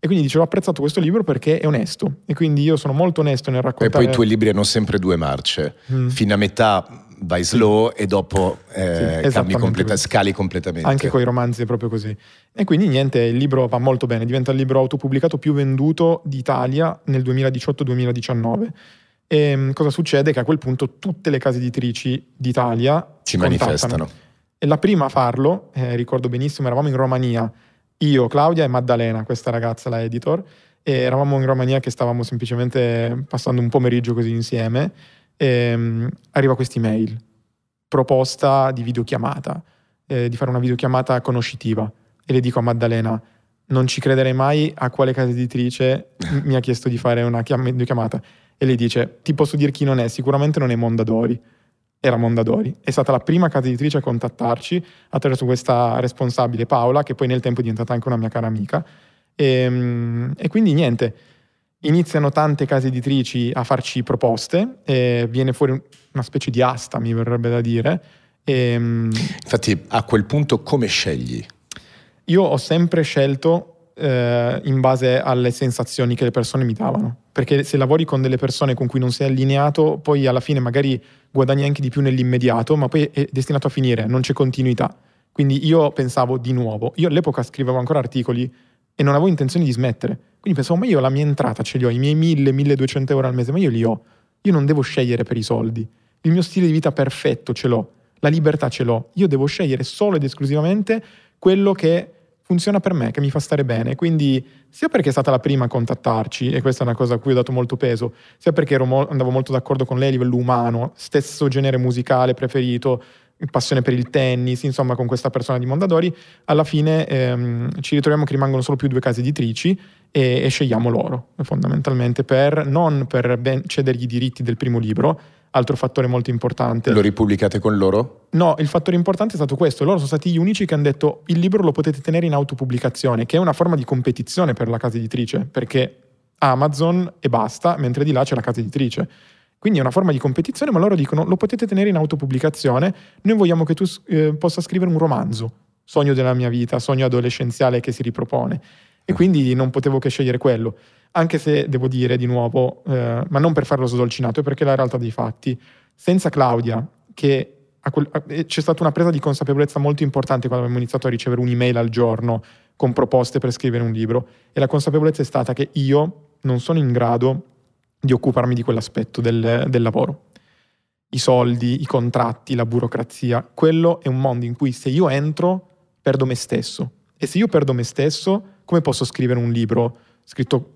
[SPEAKER 2] E quindi dicevo, ho apprezzato questo libro perché è onesto. E quindi io sono molto onesto nel raccontare. E poi i tuoi
[SPEAKER 1] libri hanno sempre due marce. Mm. Fino a metà vai slow sì. e dopo eh, sì, completa, scali completamente. Anche con i
[SPEAKER 2] romanzi è proprio così. E quindi niente, il libro va molto bene. Diventa il libro autopubblicato più venduto d'Italia nel 2018-2019. E ehm, cosa succede? Che a quel punto tutte le case editrici d'Italia ci manifestano. E la prima a farlo, eh, ricordo benissimo, eravamo in Romania, io, Claudia e Maddalena, questa ragazza, la editor, e eravamo in Romania che stavamo semplicemente passando un pomeriggio così insieme, e, um, arriva questa email, proposta di videochiamata, eh, di fare una videochiamata conoscitiva. E le dico a Maddalena, non ci crederei mai a quale casa editrice mi ha chiesto di fare una videochiamata e le dice ti posso dire chi non è, sicuramente non è Mondadori. Era Mondadori. È stata la prima casa editrice a contattarci attraverso questa responsabile Paola, che poi nel tempo è diventata anche una mia cara amica. E, ehm, e quindi niente, iniziano tante case editrici a farci proposte, viene fuori una specie di asta, mi verrebbe da dire.
[SPEAKER 1] E, ehm, Infatti a quel punto come scegli?
[SPEAKER 2] Io ho sempre scelto eh, in base alle sensazioni che le persone mi davano perché se lavori con delle persone con cui non sei allineato, poi alla fine magari guadagni anche di più nell'immediato, ma poi è destinato a finire, non c'è continuità. Quindi io pensavo di nuovo, io all'epoca scrivevo ancora articoli e non avevo intenzione di smettere, quindi pensavo, ma io la mia entrata ce li ho, i miei 1000, 1200 euro al mese, ma io li ho, io non devo scegliere per i soldi, il mio stile di vita perfetto ce l'ho, la libertà ce l'ho, io devo scegliere solo ed esclusivamente quello che funziona per me, che mi fa stare bene. Quindi, sia perché è stata la prima a contattarci, e questa è una cosa a cui ho dato molto peso, sia perché mo- andavo molto d'accordo con lei a livello umano, stesso genere musicale preferito, passione per il tennis, insomma, con questa persona di Mondadori, alla fine ehm, ci ritroviamo che rimangono solo più due case editrici e, e scegliamo loro, fondamentalmente, per, non per ben- cedergli i diritti del primo libro altro fattore molto importante. Lo
[SPEAKER 1] ripubblicate con loro?
[SPEAKER 2] No, il fattore importante è stato questo. Loro sono stati gli unici che hanno detto il libro lo potete tenere in autopubblicazione, che è una forma di competizione per la casa editrice, perché Amazon e basta, mentre di là c'è la casa editrice. Quindi è una forma di competizione, ma loro dicono lo potete tenere in autopubblicazione, noi vogliamo che tu eh, possa scrivere un romanzo, sogno della mia vita, sogno adolescenziale che si ripropone. E quindi non potevo che scegliere quello. Anche se devo dire di nuovo, eh, ma non per farlo sdolcinato, è perché la realtà dei fatti, senza Claudia, che a quel, a, eh, c'è stata una presa di consapevolezza molto importante quando abbiamo iniziato a ricevere un'email al giorno con proposte per scrivere un libro, e la consapevolezza è stata che io non sono in grado di occuparmi di quell'aspetto del, del lavoro i soldi, i contratti, la burocrazia. Quello è un mondo in cui se io entro, perdo me stesso. E se io perdo me stesso, come posso scrivere un libro scritto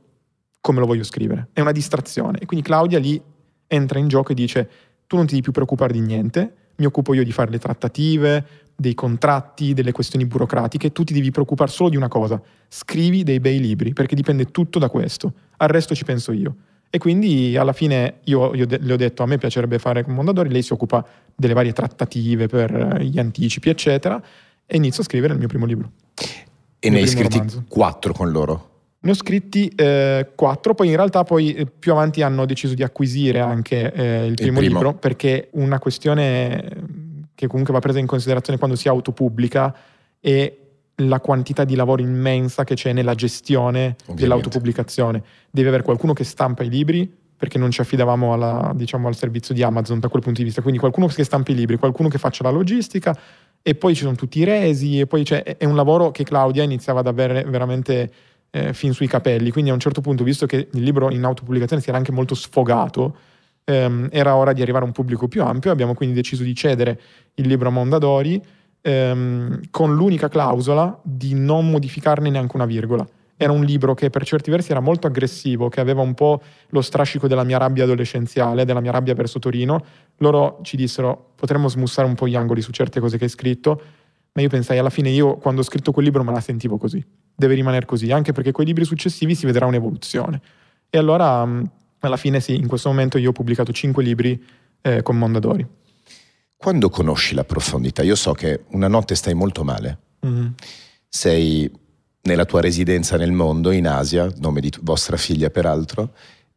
[SPEAKER 2] come lo voglio scrivere? È una distrazione. E quindi Claudia lì entra in gioco e dice tu non ti devi più preoccupare di niente, mi occupo io di fare le trattative, dei contratti, delle questioni burocratiche, tu ti devi preoccupare solo di una cosa, scrivi dei bei libri, perché dipende tutto da questo, al resto ci penso io. E quindi alla fine io, io le ho detto a me piacerebbe fare con Mondadori, lei si occupa delle varie trattative per eh, gli anticipi, eccetera, e inizio a scrivere il mio primo libro. E ne hai scritti romanzo.
[SPEAKER 1] quattro con loro?
[SPEAKER 2] Ne ho scritti eh, poi in realtà poi eh, più avanti hanno deciso di acquisire anche eh, il, primo il, primo libro, perché una questione eh, che comunque va presa in considerazione quando si autopubblica è la quantità di lavoro immensa che c'è nella gestione Ovviamente. dell'autopubblicazione. Devi avere qualcuno che stampa i libri, perché non ci affidavamo alla, diciamo, al servizio di Amazon da quel punto di vista, quindi qualcuno che stampa i libri, qualcuno che faccia la logistica, e poi ci sono tutti i resi, e poi è un lavoro che Claudia iniziava ad avere veramente eh, fin sui capelli, quindi a un certo punto, visto che il libro in autopubblicazione si era anche molto sfogato, ehm, era ora di arrivare a un pubblico più ampio, abbiamo quindi deciso di cedere il libro a Mondadori ehm, con l'unica clausola di non modificarne neanche una virgola era un libro che per certi versi era molto aggressivo, che aveva un po' lo strascico della mia rabbia adolescenziale, della mia rabbia verso Torino. Loro ci dissero potremmo smussare un po' gli angoli su certe cose che hai scritto, ma io pensai alla fine io quando ho scritto quel libro me la sentivo così, deve rimanere così, anche perché con i libri successivi si vedrà un'evoluzione. E allora alla fine sì, in questo momento io ho pubblicato cinque libri eh, con Mondadori.
[SPEAKER 1] Quando conosci la profondità, io so che una notte stai molto male, mm-hmm. sei nella tua residenza nel mondo, in Asia, nome di vostra figlia peraltro,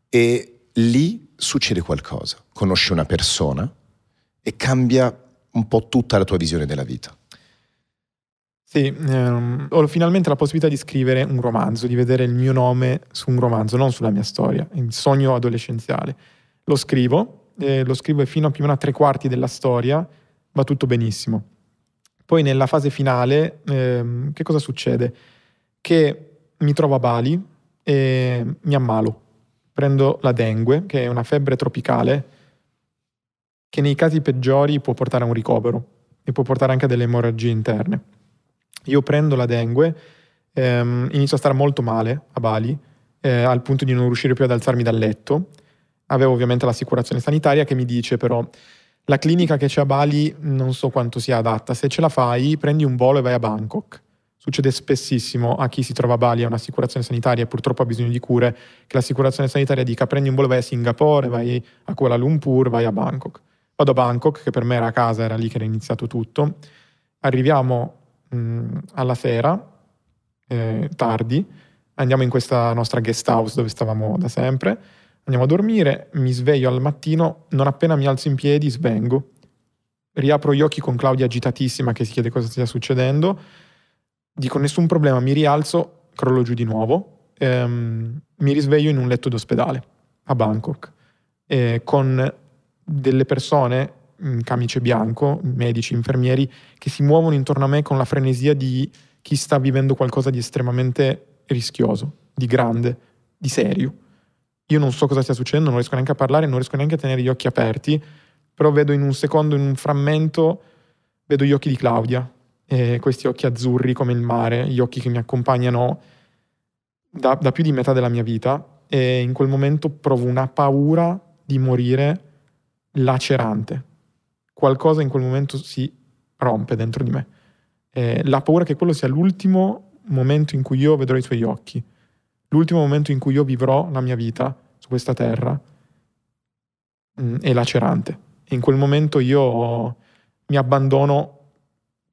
[SPEAKER 1] e lì succede qualcosa, conosci una persona e cambia un po' tutta la tua visione della vita.
[SPEAKER 2] Sì, ehm, ho finalmente la possibilità di scrivere un romanzo, di vedere il mio nome su un romanzo, non sulla mia storia, il sogno adolescenziale. Lo scrivo, eh, lo scrivo fino a più o meno a tre quarti della storia, va tutto benissimo. Poi nella fase finale, ehm, che cosa succede? che mi trovo a Bali e mi ammalo. Prendo la dengue, che è una febbre tropicale, che nei casi peggiori può portare a un ricovero e può portare anche a delle emorragie interne. Io prendo la dengue, ehm, inizio a stare molto male a Bali, eh, al punto di non riuscire più ad alzarmi dal letto. Avevo ovviamente l'assicurazione sanitaria che mi dice però la clinica che c'è a Bali non so quanto sia adatta, se ce la fai prendi un volo e vai a Bangkok. Succede spessissimo a chi si trova a Bali, ha un'assicurazione sanitaria e purtroppo ha bisogno di cure, che l'assicurazione sanitaria dica prendi un volo, vai a Singapore, vai a Kuala Lumpur, vai a Bangkok. Vado a Bangkok, che per me era a casa, era lì che era iniziato tutto. Arriviamo mh, mm, alla sera, eh, tardi, andiamo in questa nostra guest house dove stavamo da sempre, andiamo a dormire, mi sveglio al mattino, non appena mi alzo in piedi svengo, riapro gli occhi con Claudia agitatissima che si chiede cosa stia succedendo dico nessun problema, mi rialzo, crollo giù di nuovo, ehm, mi risveglio in un letto d'ospedale a Bangkok eh, con delle persone in camice bianco, medici, infermieri, che si muovono intorno a me con la frenesia di chi sta vivendo qualcosa di estremamente rischioso, di grande, di serio. Io non so cosa stia succedendo, non riesco neanche a parlare, non riesco neanche a tenere gli occhi aperti, però vedo in un secondo, in un frammento, vedo gli occhi di Claudia, eh, questi occhi azzurri come il mare, gli occhi che mi accompagnano da, da più di metà della mia vita e in quel momento provo una paura di morire lacerante. Qualcosa in quel momento si rompe dentro di me. Eh, la paura che quello sia l'ultimo momento in cui io vedrò i suoi occhi, l'ultimo momento in cui io vivrò la mia vita su questa terra mh, mm, è lacerante. E in quel momento io mi abbandono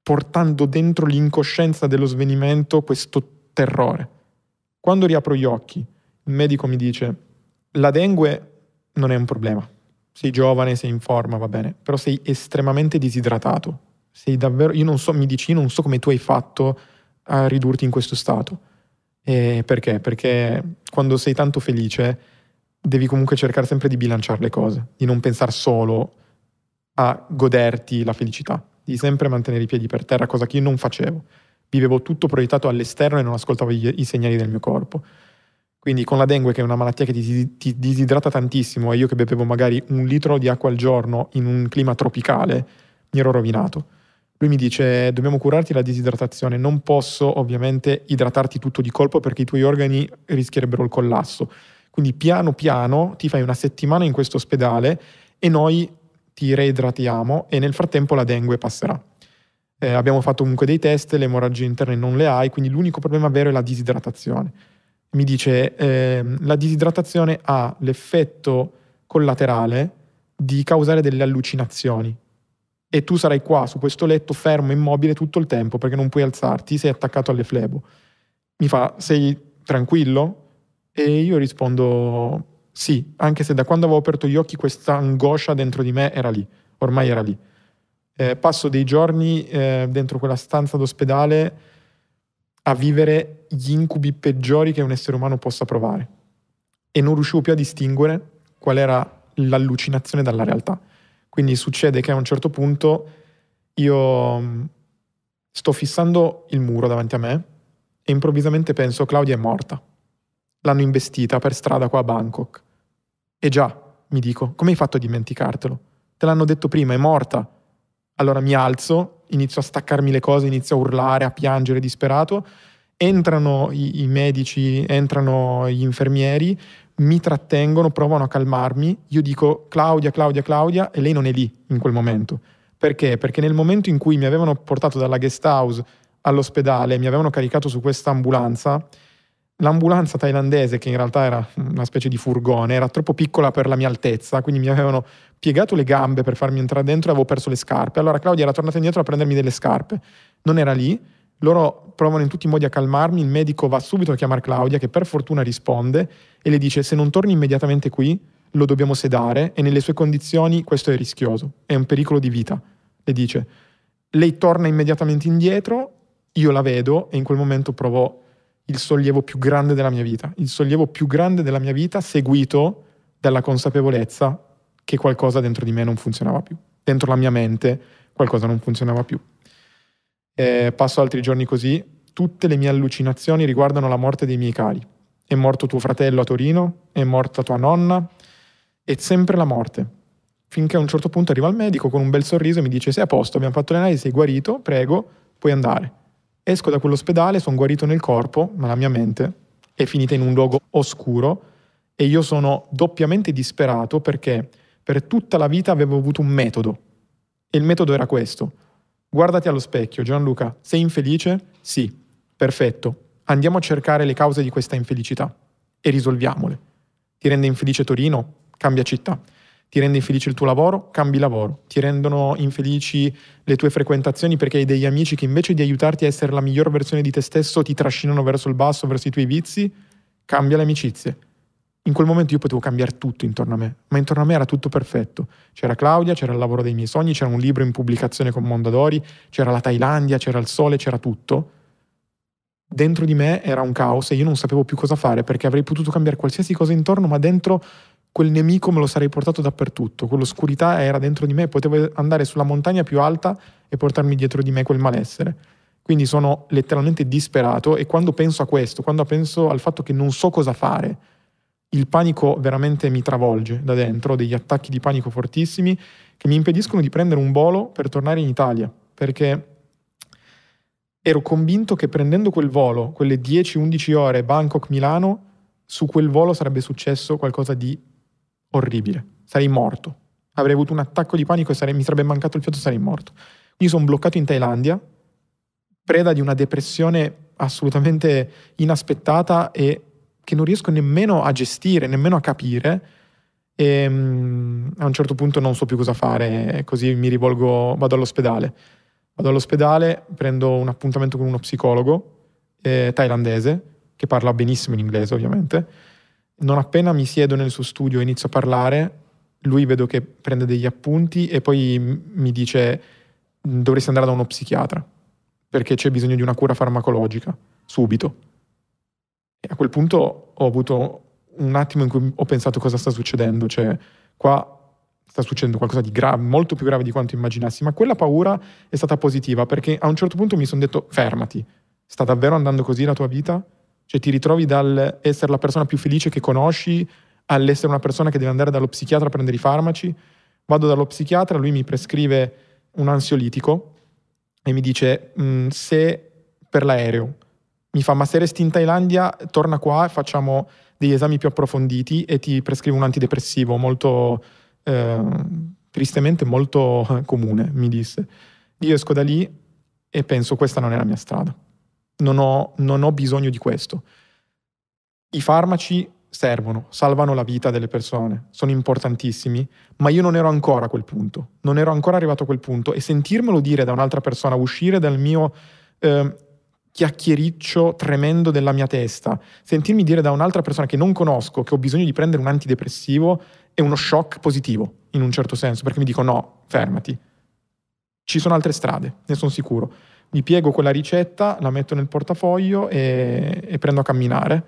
[SPEAKER 2] portando dentro l'incoscienza dello svenimento questo terrore. Quando riapro gli occhi, il medico mi dice, la dengue non è un problema, sei giovane, sei in forma, va bene, però sei estremamente disidratato, sei davvero, io non so, mi dici, io non so come tu hai fatto a ridurti in questo stato. E perché? Perché quando sei tanto felice devi comunque cercare sempre di bilanciare le cose, di non pensare solo a goderti la felicità di sempre mantenere i piedi per terra, cosa che io non facevo. Vivevo tutto proiettato all'esterno e non ascoltavo i, i segnali del mio corpo. Quindi con la dengue, che è una malattia che ti, ti disidrata tantissimo, e io che bevevo magari un litro di acqua al giorno in un clima tropicale, mi ero rovinato. Lui mi dice: Dobbiamo curarti la disidratazione. Non posso ovviamente idratarti tutto di colpo perché i tuoi organi rischierebbero il collasso. Quindi, piano piano ti fai una settimana in questo ospedale e noi ti reidratiamo e nel frattempo la dengue passerà. Eh, abbiamo fatto comunque dei test, le emorragie interne non le hai, quindi l'unico problema vero è la disidratazione. Mi dice eh, la disidratazione ha l'effetto collaterale di causare delle allucinazioni e tu sarai qua su questo letto fermo, immobile tutto il tempo perché non puoi alzarti, sei attaccato alle flebo. Mi fa sei tranquillo? E io rispondo sì, anche se da quando avevo aperto gli occhi questa angoscia dentro di me era lì, ormai era lì. Eh, passo dei giorni eh, dentro quella stanza d'ospedale a vivere gli incubi peggiori che un essere umano possa provare e non riuscivo più a distinguere qual era l'allucinazione dalla realtà. Quindi succede che a un certo punto io mm, sto fissando il muro davanti a me e improvvisamente penso Claudia è morta l'hanno investita per strada qua a Bangkok. E già, mi dico, come hai fatto a dimenticartelo? Te l'hanno detto prima, è morta. Allora mi alzo, inizio a staccarmi le cose, inizio a urlare, a piangere disperato. Entrano i, i medici, entrano gli infermieri, mi trattengono, provano a calmarmi. Io dico Claudia, Claudia, Claudia e lei non è lì in quel momento. Perché? Perché nel momento in cui mi avevano portato dalla guest house all'ospedale, mi avevano caricato su questa ambulanza, L'ambulanza thailandese, che in realtà era una specie di furgone, era troppo piccola per la mia altezza, quindi mi avevano piegato le gambe per farmi entrare dentro e avevo perso le scarpe. Allora Claudia era tornata indietro a prendermi delle scarpe. Non era lì, loro provano in tutti i modi a calmarmi, il medico va subito a chiamare Claudia, che per fortuna risponde, e le dice se non torni immediatamente qui, lo dobbiamo sedare e nelle sue condizioni questo è rischioso, è un pericolo di vita. Le dice, lei torna immediatamente indietro, io la vedo e in quel momento provo il sollievo più grande della mia vita, il sollievo più grande della mia vita seguito dalla consapevolezza che qualcosa dentro di me non funzionava più, dentro la mia mente qualcosa non funzionava più. Eh, passo altri giorni così, tutte le mie allucinazioni riguardano la morte dei miei cari. È morto tuo fratello a Torino, è morta tua nonna, è sempre la morte. Finché a un certo punto arriva il medico con un bel sorriso e mi dice sei a posto, abbiamo fatto le analisi, sei guarito, prego, puoi andare. Esco da quell'ospedale, sono guarito nel corpo, ma la mia mente è finita in un luogo oscuro e io sono doppiamente disperato perché per tutta la vita avevo avuto un metodo. E il metodo era questo. Guardati allo specchio, Gianluca, sei infelice? Sì, perfetto. Andiamo a cercare le cause di questa infelicità e risolviamole. Ti rende infelice Torino? Cambia città ti rende infelice il tuo lavoro, cambi lavoro, ti rendono infelici le tue frequentazioni perché hai degli amici che invece di aiutarti a essere la miglior versione di te stesso ti trascinano verso il basso, verso i tuoi vizi, cambia le amicizie. In quel momento io potevo cambiare tutto intorno a me, ma intorno a me era tutto perfetto. C'era Claudia, c'era il lavoro dei miei sogni, c'era un libro in pubblicazione con Mondadori, c'era la Thailandia, c'era il sole, c'era tutto. Dentro di me era un caos e io non sapevo più cosa fare perché avrei potuto cambiare qualsiasi cosa intorno, ma dentro quel nemico me lo sarei portato dappertutto, quell'oscurità era dentro di me, potevo andare sulla montagna più alta e portarmi dietro di me quel malessere. Quindi sono letteralmente disperato e quando penso a questo, quando penso al fatto che non so cosa fare, il panico veramente mi travolge da dentro, ho degli attacchi di panico fortissimi che mi impediscono di prendere un volo per tornare in Italia, perché ero convinto che prendendo quel volo, quelle 10-11 ore Bangkok-Milano, su quel volo sarebbe successo qualcosa di orribile, sarei morto. Avrei avuto un attacco di panico e sarei, mi sarebbe mancato il fiato e sarei morto. Quindi sono bloccato in Thailandia, preda di una depressione assolutamente inaspettata e che non riesco nemmeno a gestire, nemmeno a capire. E ehm, a un certo punto non so più cosa fare, così mi rivolgo, vado all'ospedale. Vado all'ospedale, prendo un appuntamento con uno psicologo eh, thailandese che parla benissimo in inglese, ovviamente non appena mi siedo nel suo studio e inizio a parlare, lui vedo che prende degli appunti e poi mi dice mm, dovresti andare da uno psichiatra perché c'è bisogno di una cura farmacologica, subito. E a quel punto ho avuto un attimo in cui ho pensato cosa sta succedendo, cioè qua sta succedendo qualcosa di grave, molto più grave di quanto immaginassi, ma quella paura è stata positiva perché a un certo punto mi sono detto fermati, sta davvero andando così la tua vita? Cioè ti ritrovi dal essere la persona più felice che conosci all'essere una persona che deve andare dallo psichiatra a prendere i farmaci. Vado dallo psichiatra, lui mi prescrive un ansiolitico e mi dice mm, se per l'aereo mi fa ma se resti in Thailandia torna qua e facciamo degli esami più approfonditi e ti prescrivo un antidepressivo molto eh, tristemente molto comune mi disse io esco da lì e penso questa non è la mia strada non ho, non ho bisogno di questo. I farmaci servono, salvano la vita delle persone, sono importantissimi, ma io non ero ancora a quel punto, non ero ancora arrivato a quel punto e sentirmelo dire da un'altra persona, uscire dal mio eh, chiacchiericcio tremendo della mia testa, sentirmi dire da un'altra persona che non conosco che ho bisogno di prendere un antidepressivo è uno shock positivo, in un certo senso, perché mi dico no, fermati, ci sono altre strade, ne sono sicuro mi piego quella ricetta, la metto nel portafoglio e, e prendo a camminare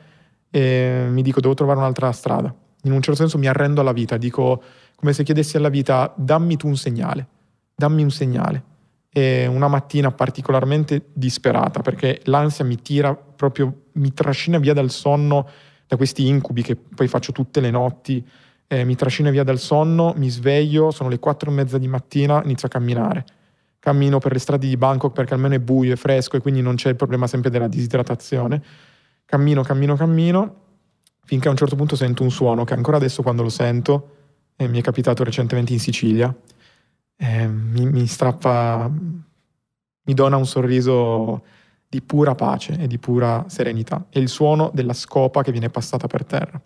[SPEAKER 2] e mi dico devo trovare un'altra strada. In un certo senso mi arrendo alla vita, dico come se chiedessi alla vita dammi tu un segnale, dammi un segnale. E una mattina particolarmente disperata perché l'ansia mi tira proprio, mi trascina via dal sonno, da questi incubi che poi faccio tutte le notti, eh, mi trascina via dal sonno, mi sveglio, sono le quattro e mezza di mattina, inizio a camminare cammino per le strade di Bangkok perché almeno è buio, e fresco e quindi non c'è il problema sempre della disidratazione. Cammino, cammino, cammino, finché a un certo punto sento un suono che ancora adesso quando lo sento, eh, mi è capitato recentemente in Sicilia, eh, mi, mi strappa, mi dona un sorriso di pura pace e di pura serenità. È il suono della scopa che viene passata per terra.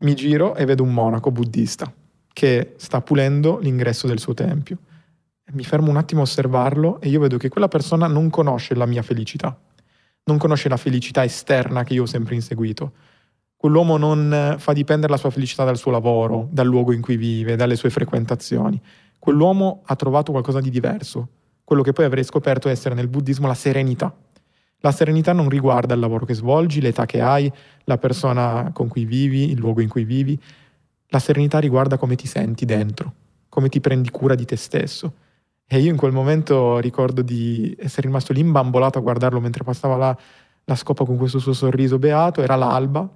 [SPEAKER 2] Mi giro e vedo un monaco buddista che sta pulendo l'ingresso del suo tempio mi fermo un attimo a osservarlo e io vedo che quella persona non conosce la mia felicità, non conosce la felicità esterna che io ho sempre inseguito. Quell'uomo non eh, fa dipendere la sua felicità dal suo lavoro, dal luogo in cui vive, dalle sue frequentazioni. Quell'uomo ha trovato qualcosa di diverso, quello che poi avrei scoperto essere nel buddismo la serenità. La serenità non riguarda il lavoro che svolgi, l'età che hai, la persona con cui vivi, il luogo in cui vivi. La serenità riguarda come ti senti dentro, come ti prendi cura di te stesso. E io in quel momento ricordo di essere rimasto lì imbambolato a guardarlo mentre passava la, la scopa con questo suo sorriso beato, era l'alba,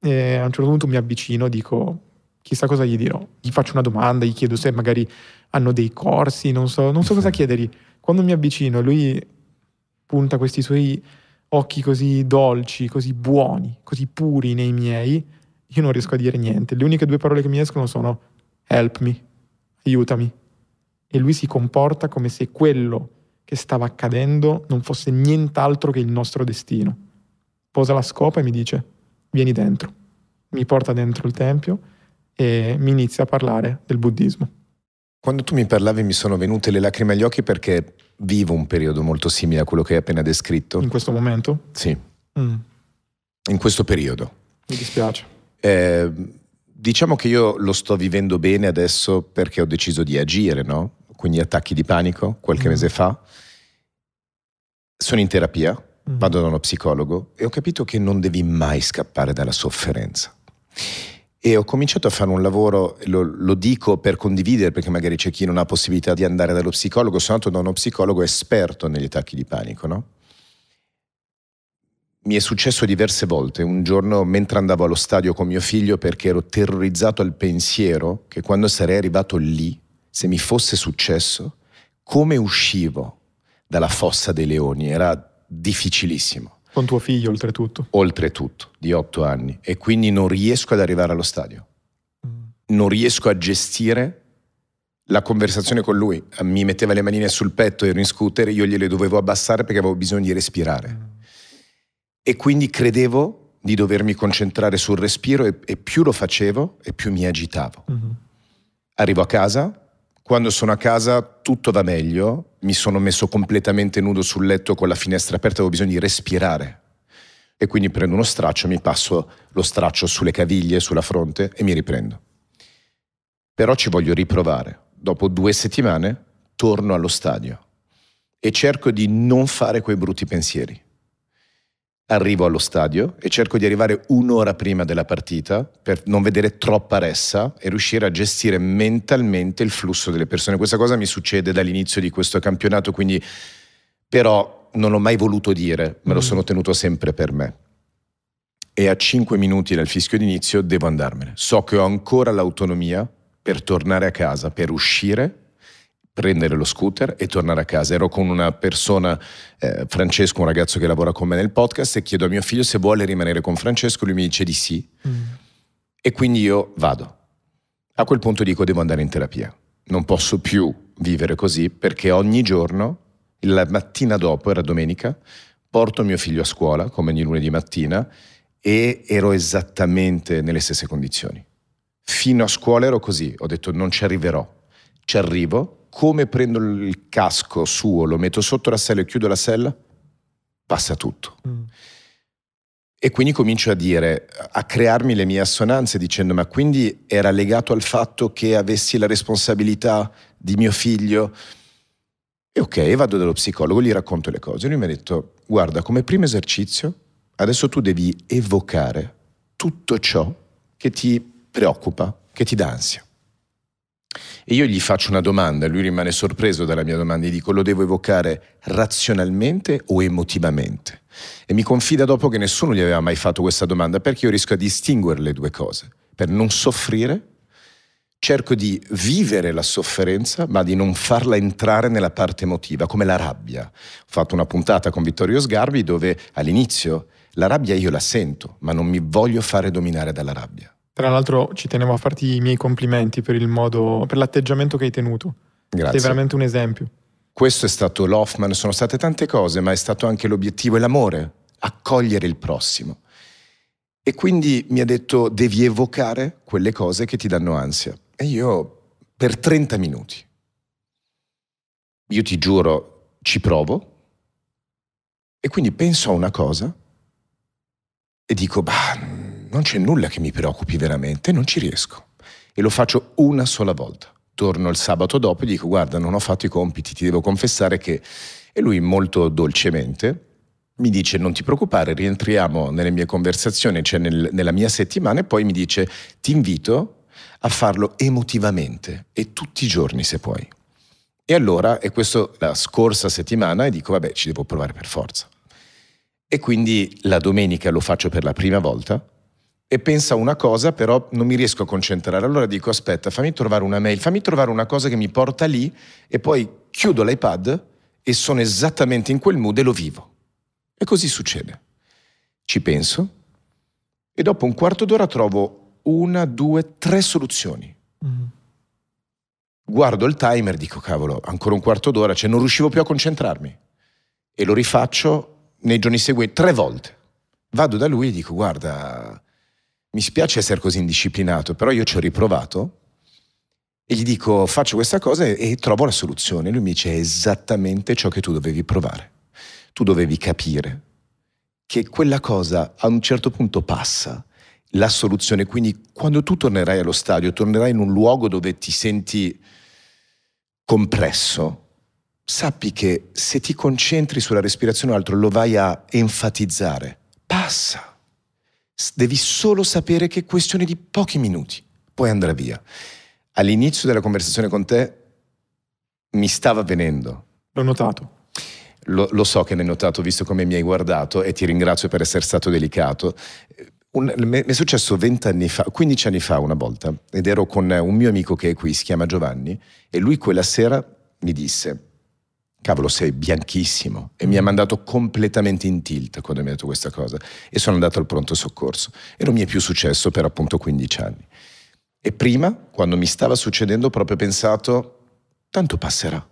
[SPEAKER 2] e a un certo punto mi avvicino, dico chissà cosa gli dirò, gli faccio una domanda, gli chiedo se magari hanno dei corsi, non so, non so cosa chiedergli. Quando mi avvicino lui punta questi suoi occhi così dolci, così buoni, così puri nei miei, io non riesco a dire niente. Le uniche due parole che mi escono sono help me, aiutami e lui si comporta come se quello che stava accadendo non fosse nient'altro che il nostro destino. Posa la scopa e mi dice, vieni dentro. Mi porta dentro il tempio e mi inizia a parlare del buddismo. Quando tu mi parlavi mi
[SPEAKER 1] sono venute le lacrime agli occhi perché vivo un periodo molto simile a quello che hai appena descritto. In
[SPEAKER 2] questo momento? Sì. Mm.
[SPEAKER 1] In questo periodo. Mi dispiace. Eh, diciamo che io lo sto vivendo bene adesso perché ho deciso di agire, no? quindi attacchi di panico, qualche mm. mese fa. Sono in terapia, mm. vado da uno psicologo e ho capito che non devi mai scappare dalla sofferenza. E ho cominciato a fare un lavoro, lo, lo dico per condividere, perché magari c'è chi non ha possibilità di andare dallo psicologo, sono andato da uno psicologo esperto negli attacchi di panico, no? Mi è successo diverse volte. Un giorno, mentre andavo allo stadio con mio figlio, perché ero terrorizzato al pensiero che quando sarei arrivato lì, se mi fosse successo, come uscivo dalla fossa dei leoni era difficilissimo.
[SPEAKER 2] Con tuo figlio oltretutto?
[SPEAKER 1] Oltretutto, di otto anni. E quindi non riesco ad arrivare allo stadio. Mm. Non riesco a gestire la conversazione con lui. Mi metteva le manine sul petto, ero in scooter, io gliele dovevo abbassare perché avevo bisogno di respirare. Mm. E quindi credevo di dovermi concentrare sul respiro e, e più lo facevo e più mi agitavo. Mm-hmm. Arrivo a casa, quando sono a casa tutto va meglio, mi sono messo completamente nudo sul letto con la finestra aperta, avevo bisogno di respirare. E quindi prendo uno straccio, mi passo lo straccio sulle caviglie, sulla fronte e mi riprendo. Però ci voglio riprovare. Dopo due settimane torno allo stadio e cerco di non fare quei brutti pensieri arrivo allo stadio e cerco di arrivare un'ora prima della partita per non vedere troppa ressa e riuscire a gestire mentalmente il flusso delle persone. Questa cosa mi succede dall'inizio di questo campionato, quindi però non l'ho mai voluto dire, me lo mm. sono tenuto sempre per me. E a cinque minuti dal fischio d'inizio devo andarmene. So che ho ancora l'autonomia per tornare a casa, per uscire prendere lo scooter e tornare a casa. Ero con una persona, eh, Francesco, un ragazzo che lavora con me nel podcast, e chiedo a mio figlio se vuole rimanere con Francesco, lui mi dice di sì. Mm. E quindi io vado. A quel punto dico devo andare in terapia. Non posso più vivere così perché ogni giorno, la mattina dopo, era domenica, porto mio figlio a scuola, come ogni lunedì mattina, e ero esattamente nelle stesse condizioni. Fino a scuola ero così, ho detto non ci arriverò, ci arrivo, come prendo il casco suo, lo metto sotto la sella e chiudo la sella, passa tutto. Mm. E quindi comincio a dire, a crearmi le mie assonanze dicendo ma quindi era legato al fatto che avessi la responsabilità di mio figlio. E ok, vado dallo psicologo, gli racconto le cose. Lui mi ha detto, guarda, come primo esercizio, adesso tu devi evocare tutto ciò che ti preoccupa, che ti dà ansia. E io gli faccio una domanda, lui rimane sorpreso dalla mia domanda, gli dico lo devo evocare razionalmente o emotivamente? E mi confida dopo che nessuno gli aveva mai fatto questa domanda perché io riesco a distinguere le due cose. Per non soffrire cerco di vivere la sofferenza, ma di non farla entrare nella parte emotiva, come la rabbia. Ho fatto una puntata con Vittorio Sgarbi dove all'inizio la rabbia io la sento, ma non mi voglio fare dominare dalla rabbia.
[SPEAKER 2] Tra l'altro ci tenevo a farti i miei complimenti per il modo, per l'atteggiamento che hai tenuto. Grazie. Sei veramente un esempio.
[SPEAKER 1] Questo è stato l'Hoffman, sono state tante cose, ma è stato anche l'obiettivo e l'amore, accogliere il prossimo. E quindi mi ha detto devi evocare quelle cose che ti danno ansia. E io per 30 minuti, io ti giuro, ci provo. E quindi penso a una cosa e dico, bah, non c'è nulla che mi preoccupi veramente, non ci riesco. E lo faccio una sola volta. Torno il sabato dopo e dico guarda non ho fatto i compiti, ti devo confessare che... E lui molto dolcemente mi dice non ti preoccupare, rientriamo nelle mie conversazioni, cioè nel, nella mia settimana e poi mi dice ti invito a farlo emotivamente e tutti i giorni se puoi. E allora, e questo la scorsa settimana, e dico vabbè ci devo provare per forza. E quindi la domenica lo faccio per la prima volta e pensa una cosa, però non mi riesco a concentrare. Allora dico, aspetta, fammi trovare una mail, fammi trovare una cosa che mi porta lì e poi chiudo l'iPad e sono esattamente in quel mood e lo vivo. E così succede. Ci penso e dopo un quarto d'ora trovo una, due, tre soluzioni. Mm-hmm. Guardo il timer, dico cavolo, ancora un quarto d'ora, cioè non riuscivo più a concentrarmi. E lo rifaccio nei giorni seguenti tre volte. Vado da lui e dico guarda, mi spiace essere così indisciplinato, però io ci ho riprovato e gli dico faccio questa cosa e, trovo la soluzione. Lui mi dice è esattamente ciò che tu dovevi provare. Tu dovevi capire che quella cosa a un certo punto passa, la soluzione, quindi quando tu tornerai allo stadio, tornerai in un luogo dove ti senti compresso, sappi che se ti concentri sulla respirazione o altro lo vai a enfatizzare, passa Devi solo sapere che è questione di pochi minuti, poi andrà via. All'inizio della conversazione con te mi stava venendo. L'ho notato. Lo, lo so che l'hai notato, visto come mi hai guardato, e ti ringrazio per essere stato delicato. Un, mi è successo 20 anni fa, 15 anni fa una volta, ed ero con un mio amico che è qui, si chiama Giovanni, e lui quella sera mi disse, cavolo, sei bianchissimo. E mi ha mm. mandato completamente in tilt quando mi ha detto questa cosa. E sono andato al pronto soccorso. E non mi è più successo per appunto 15 anni. E prima, quando mi stava succedendo, ho proprio pensato, tanto passerà.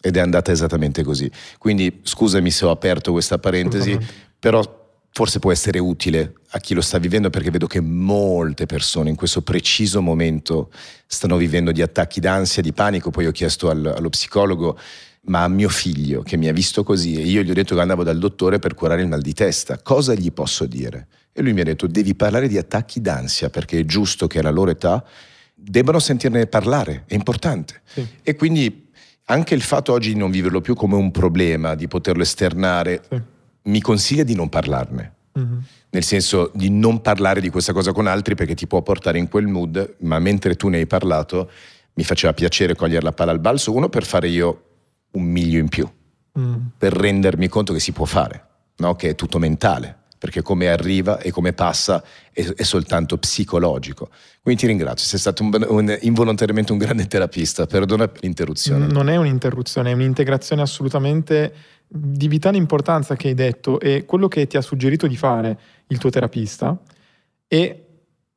[SPEAKER 1] Ed è andata esattamente così. Quindi scusami se ho aperto questa parentesi, mm-hmm. però forse può essere utile a chi lo sta vivendo perché vedo che molte persone in questo preciso momento stanno vivendo di attacchi d'ansia, di panico. Poi ho chiesto al, allo psicologo ma a mio figlio che mi ha visto così e io gli ho detto che andavo dal dottore per curare il mal di testa, cosa gli posso dire? E lui mi ha detto devi parlare di attacchi d'ansia perché è giusto che alla loro età debbano sentirne parlare, è importante. Sì. E quindi anche il fatto oggi di non viverlo più come un problema, di poterlo esternare, sì. mi consiglia di non parlarne. Mm-hmm. Nel senso di non parlare di questa cosa con altri perché ti può portare in quel mood, ma mentre tu ne hai parlato mi faceva piacere cogliere la palla al balzo, uno per fare io un miglio in più mm. per rendermi conto che si può fare, no? che è tutto mentale, perché come arriva e come passa è, è soltanto psicologico. Quindi ti ringrazio, sei stato un, un, involontariamente un grande terapista, perdona l'interruzione.
[SPEAKER 2] Non è un'interruzione, è un'integrazione assolutamente di vitale importanza che hai detto e quello che ti ha suggerito di fare il tuo terapista è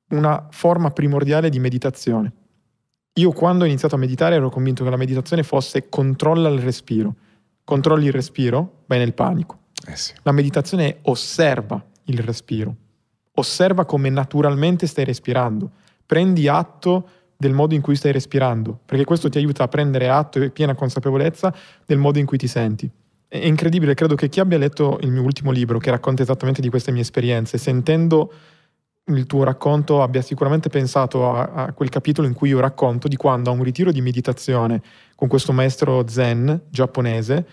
[SPEAKER 2] una forma primordiale di meditazione io quando ho iniziato a meditare ero convinto che la meditazione fosse controlla il respiro. Controlli il respiro, vai nel panico. Eh sì. La meditazione osserva il respiro. Osserva come naturalmente stai respirando. Prendi atto del modo in cui stai respirando, perché questo ti aiuta a prendere atto e piena consapevolezza del modo in cui ti senti. È incredibile, credo che chi abbia letto il mio ultimo libro, che racconta esattamente di queste mie esperienze, sentendo il tuo racconto abbia sicuramente pensato a, a, quel capitolo in cui io racconto di quando a un ritiro di meditazione con questo maestro zen giapponese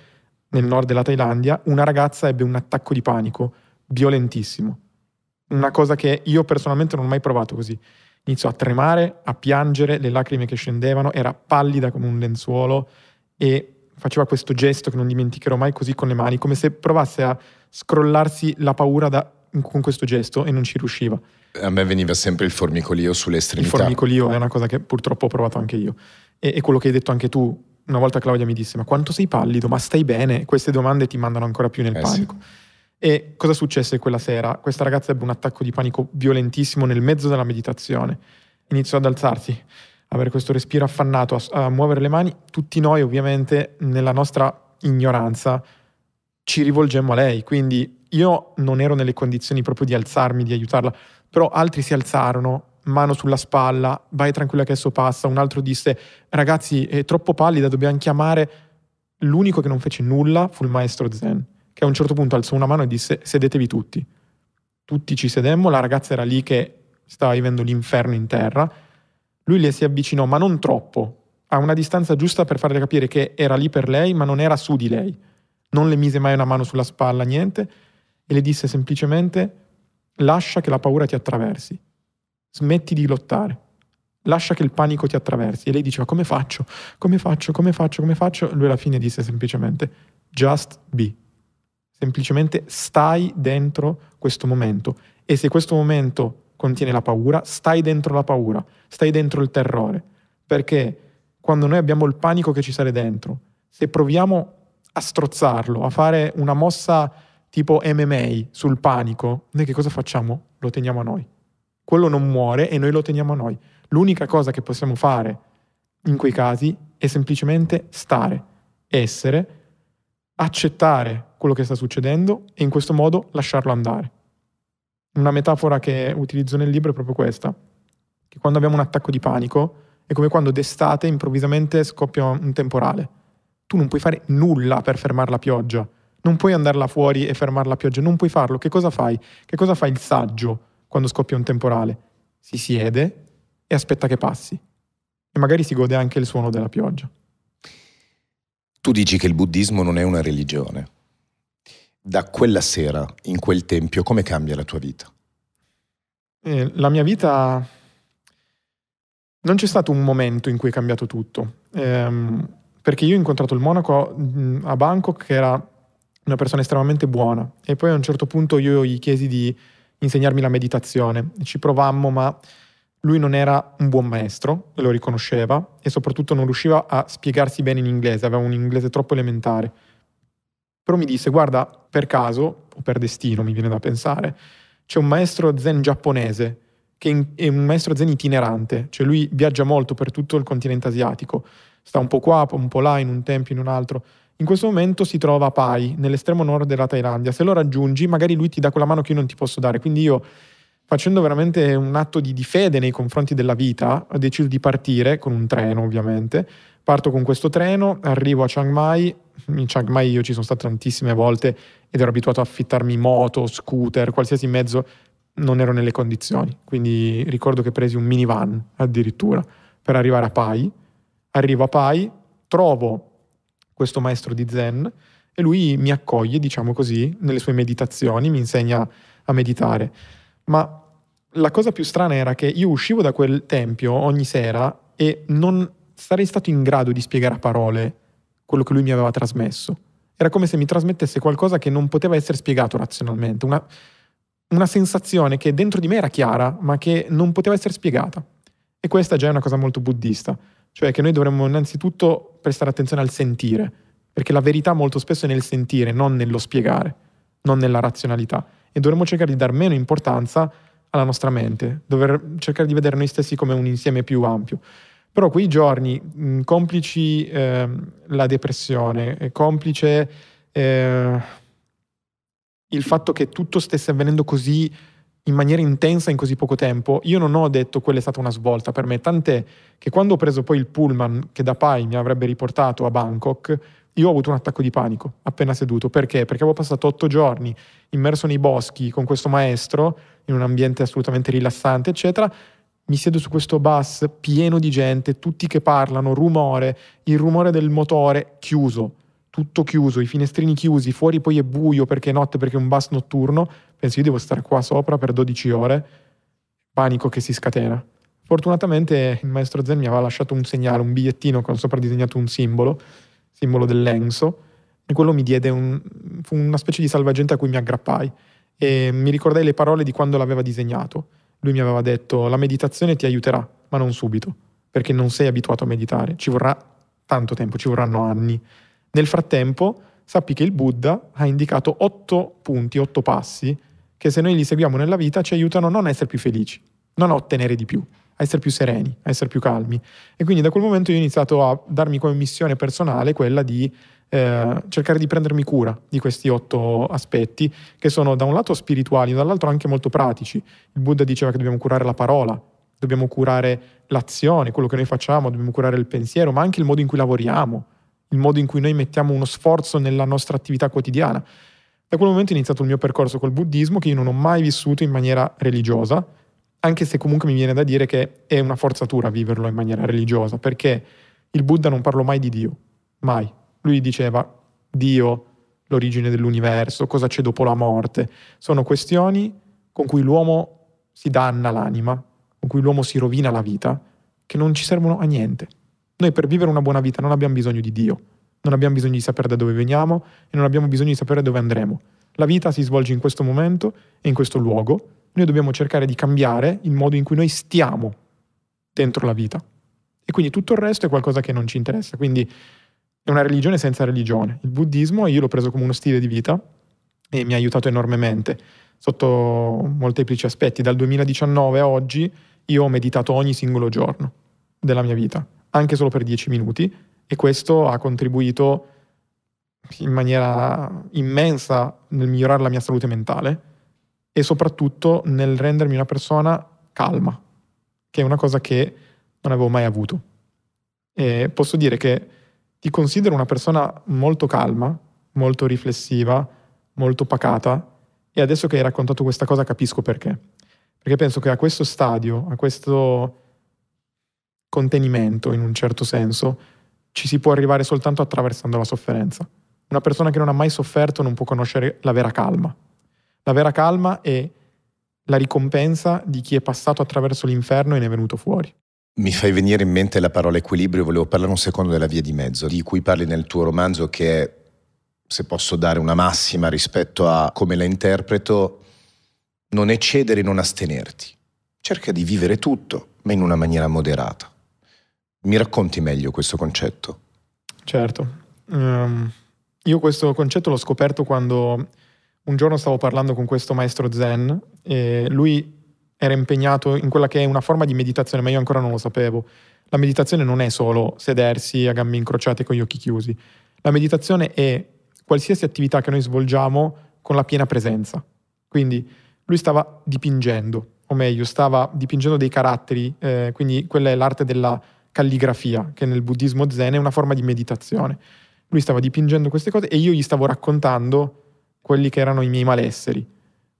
[SPEAKER 2] nel nord della Thailandia, una ragazza ebbe un attacco di panico violentissimo. Una cosa che io personalmente non ho mai provato così. Iniziò a tremare, a piangere, le lacrime che scendevano, era pallida come un lenzuolo e faceva questo gesto che non dimenticherò mai così con le mani, come se provasse a scrollarsi la paura da con questo gesto e non ci riusciva.
[SPEAKER 1] A me veniva sempre il formicolio
[SPEAKER 2] sulle estremità. Il formicolio è una cosa che purtroppo ho provato anche io. E, e quello che hai detto anche tu, una volta Claudia mi disse ma quanto sei pallido, ma stai bene? Queste domande ti mandano ancora più nel eh panico. Sì. E cosa successe quella sera? Questa ragazza ebbe un attacco di panico violentissimo nel mezzo della meditazione. Iniziò ad alzarsi, a avere questo respiro affannato, a, a muovere le mani. Tutti noi ovviamente nella nostra ignoranza ci rivolgemmo a lei, quindi io non ero nelle condizioni proprio di alzarmi, di aiutarla, però altri si alzarono, mano sulla spalla, vai tranquilla che adesso passa. Un altro disse, ragazzi è troppo pallida, dobbiamo chiamare. L'unico che non fece nulla fu il maestro Zen, che a un certo punto alzò una mano e disse, sedetevi tutti. Tutti ci sedemmo, la ragazza era lì che stava vivendo l'inferno in terra. Lui le si avvicinò, ma non troppo, a una distanza giusta per farle capire che era lì per lei, ma non era su di lei. Non le mise mai una mano sulla spalla, niente e le disse semplicemente lascia che la paura ti attraversi, smetti di lottare, lascia che il panico ti attraversi. E lei diceva come faccio, come faccio, come faccio, come faccio? Lui alla fine disse semplicemente just be, semplicemente stai dentro questo momento e se questo momento contiene la paura, stai dentro la paura, stai dentro il terrore, perché quando noi abbiamo il panico che ci sale dentro, se proviamo a strozzarlo, a fare una mossa tipo MMA sul panico, noi che cosa facciamo? Lo teniamo a noi. Quello non muore e noi lo teniamo a noi. L'unica cosa che possiamo fare in quei casi è semplicemente stare, essere, accettare quello che sta succedendo e in questo modo lasciarlo andare. Una metafora che utilizzo nel libro è proprio questa, che quando abbiamo un attacco di panico è come quando d'estate improvvisamente scoppia un temporale. Tu non puoi fare nulla per fermare la pioggia, non puoi andarla fuori e fermare la pioggia, non puoi farlo. Che cosa fai? Che cosa fa il saggio quando scoppia un temporale? Si siede e aspetta che passi. E magari si gode anche il suono della pioggia.
[SPEAKER 1] Tu dici che il buddismo non è una religione. Da quella sera, in quel tempio, come cambia la tua vita?
[SPEAKER 2] Eh, la mia vita... Non c'è stato un momento in cui è cambiato tutto. Ehm, perché io ho incontrato il monaco mm, a Bangkok che era una persona estremamente buona e poi a un certo punto io gli chiesi di insegnarmi la meditazione. Ci provammo, ma lui non era un buon maestro, lo riconosceva e soprattutto non riusciva a spiegarsi bene in inglese, aveva un inglese troppo elementare. Però mi disse, guarda, per caso, o per destino mi viene da pensare, c'è un maestro zen giapponese, che è un maestro zen itinerante, cioè lui viaggia molto per tutto il continente asiatico, sta un po' qua, un po' là, in un tempio, in un altro, in questo momento si trova a Pai, nell'estremo nord della Thailandia. Se lo raggiungi, magari lui ti dà quella mano che io non ti posso dare. Quindi io, facendo veramente un atto di, di fede nei confronti della vita, ho deciso di partire con un treno, ovviamente. Parto con questo treno, arrivo a Chiang Mai. In Chiang Mai io ci sono stato tantissime volte ed ero abituato a affittarmi moto, scooter, qualsiasi mezzo. Non ero nelle condizioni. Quindi ricordo che presi un minivan addirittura per arrivare a Pai. Arrivo a Pai, trovo questo maestro di Zen, e lui mi accoglie, diciamo così, nelle sue meditazioni, mi insegna a meditare. Ma la cosa più strana era che io uscivo da quel tempio ogni sera e non sarei stato in grado di spiegare a parole quello che lui mi aveva trasmesso. Era come se mi trasmettesse qualcosa che non poteva essere spiegato razionalmente, una, una sensazione che dentro di me era chiara, ma che non poteva essere spiegata. E questa già è una cosa molto buddista. Cioè che noi dovremmo innanzitutto prestare attenzione al sentire, perché la verità molto spesso è nel sentire, non nello spiegare, non nella razionalità. E dovremmo cercare di dar meno importanza alla nostra mente, dover cercare di vedere noi stessi come un insieme più ampio. Però quei giorni, mh, complici eh, la depressione, eh, complice eh, il fatto che tutto stesse avvenendo così in maniera intensa in così poco tempo, io non ho detto quella è stata una svolta per me, tant'è che quando ho preso poi il pullman che da Pai mi avrebbe riportato a Bangkok, io ho avuto un attacco di panico appena seduto. Perché? Perché avevo passato otto giorni immerso nei boschi con questo maestro, in un ambiente assolutamente rilassante, eccetera. Mi siedo su questo bus pieno di gente, tutti che parlano, rumore, il rumore del motore chiuso, tutto chiuso, i finestrini chiusi, fuori poi è buio perché è notte, perché è un bus notturno pensi io devo stare qua sopra per 12 ore, panico che si scatena. Fortunatamente il maestro Zen mi aveva lasciato un segnale, un bigliettino con sopra disegnato un simbolo, simbolo dell'Enso, e quello mi diede un, fu una specie di salvagente a cui mi aggrappai e mi ricordai le parole di quando l'aveva disegnato. Lui mi aveva detto la meditazione ti aiuterà, ma non subito, perché non sei abituato a meditare, ci vorrà tanto tempo, ci vorranno anni. Nel frattempo sappi che il Buddha ha indicato otto punti, otto passi che se noi li seguiamo nella vita ci aiutano non a essere più felici, non a ottenere di più, a essere più sereni, a essere più calmi. E quindi da quel momento io ho iniziato a darmi come missione personale quella di eh, cercare di prendermi cura di questi otto aspetti che sono da un lato spirituali, dall'altro anche molto pratici. Il Buddha diceva che dobbiamo curare la parola, dobbiamo curare l'azione, quello che noi facciamo, dobbiamo curare il pensiero, ma anche il modo in cui lavoriamo, il modo in cui noi mettiamo uno sforzo nella nostra attività quotidiana. Da quel momento è iniziato il mio percorso col buddismo che io non ho mai vissuto in maniera religiosa, anche se comunque mi viene da dire che è una forzatura viverlo in maniera religiosa, perché il Buddha non parlò mai di Dio, mai. Lui diceva Dio, l'origine dell'universo, cosa c'è dopo la morte. Sono questioni con cui l'uomo si danna l'anima, con cui l'uomo si rovina la vita, che non ci servono a niente. Noi per vivere una buona vita non abbiamo bisogno di Dio, non abbiamo bisogno di sapere da dove veniamo e non abbiamo bisogno di sapere dove andremo. La vita si svolge in questo momento e in questo luogo. Noi dobbiamo cercare di cambiare il modo in cui noi stiamo dentro la vita. E quindi tutto il resto è qualcosa che non ci interessa. Quindi è una religione senza religione. Il buddismo io l'ho preso come uno stile di vita e mi ha aiutato enormemente sotto molteplici aspetti. Dal 2019 a oggi io ho meditato ogni singolo giorno della mia vita, anche solo per 10 minuti, e questo ha contribuito in maniera immensa nel migliorare la mia salute mentale e soprattutto nel rendermi una persona calma, che è una cosa che non avevo mai avuto. E posso dire che ti considero una persona molto calma, molto riflessiva, molto pacata e adesso che hai raccontato questa cosa capisco perché. Perché penso che a questo stadio, a questo contenimento in un certo senso, ci si può arrivare soltanto attraversando la sofferenza. Una persona che non ha mai sofferto non può conoscere la vera calma. La vera calma è la ricompensa di chi è passato attraverso l'inferno e ne è venuto fuori.
[SPEAKER 1] Mi fai venire in mente la parola equilibrio, volevo parlare un secondo della via di mezzo, di cui parli nel tuo romanzo che è, se posso dare una massima rispetto a come la interpreto, non eccedere non astenerti. Cerca di vivere tutto, ma in una maniera moderata. Mi racconti meglio questo concetto?
[SPEAKER 2] Certo. Um, io questo concetto l'ho scoperto quando un giorno stavo parlando con questo maestro zen e lui era impegnato in quella che è una forma di meditazione, ma io ancora non lo sapevo. La meditazione non è solo sedersi a gambe incrociate con gli occhi chiusi. La meditazione è qualsiasi attività che noi svolgiamo con la piena presenza. Quindi lui stava dipingendo, o meglio, stava dipingendo dei caratteri, eh, quindi quella è l'arte della calligrafia, che nel buddismo zen è una forma di meditazione. Lui stava dipingendo queste cose e io gli stavo raccontando quelli che erano i miei malesseri.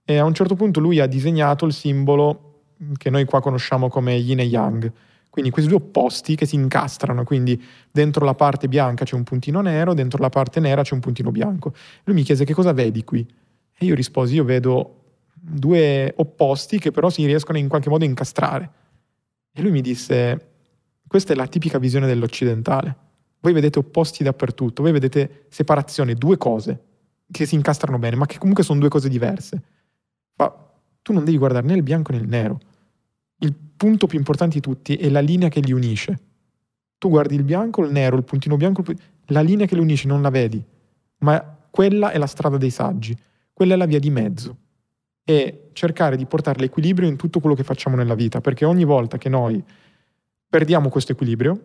[SPEAKER 2] E a un certo punto lui ha disegnato il simbolo che noi qua conosciamo come yin e yang. Quindi questi due opposti che si incastrano, quindi dentro la parte bianca c'è un puntino nero, dentro la parte nera c'è un puntino bianco. Lui mi chiese che cosa vedi qui? E io risposi, io vedo due opposti che però si riescono in qualche modo a incastrare. E lui mi disse, questa è la tipica visione dell'occidentale. Voi vedete opposti dappertutto, voi vedete separazione, due cose che si incastrano bene, ma che comunque sono due cose diverse. Ma tu non devi guardare né il bianco né il nero. Il punto più importante di tutti è la linea che li unisce. Tu guardi il bianco, il nero, il puntino bianco, il puntino... la linea che li unisce non la vedi, ma quella è la strada dei saggi, quella è la via di mezzo. E cercare di portare l'equilibrio in tutto quello che facciamo nella vita, perché ogni volta che noi perdiamo questo equilibrio,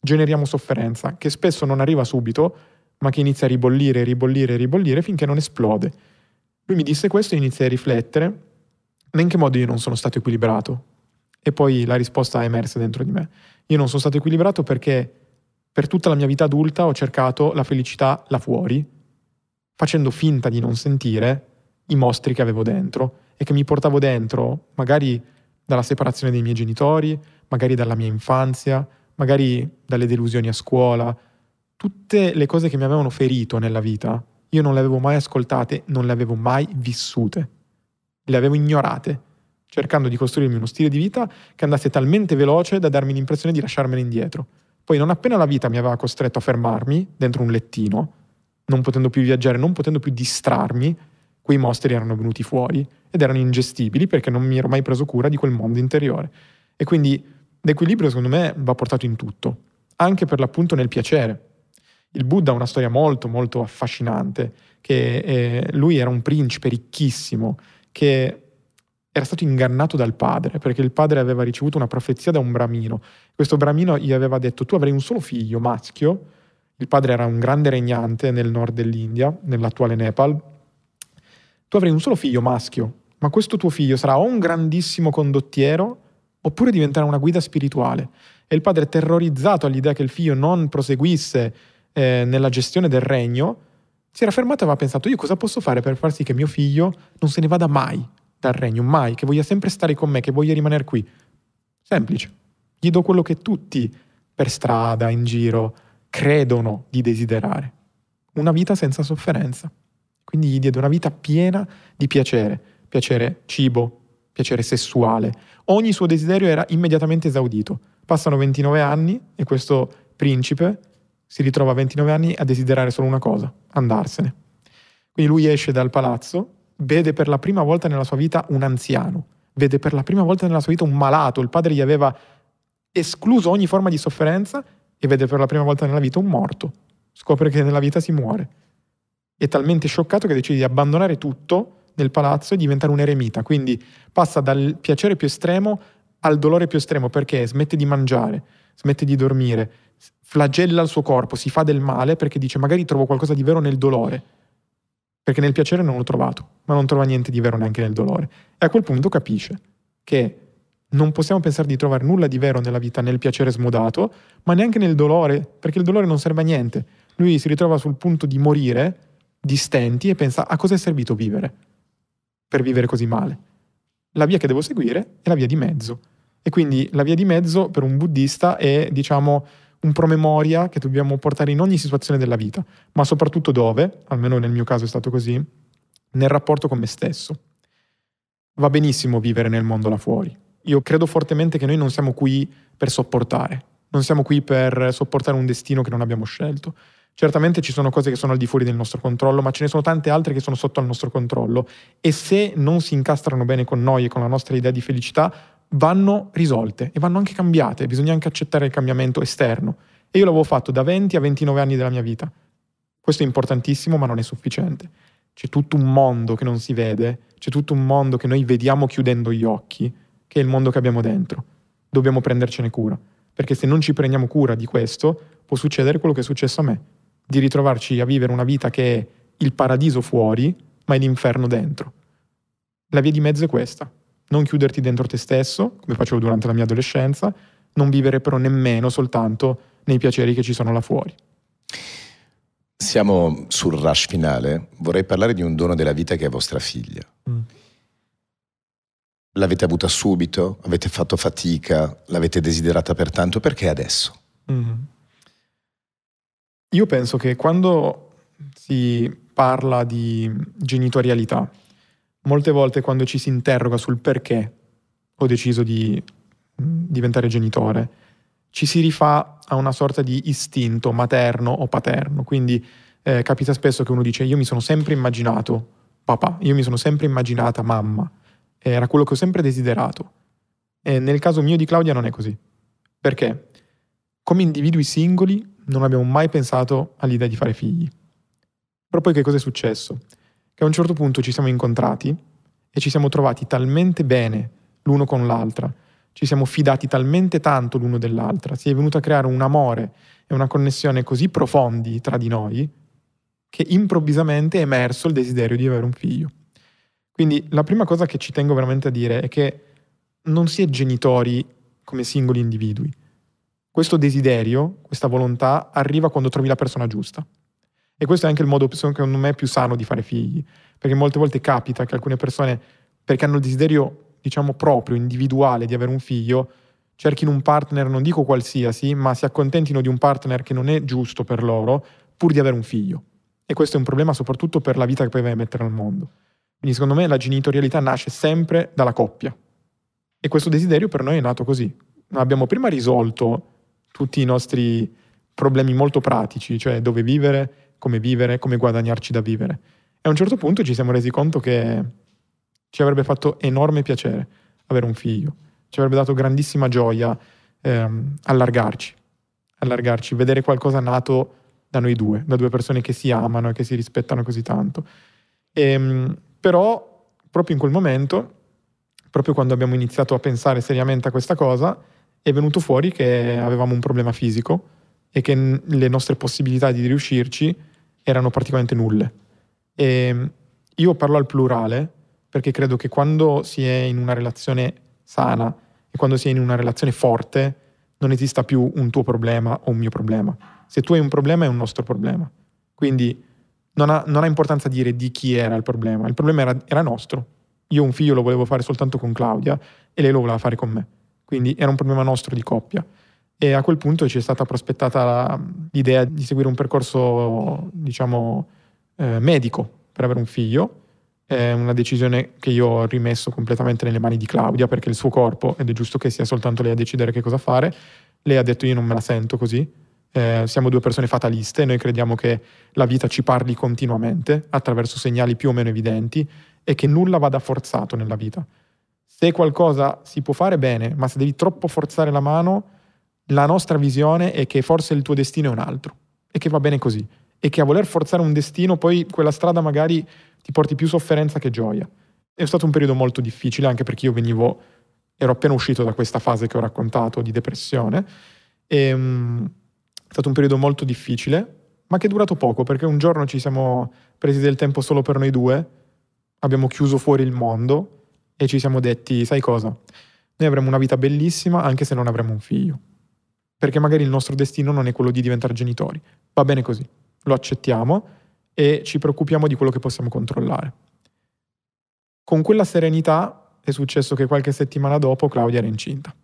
[SPEAKER 2] generiamo sofferenza che spesso non arriva subito, ma che inizia a ribollire, ribollire, ribollire finché non esplode. Lui mi disse questo e iniziai a riflettere ma in che modo io non sono stato equilibrato. E poi la risposta è emersa dentro di me. Io non sono stato equilibrato perché per tutta la mia vita adulta ho cercato la felicità là fuori, facendo finta di non sentire i mostri che avevo dentro e che mi portavo dentro, magari dalla separazione dei miei genitori, magari dalla mia infanzia, magari dalle delusioni a scuola, tutte le cose che mi avevano ferito nella vita, io non le avevo mai ascoltate, non le avevo mai vissute, le avevo ignorate, cercando di costruirmi uno stile di vita che andasse talmente veloce da darmi l'impressione di lasciarmene indietro. Poi non appena la vita mi aveva costretto a fermarmi dentro un lettino, non potendo più viaggiare, non potendo più distrarmi, quei mostri erano venuti fuori ed erano ingestibili perché non mi ero mai preso cura di quel mondo interiore. E quindi L'equilibrio secondo me va portato in tutto, anche per l'appunto nel piacere. Il Buddha ha una storia molto molto affascinante, che eh, lui era un principe ricchissimo che era stato ingannato dal padre, perché il padre aveva ricevuto una profezia da un bramino. Questo bramino gli aveva detto tu avrai un solo figlio maschio, il padre era un grande regnante nel nord dell'India, nell'attuale Nepal, tu avrai un solo figlio maschio, ma questo tuo figlio sarà o un grandissimo condottiero oppure diventare una guida spirituale. E il padre, terrorizzato all'idea che il figlio non proseguisse eh, nella gestione del regno, si era fermato e aveva pensato io cosa posso fare per far sì che mio figlio non se ne vada mai dal regno, mai, che voglia sempre stare con me, che voglia rimanere qui. Semplice. Gli do quello che tutti per strada, in giro, credono di desiderare. Una vita senza sofferenza. Quindi gli diede una vita piena di piacere. Piacere cibo, piacere sessuale. Ogni suo desiderio era immediatamente esaudito. Passano 29 anni e questo principe si ritrova a 29 anni a desiderare solo una cosa, andarsene. Quindi lui esce dal palazzo, vede per la prima volta nella sua vita un anziano, vede per la prima volta nella sua vita un malato, il padre gli aveva escluso ogni forma di sofferenza e vede per la prima volta nella vita un morto. Scopre che nella vita si muore. È talmente scioccato che decide di abbandonare tutto del palazzo e diventare un eremita, quindi passa dal piacere più estremo al dolore più estremo perché smette di mangiare, smette di dormire, flagella il suo corpo, si fa del male perché dice magari trovo qualcosa di vero nel dolore, perché nel piacere non l'ho trovato, ma non trova niente di vero neanche nel dolore. E a quel punto capisce che non possiamo pensare di trovare nulla di vero nella vita nel piacere smodato, ma neanche nel dolore, perché il dolore non serve a niente. Lui si ritrova sul punto di morire, di stenti, e pensa a cosa è servito vivere per vivere così male. La via che devo seguire è la via di mezzo. E quindi la via di mezzo per un buddista è, diciamo, un promemoria che dobbiamo portare in ogni situazione della vita, ma soprattutto dove, almeno nel mio caso è stato così, nel rapporto con me stesso. Va benissimo vivere nel mondo là fuori. Io credo fortemente che noi non siamo qui per sopportare, non siamo qui per sopportare un destino che non abbiamo scelto. Certamente ci sono cose che sono al di fuori del nostro controllo, ma ce ne sono tante altre che sono sotto al nostro controllo e se non si incastrano bene con noi e con la nostra idea di felicità, vanno risolte e vanno anche cambiate, bisogna anche accettare il cambiamento esterno. E io l'avevo fatto da 20 a 29 anni della mia vita. Questo è importantissimo, ma non è sufficiente. C'è tutto un mondo che non si vede, c'è tutto un mondo che noi vediamo chiudendo gli occhi, che è il mondo che abbiamo dentro. Dobbiamo prendercene cura, perché se non ci prendiamo cura di questo, può succedere quello che è successo a me di ritrovarci a vivere una vita che è il paradiso fuori, ma è l'inferno dentro. La via di mezzo è questa. Non chiuderti dentro te stesso, come facevo durante la mia adolescenza, non vivere però nemmeno soltanto nei piaceri che ci sono là fuori.
[SPEAKER 1] Siamo sul rush finale, vorrei parlare di un dono della vita che è vostra figlia. Mm. L'avete avuta subito? Avete fatto fatica? L'avete desiderata per tanto? Perché adesso?
[SPEAKER 2] Mm. Io penso che quando si parla di genitorialità, molte volte quando ci si interroga sul perché ho deciso di mm, diventare genitore, ci si rifà a una sorta di istinto materno o paterno. Quindi eh, capita spesso che uno dice io mi sono sempre immaginato papà, io mi sono sempre immaginata mamma, era quello che ho sempre desiderato. E nel caso mio di Claudia non è così. Perché? Come individui singoli non abbiamo mai pensato all'idea di fare figli. Però poi che cosa è successo? Che a un certo punto ci siamo incontrati e ci siamo trovati talmente bene l'uno con l'altra, ci siamo fidati talmente tanto l'uno dell'altra, si è venuto a creare un amore e una connessione così profondi tra di noi che improvvisamente è emerso il desiderio di avere un figlio. Quindi la prima cosa che ci tengo veramente a dire è che non si è genitori come singoli individui, questo desiderio, questa volontà arriva quando trovi la persona giusta. E questo è anche il modo, secondo me, più sano di fare figli, perché molte volte capita che alcune persone, perché hanno il desiderio, diciamo, proprio, individuale di avere un figlio, cerchino un partner, non dico qualsiasi, ma si accontentino di un partner che non è giusto per loro, pur di avere un figlio. E questo è un problema soprattutto per la vita che poi vai a mettere al mondo. Quindi secondo me la genitorialità nasce sempre dalla coppia. E questo desiderio per noi è nato così. Abbiamo prima risolto tutti i nostri problemi molto pratici, cioè dove vivere, come vivere, come guadagnarci da vivere. E a un certo punto ci siamo resi conto che ci avrebbe fatto enorme piacere avere un figlio, ci avrebbe dato grandissima gioia ehm, allargarci, allargarci, vedere qualcosa nato da noi due, da due persone che si amano e che si rispettano così tanto. E, ehm, però proprio in quel momento, proprio quando abbiamo iniziato a pensare seriamente a questa cosa, è venuto fuori che avevamo un problema fisico e che le nostre possibilità di riuscirci erano praticamente nulle. E ehm, io parlo al plurale perché credo che quando si è in una relazione sana e quando si è in una relazione forte non esista più un tuo problema o un mio problema. Se tu hai un problema è un nostro problema. Quindi non ha, non ha importanza dire di chi era il problema, il problema era, era nostro. Io un figlio lo volevo fare soltanto con Claudia e lei lo voleva fare con me. Quindi era un problema nostro di coppia. E a quel punto ci è stata prospettata l'idea di seguire un percorso, diciamo, eh, medico per avere un figlio. È una decisione che io ho rimesso completamente nelle mani di Claudia perché il suo corpo, ed è giusto che sia soltanto lei a decidere che cosa fare, lei ha detto io non me la sento così, eh, siamo due persone fataliste, noi crediamo che la vita ci parli continuamente attraverso segnali più o meno evidenti e che nulla vada forzato nella vita se qualcosa si può fare bene, ma se devi troppo forzare la mano, la nostra visione è che forse il tuo destino è un altro e che va bene così e che a voler forzare un destino poi quella strada magari ti porti più sofferenza che gioia. È stato un periodo molto difficile anche perché io venivo, ero appena uscito da questa fase che ho raccontato di depressione. E, um, è stato un periodo molto difficile, ma che è durato poco perché un giorno ci siamo presi del tempo solo per noi due, abbiamo chiuso fuori il mondo e ci siamo detti, sai cosa, noi avremo una vita bellissima anche se non avremo un figlio, perché magari il nostro destino non è quello di diventare genitori, va bene così, lo accettiamo e ci preoccupiamo di quello che possiamo controllare. Con quella serenità è successo che qualche settimana dopo Claudia era incinta,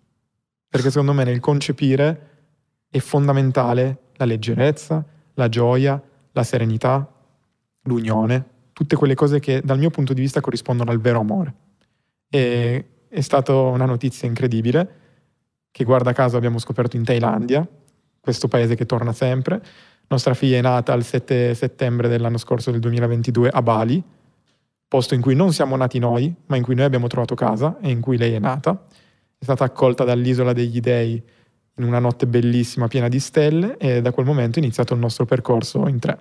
[SPEAKER 2] perché secondo me nel concepire è fondamentale la leggerezza, la gioia, la serenità, l'unione, tutte quelle cose che dal mio punto di vista corrispondono al vero amore e è stata una notizia incredibile che guarda caso abbiamo scoperto in Thailandia, questo paese che torna sempre. Nostra figlia è nata il 7 settembre dell'anno scorso del 2022 a Bali, posto in cui non siamo nati noi, ma in cui noi abbiamo trovato casa e in cui lei è nata. È stata accolta dall'isola degli dei in una notte bellissima piena di stelle e da quel momento è iniziato il nostro percorso in tre.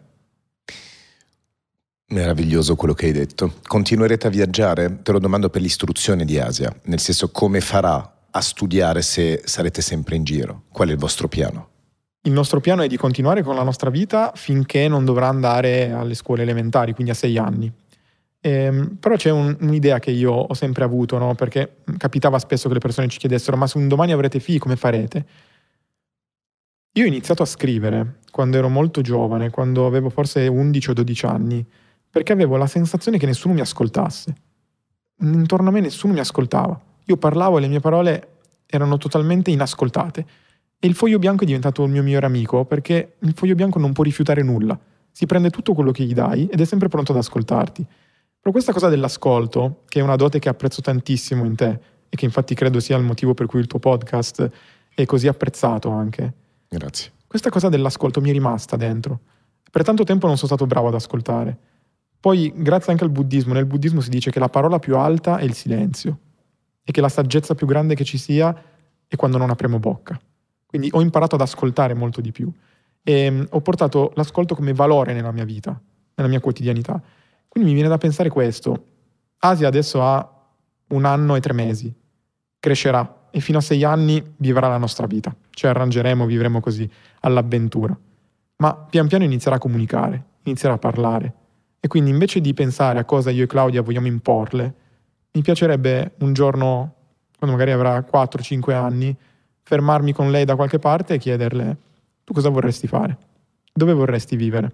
[SPEAKER 1] Meraviglioso quello che hai detto. Continuerete a viaggiare? Te lo domando per l'istruzione di Asia, nel senso come farà a studiare se sarete sempre in giro? Qual è il vostro piano?
[SPEAKER 2] Il nostro piano è di continuare con la nostra vita finché non dovrà andare alle scuole elementari, quindi a sei anni. Ehm, però c'è un, un'idea che io ho sempre avuto, no? perché capitava spesso che le persone ci chiedessero ma se un domani avrete figli come farete? Io ho iniziato a scrivere quando ero molto giovane, quando avevo forse 11 o 12 anni perché avevo la sensazione che nessuno mi ascoltasse. Intorno a me nessuno mi ascoltava. Io parlavo e le mie parole erano totalmente inascoltate. E il foglio bianco è diventato il mio migliore amico perché il foglio bianco non può rifiutare nulla. Si prende tutto quello che gli dai ed è sempre pronto ad ascoltarti. Però questa cosa dell'ascolto, che è una dote che apprezzo tantissimo in te e che infatti credo sia il motivo per cui il tuo podcast è così apprezzato anche. Grazie. Questa cosa dell'ascolto mi è rimasta dentro. Per tanto tempo non sono stato bravo ad ascoltare. Poi, grazie anche al buddismo, nel buddismo si dice che la parola più alta è il silenzio e che la saggezza più grande che ci sia è quando non apriamo bocca. Quindi ho imparato ad ascoltare molto di più e ehm, ho portato l'ascolto come valore nella mia vita, nella mia quotidianità. Quindi mi viene da pensare questo. Asia adesso ha un anno e tre mesi, crescerà e fino a sei anni vivrà la nostra vita, ci arrangeremo, vivremo così all'avventura. Ma pian piano inizierà a comunicare, inizierà a parlare e quindi invece di pensare a cosa io e Claudia vogliamo imporle, mi piacerebbe un giorno, quando magari avrà 4-5 anni, fermarmi con lei da qualche parte e chiederle tu cosa vorresti fare? Dove vorresti vivere?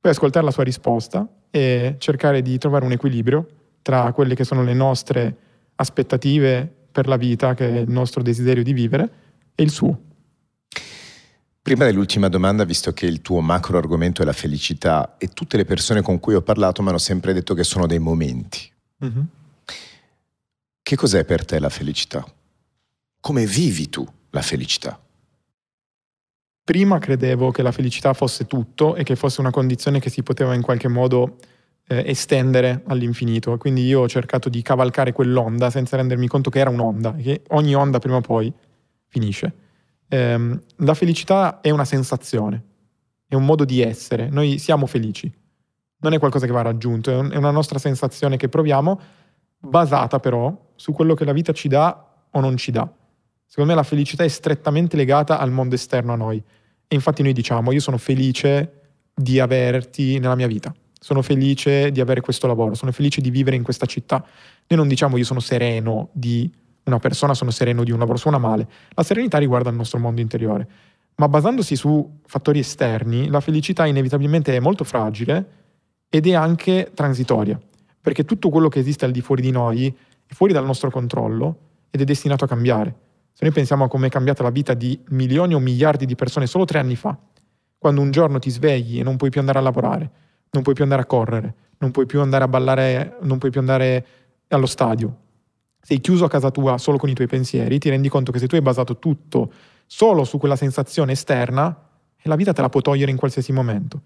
[SPEAKER 2] Poi ascoltare la sua risposta e cercare di trovare un equilibrio tra quelle che sono le nostre aspettative per la vita, che è il nostro desiderio di vivere, e il suo.
[SPEAKER 1] Prima dell'ultima domanda, visto che il tuo macro argomento è la felicità e tutte le persone con cui ho parlato mi hanno sempre detto che sono dei momenti. Mm-hmm. Che cos'è per te la felicità? Come vivi tu la felicità?
[SPEAKER 2] Prima credevo che la felicità fosse tutto e che fosse una condizione che si poteva in qualche modo eh, estendere all'infinito. Quindi io ho cercato di cavalcare quell'onda senza rendermi conto che era un'onda, che ogni onda prima o poi finisce ehm, la felicità è una sensazione, è un modo di essere, noi siamo felici, non è qualcosa che va raggiunto, è, un, è una nostra sensazione che proviamo, basata però su quello che la vita ci dà o non ci dà. Secondo me la felicità è strettamente legata al mondo esterno a noi. E infatti noi diciamo, io sono felice di averti nella mia vita, sono felice di avere questo lavoro, sono felice di vivere in questa città. Noi non diciamo io sono sereno di una persona sono sereno di una persona male. La serenità riguarda il nostro mondo interiore. Ma basandosi su fattori esterni, la felicità inevitabilmente è molto fragile ed è anche transitoria, perché tutto quello che esiste al di fuori di noi è fuori dal nostro controllo ed è destinato a cambiare. Se noi pensiamo a come è cambiata la vita di milioni o miliardi di persone solo tre anni fa, quando un giorno ti svegli e non puoi più andare a lavorare, non puoi più andare a correre, non puoi più andare a ballare, non puoi più andare allo stadio, sei chiuso a casa tua solo con i tuoi pensieri, ti rendi conto che se tu hai basato tutto solo su quella sensazione esterna, eh, la vita te la può togliere in qualsiasi momento.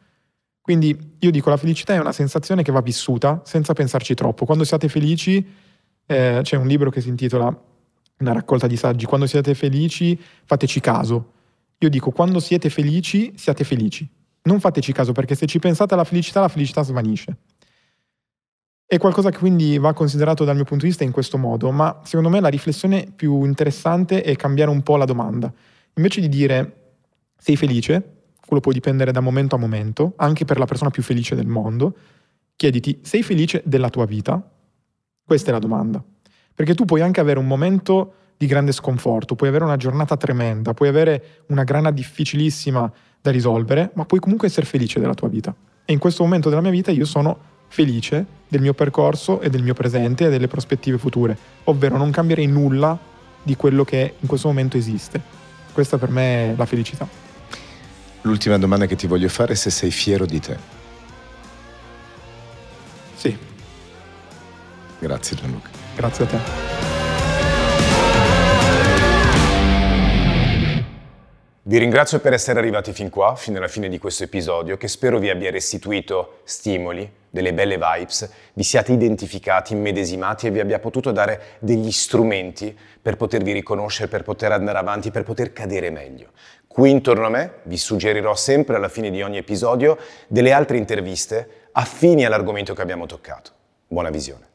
[SPEAKER 2] Quindi io dico, la felicità è una sensazione che va vissuta senza pensarci troppo. Quando siete felici, eh, c'è un libro che si intitola una raccolta di saggi, quando siete felici fateci caso. Io dico, quando siete felici, siate felici. Non fateci caso perché se ci pensate alla felicità, la felicità svanisce. È qualcosa che quindi va considerato dal mio punto di vista in questo modo, ma secondo me la riflessione più interessante è cambiare un po' la domanda. Invece di dire sei felice, quello può dipendere da momento a momento, anche per la persona più felice del mondo, chiediti sei felice della tua vita? Questa è la domanda. Perché tu puoi anche avere un momento di grande sconforto, puoi avere una giornata tremenda, puoi avere una grana difficilissima da risolvere, ma puoi comunque essere felice della tua vita. E in questo momento della mia vita io sono felice del mio percorso e del mio presente e delle prospettive future, ovvero non cambierei nulla di quello che in questo momento esiste. Questa per me è la felicità.
[SPEAKER 1] L'ultima domanda che ti voglio fare è se sei fiero di te. Sì. Grazie
[SPEAKER 2] Gianluca. Grazie a te.
[SPEAKER 1] Vi ringrazio per essere arrivati fin qua, fino alla fine di questo episodio, che spero vi abbia restituito stimoli, delle belle vibes, vi siate identificati, immedesimati e vi abbia potuto dare degli strumenti per potervi riconoscere, per poter andare avanti, per poter cadere meglio. Qui intorno a me vi suggerirò sempre alla fine di ogni episodio
[SPEAKER 2] delle altre interviste affini all'argomento che abbiamo toccato. Buona visione.